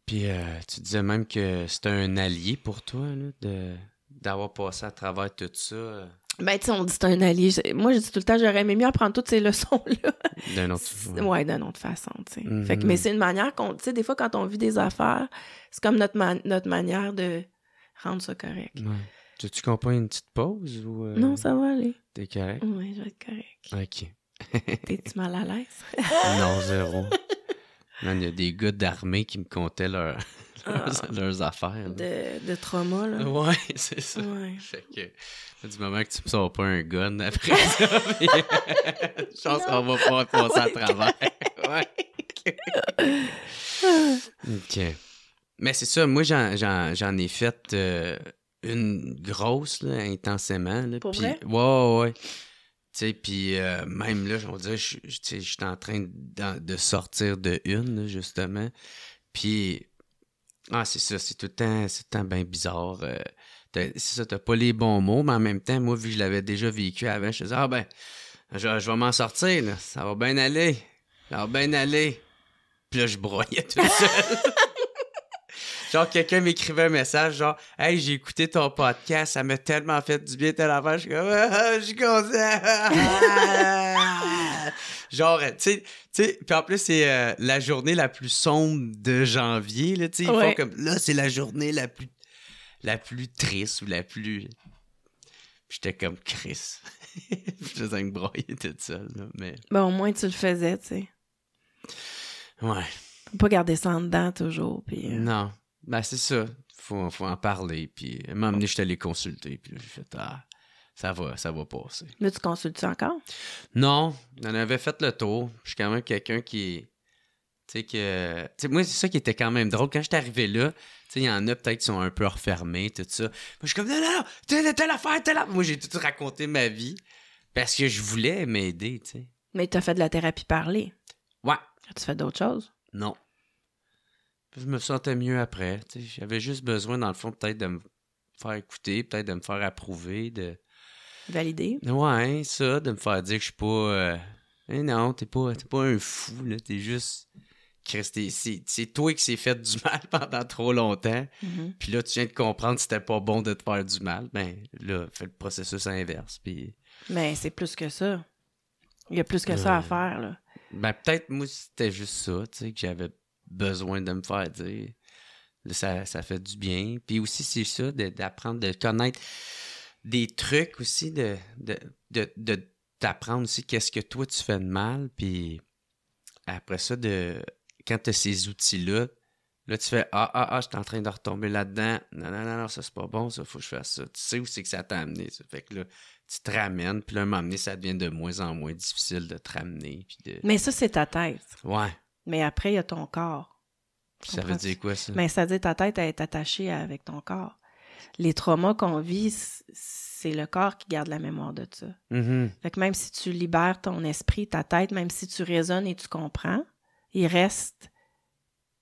Puis euh, tu disais même que c'était un allié pour toi de, d'avoir passé à travers tout ça. Ben, tu sais, on dit c'est un allié. Moi, je dis tout le temps, j'aurais aimé mieux apprendre toutes ces leçons-là. D'un autre façon. Ouais, d'une autre façon, tu sais. Mm-hmm. Mais c'est une manière qu'on. Tu sais, des fois, quand on vit des affaires, c'est comme notre, notre manière de rendre ça correct. Tu comprends une petite pause ou. Euh, non, ça va aller. T'es correct? Oui, je vais être correct. OK. T'es-tu mal à l'aise? non, zéro il y a des gars d'armée qui me comptaient ah. leurs, affaires. De, de, trauma, là. Ouais, c'est ça. Fait que, du moment que tu me sors pas un gun après ça, je pense qu'on va pas passer à travers. ouais. OK. Mais c'est ça, moi, j'en ai fait euh, une grosse, là, intensément. Là, Pour Ouais, ouais sais, puis euh, même là, je dirait, je, je suis en train de, sortir de une, justement. Puis, ah, c'est ça, c'est tout le temps, c'est tout le bien bizarre. Euh, c'est ça, t'as pas les bons mots, mais en même temps, moi, vu que je l'avais déjà vécu avant, je disais, ah ben, je, vais m'en sortir, ça va bien aller, ça va bien aller. Puis là, je broyais tout seul. Genre, quelqu'un m'écrivait un message, genre, hey, j'ai écouté ton podcast, ça m'a tellement fait du bien, telle affaire. Je suis comme, ah, ah, je suis content. genre, euh, tu sais, tu sais, puis en plus, c'est euh, la journée la plus sombre de janvier, là, tu sais. comme, là, c'est la journée la plus, la plus triste ou la plus. J'étais comme Chris. je faisais me broyer toute seule, là, mais. Ben, au moins, tu le faisais, tu sais. Ouais. pas garder ça en dedans toujours, euh, Non. Ben, c'est ça. Faut, faut en parler. Puis, elle m'a amené, je allé consulter. Puis, j'ai fait, ah, ça va, ça va passer. Mais tu consultes encore? Non, J'en avais fait le tour. Je suis quand même quelqu'un qui. Tu sais, que. T'sais, moi, c'est ça qui était quand même drôle. Quand je suis arrivé là, tu sais, il y en a peut-être qui sont un peu refermés, tout ça. Moi, je suis comme, non, non, non, telle, affaire, telle affaire. Moi, j'ai tout raconté ma vie parce que je voulais m'aider, tu sais. Mais tu as fait de la thérapie parler. Ouais. As tu fait d'autres choses? Non je me sentais mieux après. J'avais juste besoin, dans le fond, peut-être de me faire écouter, peut-être de me faire approuver, de. Valider. Ouais, ça, de me faire dire que je suis pas. Euh, eh non, t'es pas, pas un fou, là. es juste. C'est toi qui s'est fait du mal pendant trop longtemps. Mm-hmm. Puis là, tu viens de comprendre que c'était pas bon de te faire du mal. Ben là, fais le processus inverse. Puis. Mais ben, c'est plus que ça. Il y a plus que ça à euh, faire, là. Ben peut-être, moi, c'était juste ça, tu sais, que j'avais besoin de me faire dire. Ça, ça fait du bien. Puis aussi, c'est ça, d'apprendre, de, connaître des trucs aussi, de, de, t'apprendre aussi qu'est-ce que toi tu fais de mal. Puis après ça, de quand tu as ces outils-là, là tu fais Ah, ah, ah, je suis en train de retomber là-dedans. Non, non, non, non, ça c'est pas bon, ça, faut que je fasse ça. Tu sais où c'est que ça t'a amené. Ça. Fait que là, tu te ramènes, puis là, donné ça devient de moins en moins difficile de te ramener. Mais ça, c'est ta tête. Ouais. Mais après, il y a ton corps. Ça veut dire quoi, ça? mais ben, ça veut dire ta tête est attachée avec ton corps. Les traumas qu'on vit, c'est le corps qui garde la mémoire de ça. Mm-hmm. même si tu libères ton esprit, ta tête, même si tu raisonnes et tu comprends, il reste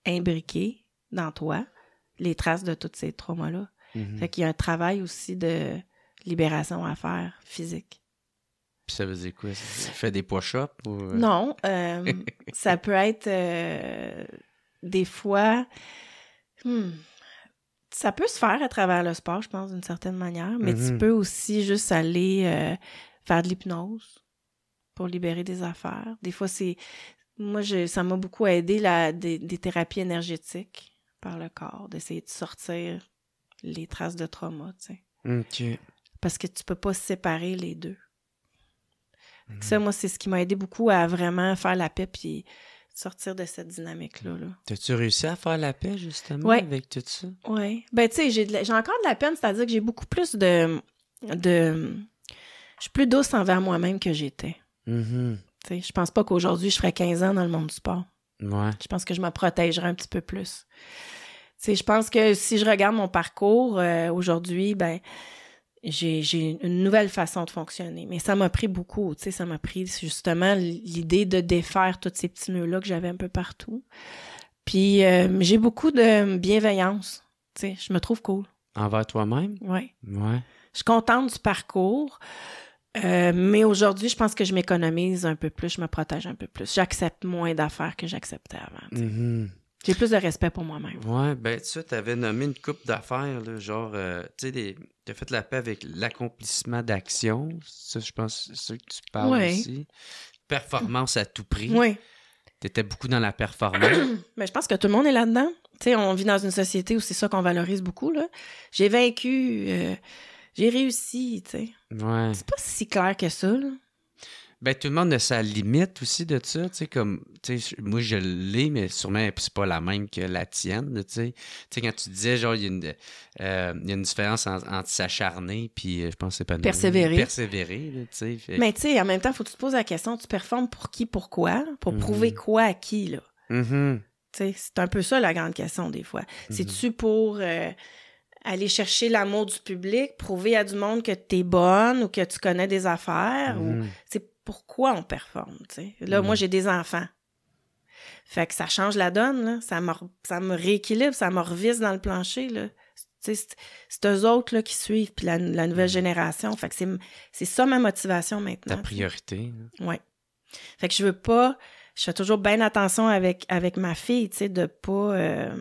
imbriqué dans toi les traces de tous ces traumas-là. Mm y a un travail aussi de libération à faire physique. Puis ça veut dire quoi? Ça fait des poids ups Ou... Euh? Non, euh, ça peut être euh, des fois... Hmm, ça peut se faire à travers le sport, je pense, d'une certaine manière, mais tu mm-hmm. peux aussi juste aller faire de l'hypnose pour libérer des affaires. Des fois, c'est... Moi, je, ça m'a beaucoup aidé des, thérapies énergétiques par le corps, d'essayer de sortir les traces de trauma, Parce que tu peux pas séparer les deux. Mhm. Ça, moi, c'est ce qui m'a aidé beaucoup à vraiment faire la paix puis sortir de cette dynamique-là. tas tu réussi à faire la paix, justement, avec tout ça? Oui. Ben, tu sais, j'ai, encore de la peine, c'est-à-dire que j'ai beaucoup plus de... de... Je suis plus douce envers moi-même que j'étais. Mm-hmm. Tu sais, je pense pas qu'aujourd'hui, je ferais 15 ans dans le monde du sport. Ouais. Je pense que je me protégerais un petit peu plus. Tu sais, je pense que si je regarde mon parcours euh, aujourd'hui, ben j'ai une nouvelle façon de fonctionner. Mais ça m'a pris beaucoup, tu sais, ça m'a pris justement l'idée de défaire tous ces petits nœuds-là que j'avais un peu partout. Puis euh, j'ai beaucoup de bienveillance, tu sais, je me trouve cool. Envers toi-même? Oui. Ouais. Je suis contente du parcours, euh, mais aujourd'hui, je pense que je m'économise un peu plus, je me protège un peu plus. J'accepte moins d'affaires que j'acceptais avant. Mm-hmm. J'ai plus de respect pour moi-même. Ouais, ben tu sais, t'avais nommé une coupe d'affaires, genre, euh, tu sais, des... t'as fait la paix avec l'accomplissement d'action, ça, je pense, c'est ce que tu parles aussi. Performance à tout prix. Oui. T'étais beaucoup dans la performance. Mais ben, je pense que tout le monde est là-dedans. Tu sais, on vit dans une société où c'est ça qu'on valorise beaucoup, là. J'ai vaincu, euh, j'ai réussi, tu sais. Ouais. C'est pas si clair que ça, là. Ben, tout le monde a sa limite aussi de ça, tu sais, comme, moi je l'ai, mais sûrement c'est pas la même que la tienne, tu quand tu disais, genre, il y a une, euh, différence entre s'acharner, puis euh, je pense c'est pas... Persévérer. Persévérer, tu Mais tu sais, en même temps, faut que tu te poses la question, tu performes pour qui, pourquoi, pour mm-hmm. prouver quoi à qui, là. Mm-hmm. c'est un peu ça la grande question, des fois. Mm-hmm. C'est-tu pour... Euh, aller chercher l'amour du public, prouver à du monde que tu es bonne ou que tu connais des affaires ou c'est pourquoi on performe, Là, moi, mm-hmm. j'ai des enfants. Fait que ça change la donne, là. Ça, me, me rééquilibre, ça me revisse dans le plancher, là. C'est eux autres là, qui suivent, puis la, nouvelle mm-hmm. génération. Fait que c'est ça ma motivation maintenant. Ta priorité. Oui. Fait que je veux pas... Je fais toujours bien attention avec, avec ma fille, tu sais, de pas euh,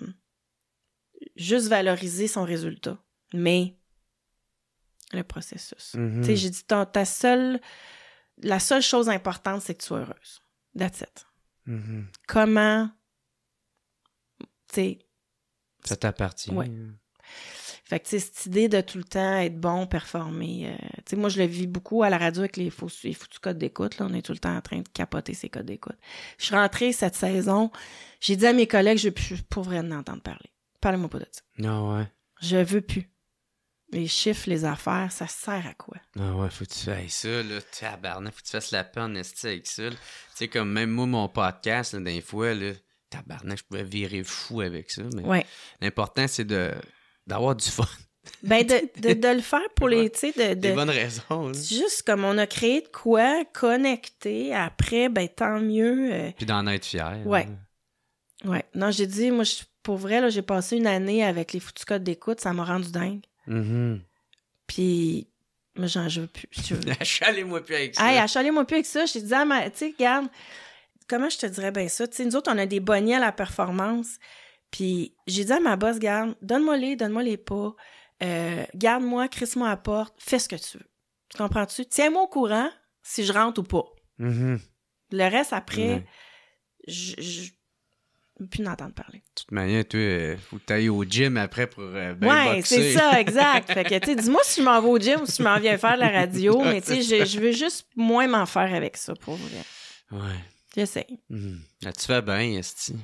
juste valoriser son résultat, mais le processus. Mm-hmm. Tu sais, j'ai dit, ta seule la seule chose importante, c'est que tu sois heureuse. That's it. Mm-hmm. Comment. Tu sais. Ça t'appartient. Fait que, tu sais, cette idée de tout le temps être bon, performer. Euh, tu sais, moi, je le vis beaucoup à la radio avec les, foutus codes d'écoute. on est tout le temps en train de capoter ces codes d'écoute. Je suis rentrée cette saison. J'ai dit à mes collègues, je ne veux plus pour entendre parler. parle moi pas de ça. Non, ah ouais. Je veux plus les chiffres, les affaires, ça sert à quoi? Ah ouais, faut que tu fasses ça, là, tabarnak, faut que tu fasses la peine avec ça. Tu sais, comme même moi, mon podcast, des fois, là, tabarnak, je pouvais virer fou avec ça. Mais l'important, c'est de d'avoir du fun. Ben, de, le faire pour les, tu sais, de, de... Des bonnes raisons. Juste comme on a créé de quoi, connecter. après, ben, tant mieux. Euh. Puis d'en être fier. Ouais. Ouais. Non, j'ai dit, moi, pour vrai, là, j'ai passé une année avec les foutus codes d'écoute, ça m'a rendu dingue. Mm-hmm. Puis, moi, j'en veux plus. Je... Achalez-moi plus avec ça. avec ça. Je dit à tu sais, Garde comment je te dirais bien ça? Tu nous autres, on a des bonnets à la performance. Puis, j'ai dit à ma boss, garde, donne-moi les, donne-moi les pas. Euh, garde-moi, crisse-moi la porte, fais ce que tu veux. Tu comprends-tu? Tiens-moi au courant si je rentre ou pas. Mm-hmm. Le reste, après, je plus n'entendre parler. De toute manière, tu euh, faut que au gym après pour euh, ben, boxer. Ouais, c'est ça, exact. fait que, tu dis-moi si je m'en vais au gym ou si je m'en viens faire la radio, mais tu sais, je, veux juste moins m'en faire avec ça, pour vrai. Ouais. J'essaie. Mmh. tu fais bien, Esti.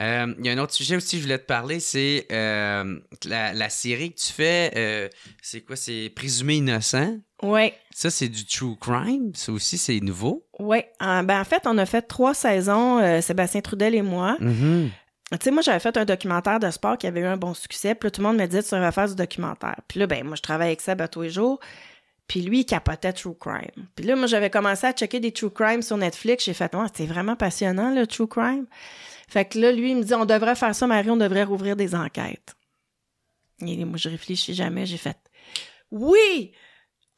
Euh, il y a un autre sujet aussi que je voulais te parler, c'est euh, la, série que tu fais, euh, c'est quoi, c'est Présumé innocent? Oui. Ça, c'est du true crime, ça aussi, c'est nouveau? Oui. ben, en fait, on a fait trois saisons, Sébastien Trudel et moi. Mm-hmm. Tu sais, moi, j'avais fait un documentaire de sport qui avait eu un bon succès. Puis là, tout le monde me disait, tu vas faire du documentaire. Puis là, ben, moi, je travaille avec Seb à tous les jours. Puis lui, il capotait True Crime. Puis là, moi, j'avais commencé à checker des True Crime sur Netflix. J'ai fait, non ah, c'est vraiment passionnant, le True Crime. Fait que là, lui, il me dit, on devrait faire ça, Marie, on devrait rouvrir des enquêtes. Et moi, je réfléchis jamais, j'ai fait, oui,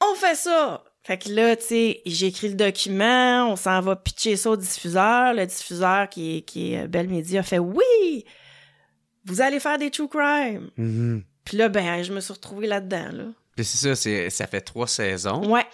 on fait ça. Fait que là, tu sais, j'écris le document, on s'en va pitcher ça au diffuseur. Le diffuseur qui est, qui est euh, Belle Média fait, oui, vous allez faire des true crime. Mm-hmm. Puis là, ben, je me suis retrouvée là-dedans, là. Puis c'est ça, ça fait trois saisons. Ouais.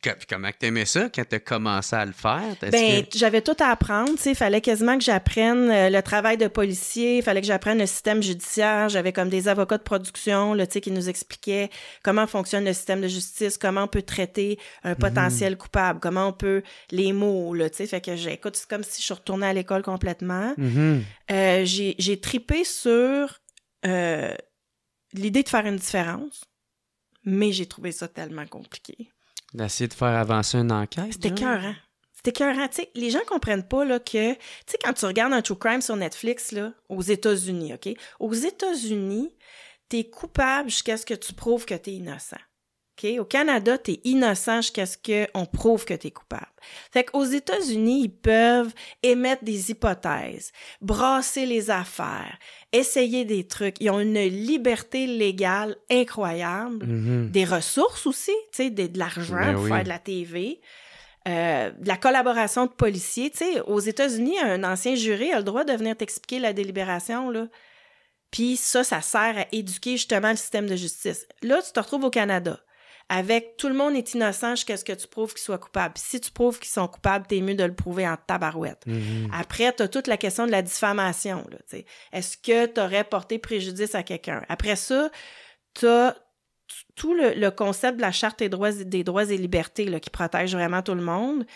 Que, comment t'aimais ça quand tu as commencé à le faire? Ben, j'avais tout à apprendre, Il fallait quasiment que j'apprenne euh, le travail de policier, Il fallait que j'apprenne le système judiciaire, j'avais comme des avocats de production, qui nous expliquaient comment fonctionne le système de justice, comment on peut traiter un mhm. potentiel coupable, comment on peut, les mots, que j'écoute, c'est comme si je retournais à l'école complètement. Mhm. Euh, j'ai tripé sur euh, l'idée de faire une différence, mais j'ai trouvé ça tellement compliqué. D'essayer de faire avancer une enquête. C'était cœur, C'était cœur, les gens comprennent pas là, que, tu sais, quand tu regardes un true crime sur Netflix, là, aux États-Unis, OK? Aux États-Unis, t'es coupable jusqu'à ce que tu prouves que tu es innocent. Au Canada, tu es innocent jusqu'à ce qu'on prouve que tu es coupable. Fait qu'aux États-Unis, ils peuvent émettre des hypothèses, brasser les affaires, essayer des trucs. Ils ont une liberté légale incroyable, mhm. des ressources aussi, tu sais, de, l'argent ben pour faire de la TV. Euh, de la collaboration de policiers. Tu sais, aux États-Unis, un ancien jury a le droit de venir t'expliquer la délibération, là. Puis ça, ça sert à éduquer justement le système de justice. Là, tu te retrouves au Canada avec tout le monde est innocent jusqu'à ce que tu prouves qu'ils soient coupables. Si tu prouves qu'ils sont coupables, t'es mieux de le prouver en tabarouette. Mhm. Après, t'as toute la question de la diffamation. Est-ce que t'aurais porté préjudice à quelqu'un? Après ça, t'as tout le, concept de la Charte des droits, des droits et libertés qui protège vraiment tout le monde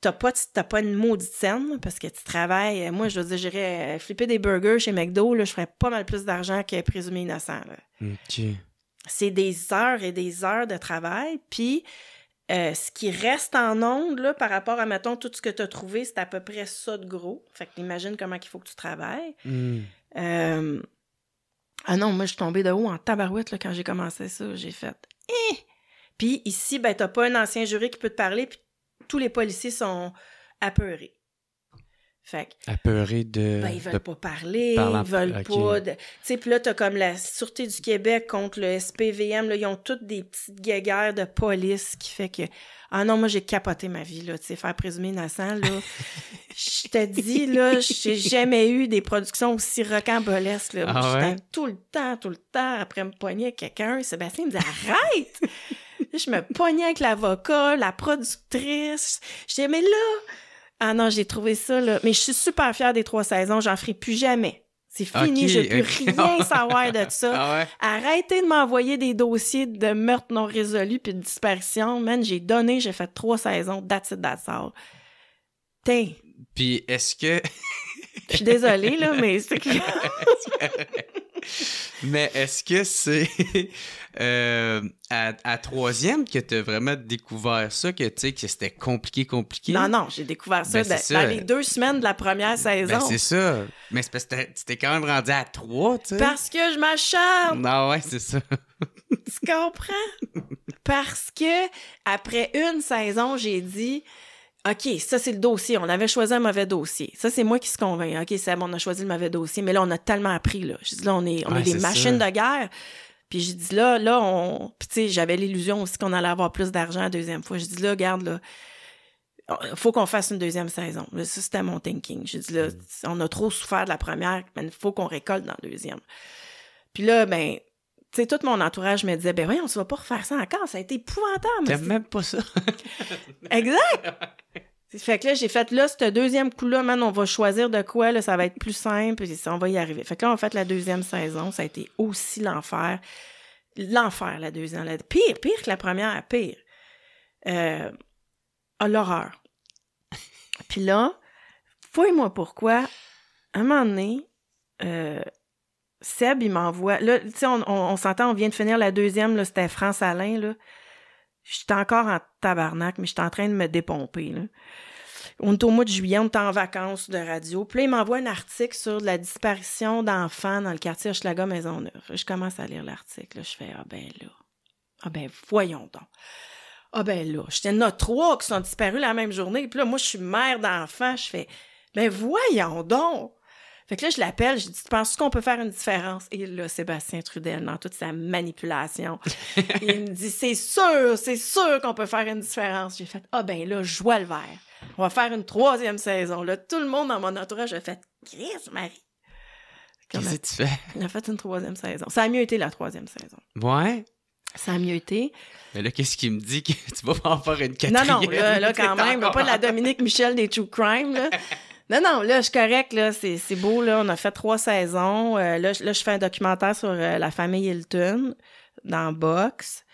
t'as pas, pas une maudite scène parce que tu travailles. Moi, je veux dire, j'irais euh, flipper des burgers chez McDo, je ferais pas mal plus d'argent que présumé innocent c'est des heures et des heures de travail. Puis, euh, ce qui reste en ondes, là, par rapport à, mettons, tout ce que tu as trouvé, c'est à peu près ça de gros. Fait que t'imagines comment il faut que tu travailles. Hmm. Euh, ah non, moi, je suis tombée de haut en tabarouette, là, quand j'ai commencé ça. J'ai fait... Eh! Puis ici, ben, t'as pas un ancien juré qui peut te parler, puis tous les policiers sont apeurés. Fait de. Ben, veulent pas parler, ils veulent pas. Tu sais, puis là, t'as comme la Sûreté du Québec contre le SPVM, ils ont toutes des petites guéguerres de police qui fait que. Ah non, moi, j'ai capoté ma vie, là, tu sais, faire présumer innocent, là. Je te dis, là, j'ai jamais eu des productions aussi rocambolesques, là. Ah tout le temps, tout le temps, après me pogner quelqu'un, Sébastien me dit arrête! je me pognais avec l'avocat, la productrice. Je dis mais là, ah non, j'ai trouvé ça, là. Mais je suis super fière des trois saisons. J'en ferai plus jamais. C'est fini, je ne peux rien savoir de ça. Ah Arrêtez de m'envoyer des dossiers de meurtres non résolus puis de disparition. Man, j'ai donné, j'ai fait trois saisons, that's it, that's T'es. Puis est-ce que. Je suis désolée, là, mais c'est mais est-ce que c'est euh, à, troisième que tu as vraiment découvert ça, que tu sais que c'était compliqué, compliqué. Non, non, j'ai découvert ça, ben, dans, les deux semaines de la première ben, saison. c'est ça. Mais c'est parce que tu t'es quand même rendu à trois, tu sais. Parce que je m'acharne. Non, ouais, c'est ça. tu comprends? Parce que après une saison, j'ai dit. OK, ça c'est le dossier. On avait choisi un mauvais dossier. Ça, c'est moi qui se convainc. OK, c'est bon, on a choisi le mauvais dossier. Mais là, on a tellement appris. Là, je dis, là on est, on des machines de guerre. Puis j'ai dit là, là, on. Puis tu j'avais l'illusion aussi qu'on allait avoir plus d'argent la deuxième fois. J'ai dit là, regarde, là, faut qu'on fasse une deuxième saison. ça, c'était mon thinking. J'ai dit là, mm. on a trop souffert de la première, mais il faut qu'on récolte dans la deuxième. Puis là, ben, tu sais, tout mon entourage me disait, ben on se va pas refaire ça encore, ça a été épouvantable. c'est même pas ça. exact. Fait que là, j'ai fait là, ce deuxième coup-là, man, on va choisir de quoi, là, ça va être plus simple, et on va y arriver. Fait que là, on fait la deuxième saison, ça a été aussi l'enfer. L'enfer, la deuxième. La... Pire, pire que la première, pire. Euh, à l'horreur. Puis là, fouille-moi pourquoi, à un moment donné, euh, Seb, il m'envoie. Là, tu sais, on, on s'entend, on vient de finir la deuxième, là, c'était France Alain, là. J'étais encore en tabarnak, mais j'étais en train de me dépomper. Là. On est au mois de juillet, on est en vacances de radio. Puis là, il m'envoie un article sur la disparition d'enfants dans le quartier Hochelaga Maisonneuve. Je commence à lire l'article. Je fais Ah ben là. Ah ben voyons donc. Ah ben là. J'étais notre trois qui sont disparus la même journée. Puis là, moi, je suis mère d'enfants. Je fais Ben voyons donc. Fait que là, je l'appelle, je dis, tu penses qu'on peut faire une différence? Et là, Sébastien Trudel, dans toute sa manipulation, il me dit, c'est sûr, c'est sûr qu'on peut faire une différence. J'ai fait, ah ben là, je vois le vert. On va faire une troisième saison. Là, tout le monde dans mon entourage a fait, Chris, Marie. Qu'est-ce que tu fais? On a fait une troisième saison. Ça a mieux été la troisième saison. Ouais? Ça a mieux été. Mais là, qu'est-ce qu'il me dit que tu vas pas en faire une quatrième? Non, non, là, quand même, pas de la Dominique Michel des True Crime, là. Non, non, là, je suis correct, là, c'est, beau, là, on a fait trois saisons. Euh, là, je fais un documentaire sur euh, la famille Hilton dans Box.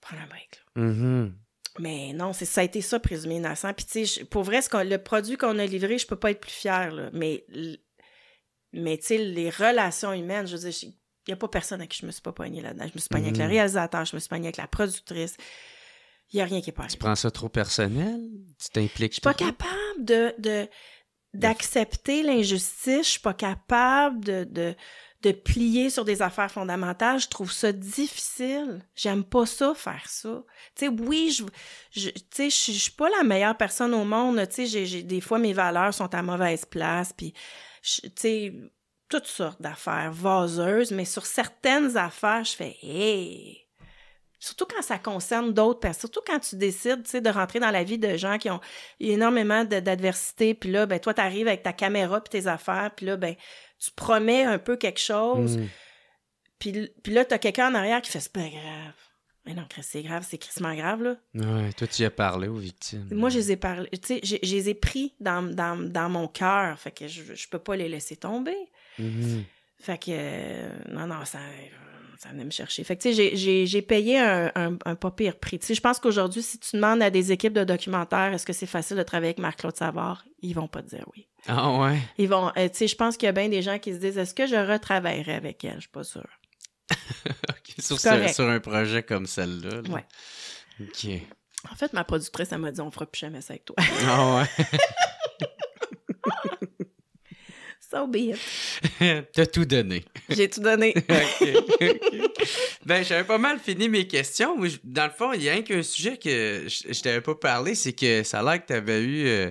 Prends un break, là. Mm-hmm. Mais non, c'est, ça a été ça, Présumé Innocent. Puis, tu sais, pour vrai, le produit qu'on a livré, je peux pas être plus fière, là. Mais, mais tu sais, les relations humaines, je veux dire, il n'y a pas personne à qui je me suis pas poignée là-dedans. Je me suis poignée avec le mm-hmm. réalisateur, je me suis poignée avec la productrice il n'y a rien qui est pas Tu prends ça trop personnel? Tu t'impliques? Je suis pas capable de, de d'accepter l'injustice, je suis pas capable de, de, de plier sur des affaires fondamentales, je trouve ça difficile. J'aime pas ça faire ça. Tu oui, je je suis pas la meilleure personne au monde, tu des fois mes valeurs sont à mauvaise place puis tu toutes sortes d'affaires vaseuses, mais sur certaines affaires, je fais hey, Surtout quand ça concerne d'autres personnes, surtout quand tu décides, tu sais, de rentrer dans la vie de gens qui ont énormément d'adversité, puis là, ben toi, t'arrives avec ta caméra puis tes affaires, puis là, ben tu promets un peu quelque chose, mm. puis, puis là, t'as quelqu'un en arrière qui fait « c'est pas grave ». Mais non, c'est grave, c'est crissement grave, là. Ouais, toi, tu y as parlé aux victimes. Moi, je les ai parlé, tu je, pris dans, dans, mon cœur, fait que je, je peux pas les laisser tomber. Mm-hmm. Fait que, euh, non, non, ça... Euh, ça venait me chercher. Fait que, tu sais, j'ai payé un, pas pire prix. Tu sais, je pense qu'aujourd'hui, si tu demandes à des équipes de documentaires, est-ce que c'est facile de travailler avec Marc-Claude Savard, ils vont pas te dire oui. Ah ouais? Ils vont, euh, tu sais, je pense qu'il y a bien des gens qui se disent, est-ce que je retravaillerai avec elle? Je suis pas sûre. OK. sur, sur, un projet comme celle-là. Là. Ouais. OK. En fait, ma productrice, elle m'a dit, on fera plus jamais ça avec toi. ah ouais? Ça be T'as tout donné. J'ai tout donné. OK. Ben, j'avais pas mal fini mes questions. Dans le fond, il y a un, sujet que je, t'avais pas parlé, c'est que ça a l'air que t'avais eu. Euh,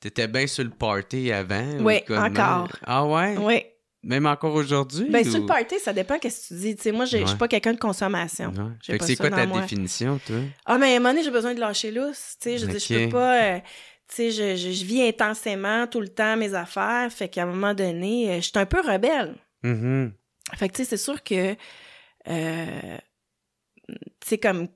t'étais bien sur le party avant. Oui, encore. Ah ouais? Oui. Même encore aujourd'hui? Bien, sur le party, ça dépend qu'est-ce que tu dis. moi, je suis pas quelqu'un de consommation. Fait que c'est quoi ta définition, toi? Ah, mais à un moment donné, j'ai besoin de lâcher lousse. Tu sais, je peux pas... Euh, tu sais, je, je, vis intensément tout le temps mes affaires. Fait qu'à un moment donné, euh, je suis un peu rebelle. Mm-hmm. Fait que, tu sais, c'est sûr que, euh, tu sais, comme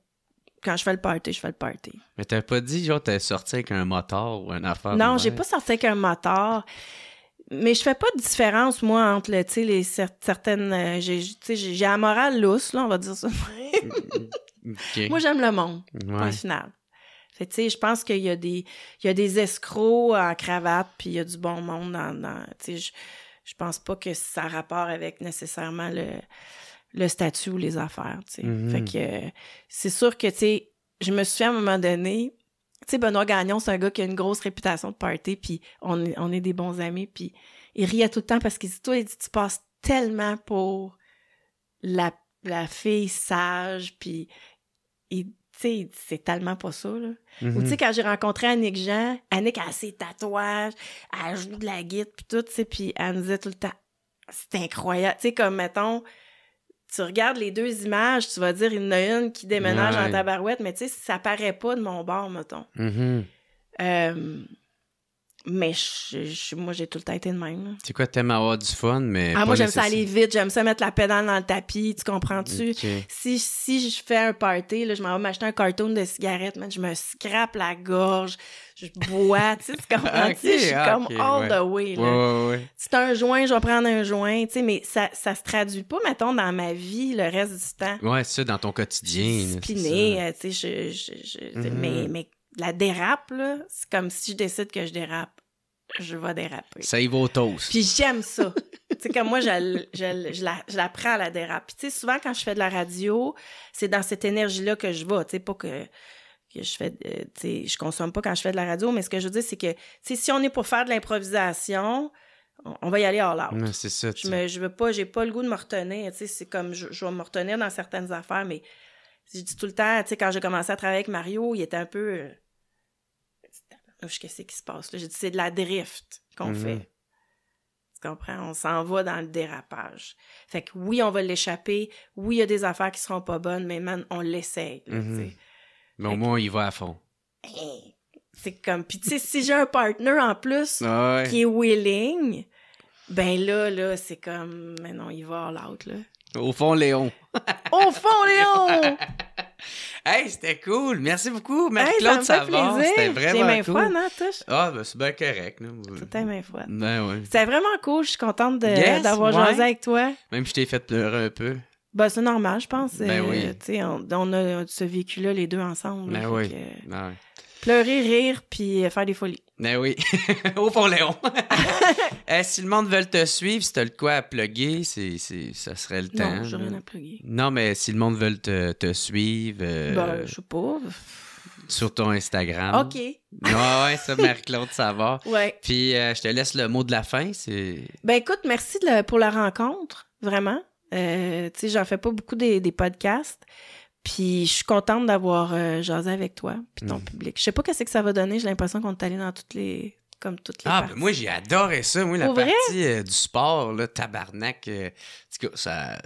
quand je fais le party, je fais le party. Mais t'as pas dit, genre, t'es sorti avec un moteur ou un affaire? Non, j'ai pas sorti avec un moteur. Mais je fais pas de différence, moi, entre, le, tu sais, les certaines... Euh, j'ai la morale lousse, là, on va dire ça. Mm-hmm. Mm-hmm. Moi, j'aime le monde, au final je pense qu'il y a des il y a des escrocs en cravate, puis il y a du bon monde dans, je, je pense pas que ça a rapport avec nécessairement le statut ou les affaires, mm-hmm. Fait que c'est sûr que tu sais, je me suis à un moment donné, tu sais Benoît Gagnon, c'est un gars qui a une grosse réputation de party, puis on est, on est des bons amis, puis il riait tout le temps parce qu'il dit toi, il dit tu passes tellement pour la la fille sage, puis il sais, c'est tellement pas ça, là. Ou tu mhm. sais, quand j'ai rencontré Annick Jean, Annick a ses tatouages, elle joue de la guitare, puis tout, tu sais, puis elle me disait tout le temps, c'est incroyable. Tu sais, comme, mettons, tu regardes les deux images, tu vas dire, il y en a une qui déménage en tabarouette, mais tu sais, ça paraît pas de mon bord, mettons. Mhm. Euh, mais moi, j'ai tout le temps été de même. C'est quoi, t'aimes avoir du fun, mais. Ah, moi, j'aime ça aller vite, j'aime ça mettre la pédale dans le tapis, tu comprends-tu? Si, si je fais un party, là, je m'en vais m'acheter un carton de cigarettes, je me scrape la gorge, je bois, tu sais, tu comprends-tu? je suis comme all the way, là. Ouais, ouais, un joint, je vais prendre un joint, tu sais, mais ça, ça se traduit pas, mettons, dans ma vie le reste du temps. Ouais, ça, dans ton quotidien. Spiné, euh, tu sais, je. je, mm-hmm. mais la dérape, c'est comme si je décide que je dérape, je vais déraper. Ça va au toast. Puis j'aime ça. tu comme moi, je, je, la, prends à la dérape. tu sais, souvent, quand je fais de la radio, c'est dans cette énergie-là que je vais, tu sais, pas que que je fais euh, tu sais je consomme pas quand je fais de la radio mais ce que je veux dire c'est que tu sais si on est pour faire de l'improvisation on, va y aller hors l'art. C'est ça. Je, veux pas, j'ai pas le goût de me retenir. Tu sais, c'est comme je, je vais me retenir dans certaines affaires, mais j'ai dit tout le temps, tu sais, quand j'ai commencé à travailler avec Mario, il était un peu. Je euh, Qu'est-ce qui se passe? J'ai dit, c'est de la drift qu'on mhm. fait. Tu comprends? On s'en va dans le dérapage. Fait que oui, on va l'échapper. Oui, il y a des affaires qui seront pas bonnes, mais man, on l'essaye. Mhm. Mais au moins, il va à fond. C'est comme. Puis, tu sais, si j'ai un partner en plus ah qui est willing, ben là, là, c'est comme. Mais non, il va all out, là. Au fond, Léon. Au fond, Léon! hey, c'était cool. Merci beaucoup, Merci claude hey, C'était vraiment cool. Froid, non, hein, Ah, ben, c'est bien correct. C'était même froid. Ben oui. C'était vraiment cool. Je suis contente d'avoir joué avec toi. Même si je t'ai fait pleurer un peu. Ben, c'est normal, je pense. Ben oui. Euh, on, on, a ce vécu-là, les deux ensemble. Ben oui. Ben oui. Pleurer, rire, puis euh, faire des folies. Ben oui, au fond Léon. Eh, si le monde veut te suivre, si t'as le quoi à plugger, c'est, ça serait le temps. Non, j'ai rien à Non, mais si le monde veut te, suivre... Euh, ben, je suis pauvre. Sur ton Instagram. OK. ouais, ça, Marie-Claude savoir. ouais. Puis euh, je te laisse le mot de la fin. C'est... Ben écoute, merci pour la rencontre, vraiment. tu sais, j'en fais pas beaucoup des, des podcasts. Puis je suis contente d'avoir euh, jasé avec toi, puis ton mm. public. Je sais pas qu'est-ce que ça va donner. J'ai l'impression qu'on est allé dans toutes les, comme toutes les ah, Ben moi, j'ai adoré ça. Moi, la partie euh, du sport, là, tabarnak. Euh, ça.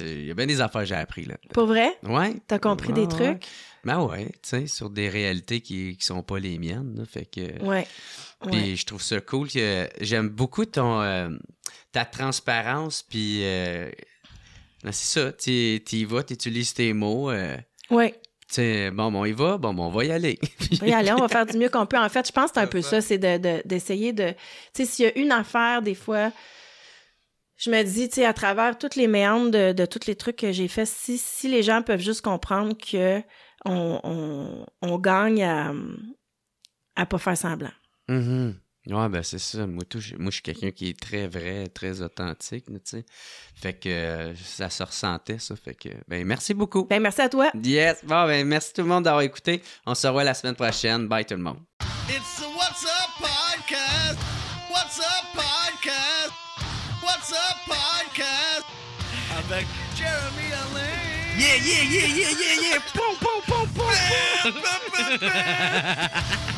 Il y a bien des affaires que j'ai appris. Là. Pour vrai? Ouais. as compris des trucs? Ben ouais, tu sais, sur des réalités qui, ne sont pas les miennes. Là, fait que. Ouais. Puis je trouve ça cool. J'aime beaucoup ton, ta transparence, puis ben, c'est ça. Tu y vas, tu utilises tes mots. ouais euh, oui. bon, on y va, bon, on va y aller. on va y aller, on va faire du mieux qu'on peut. En fait, je pense que c'est un peu ça, c'est d'essayer de. de tu sais, s'il y a une affaire, des fois, je me dis, tu sais, à travers toutes les méandres de, tous les trucs que j'ai fait si, les gens peuvent juste comprendre que on, gagne à, ne pas faire semblant. Mm-hmm. Ouais, ben c'est ça. Moi, tout, moi je suis quelqu'un qui est très vrai, très authentique, tu sais. Fait que euh, ça se ressentait, ça. Fait que, ben merci beaucoup. Ben merci à toi. Yes. Bon, ben merci tout le monde d'avoir écouté. On se revoit la semaine prochaine. Bye tout le monde. It's What's Up Podcast. What's Up Podcast. What's Up Podcast. Avec Jeremy Allen. Yeah, yeah, yeah, yeah, yeah, yeah.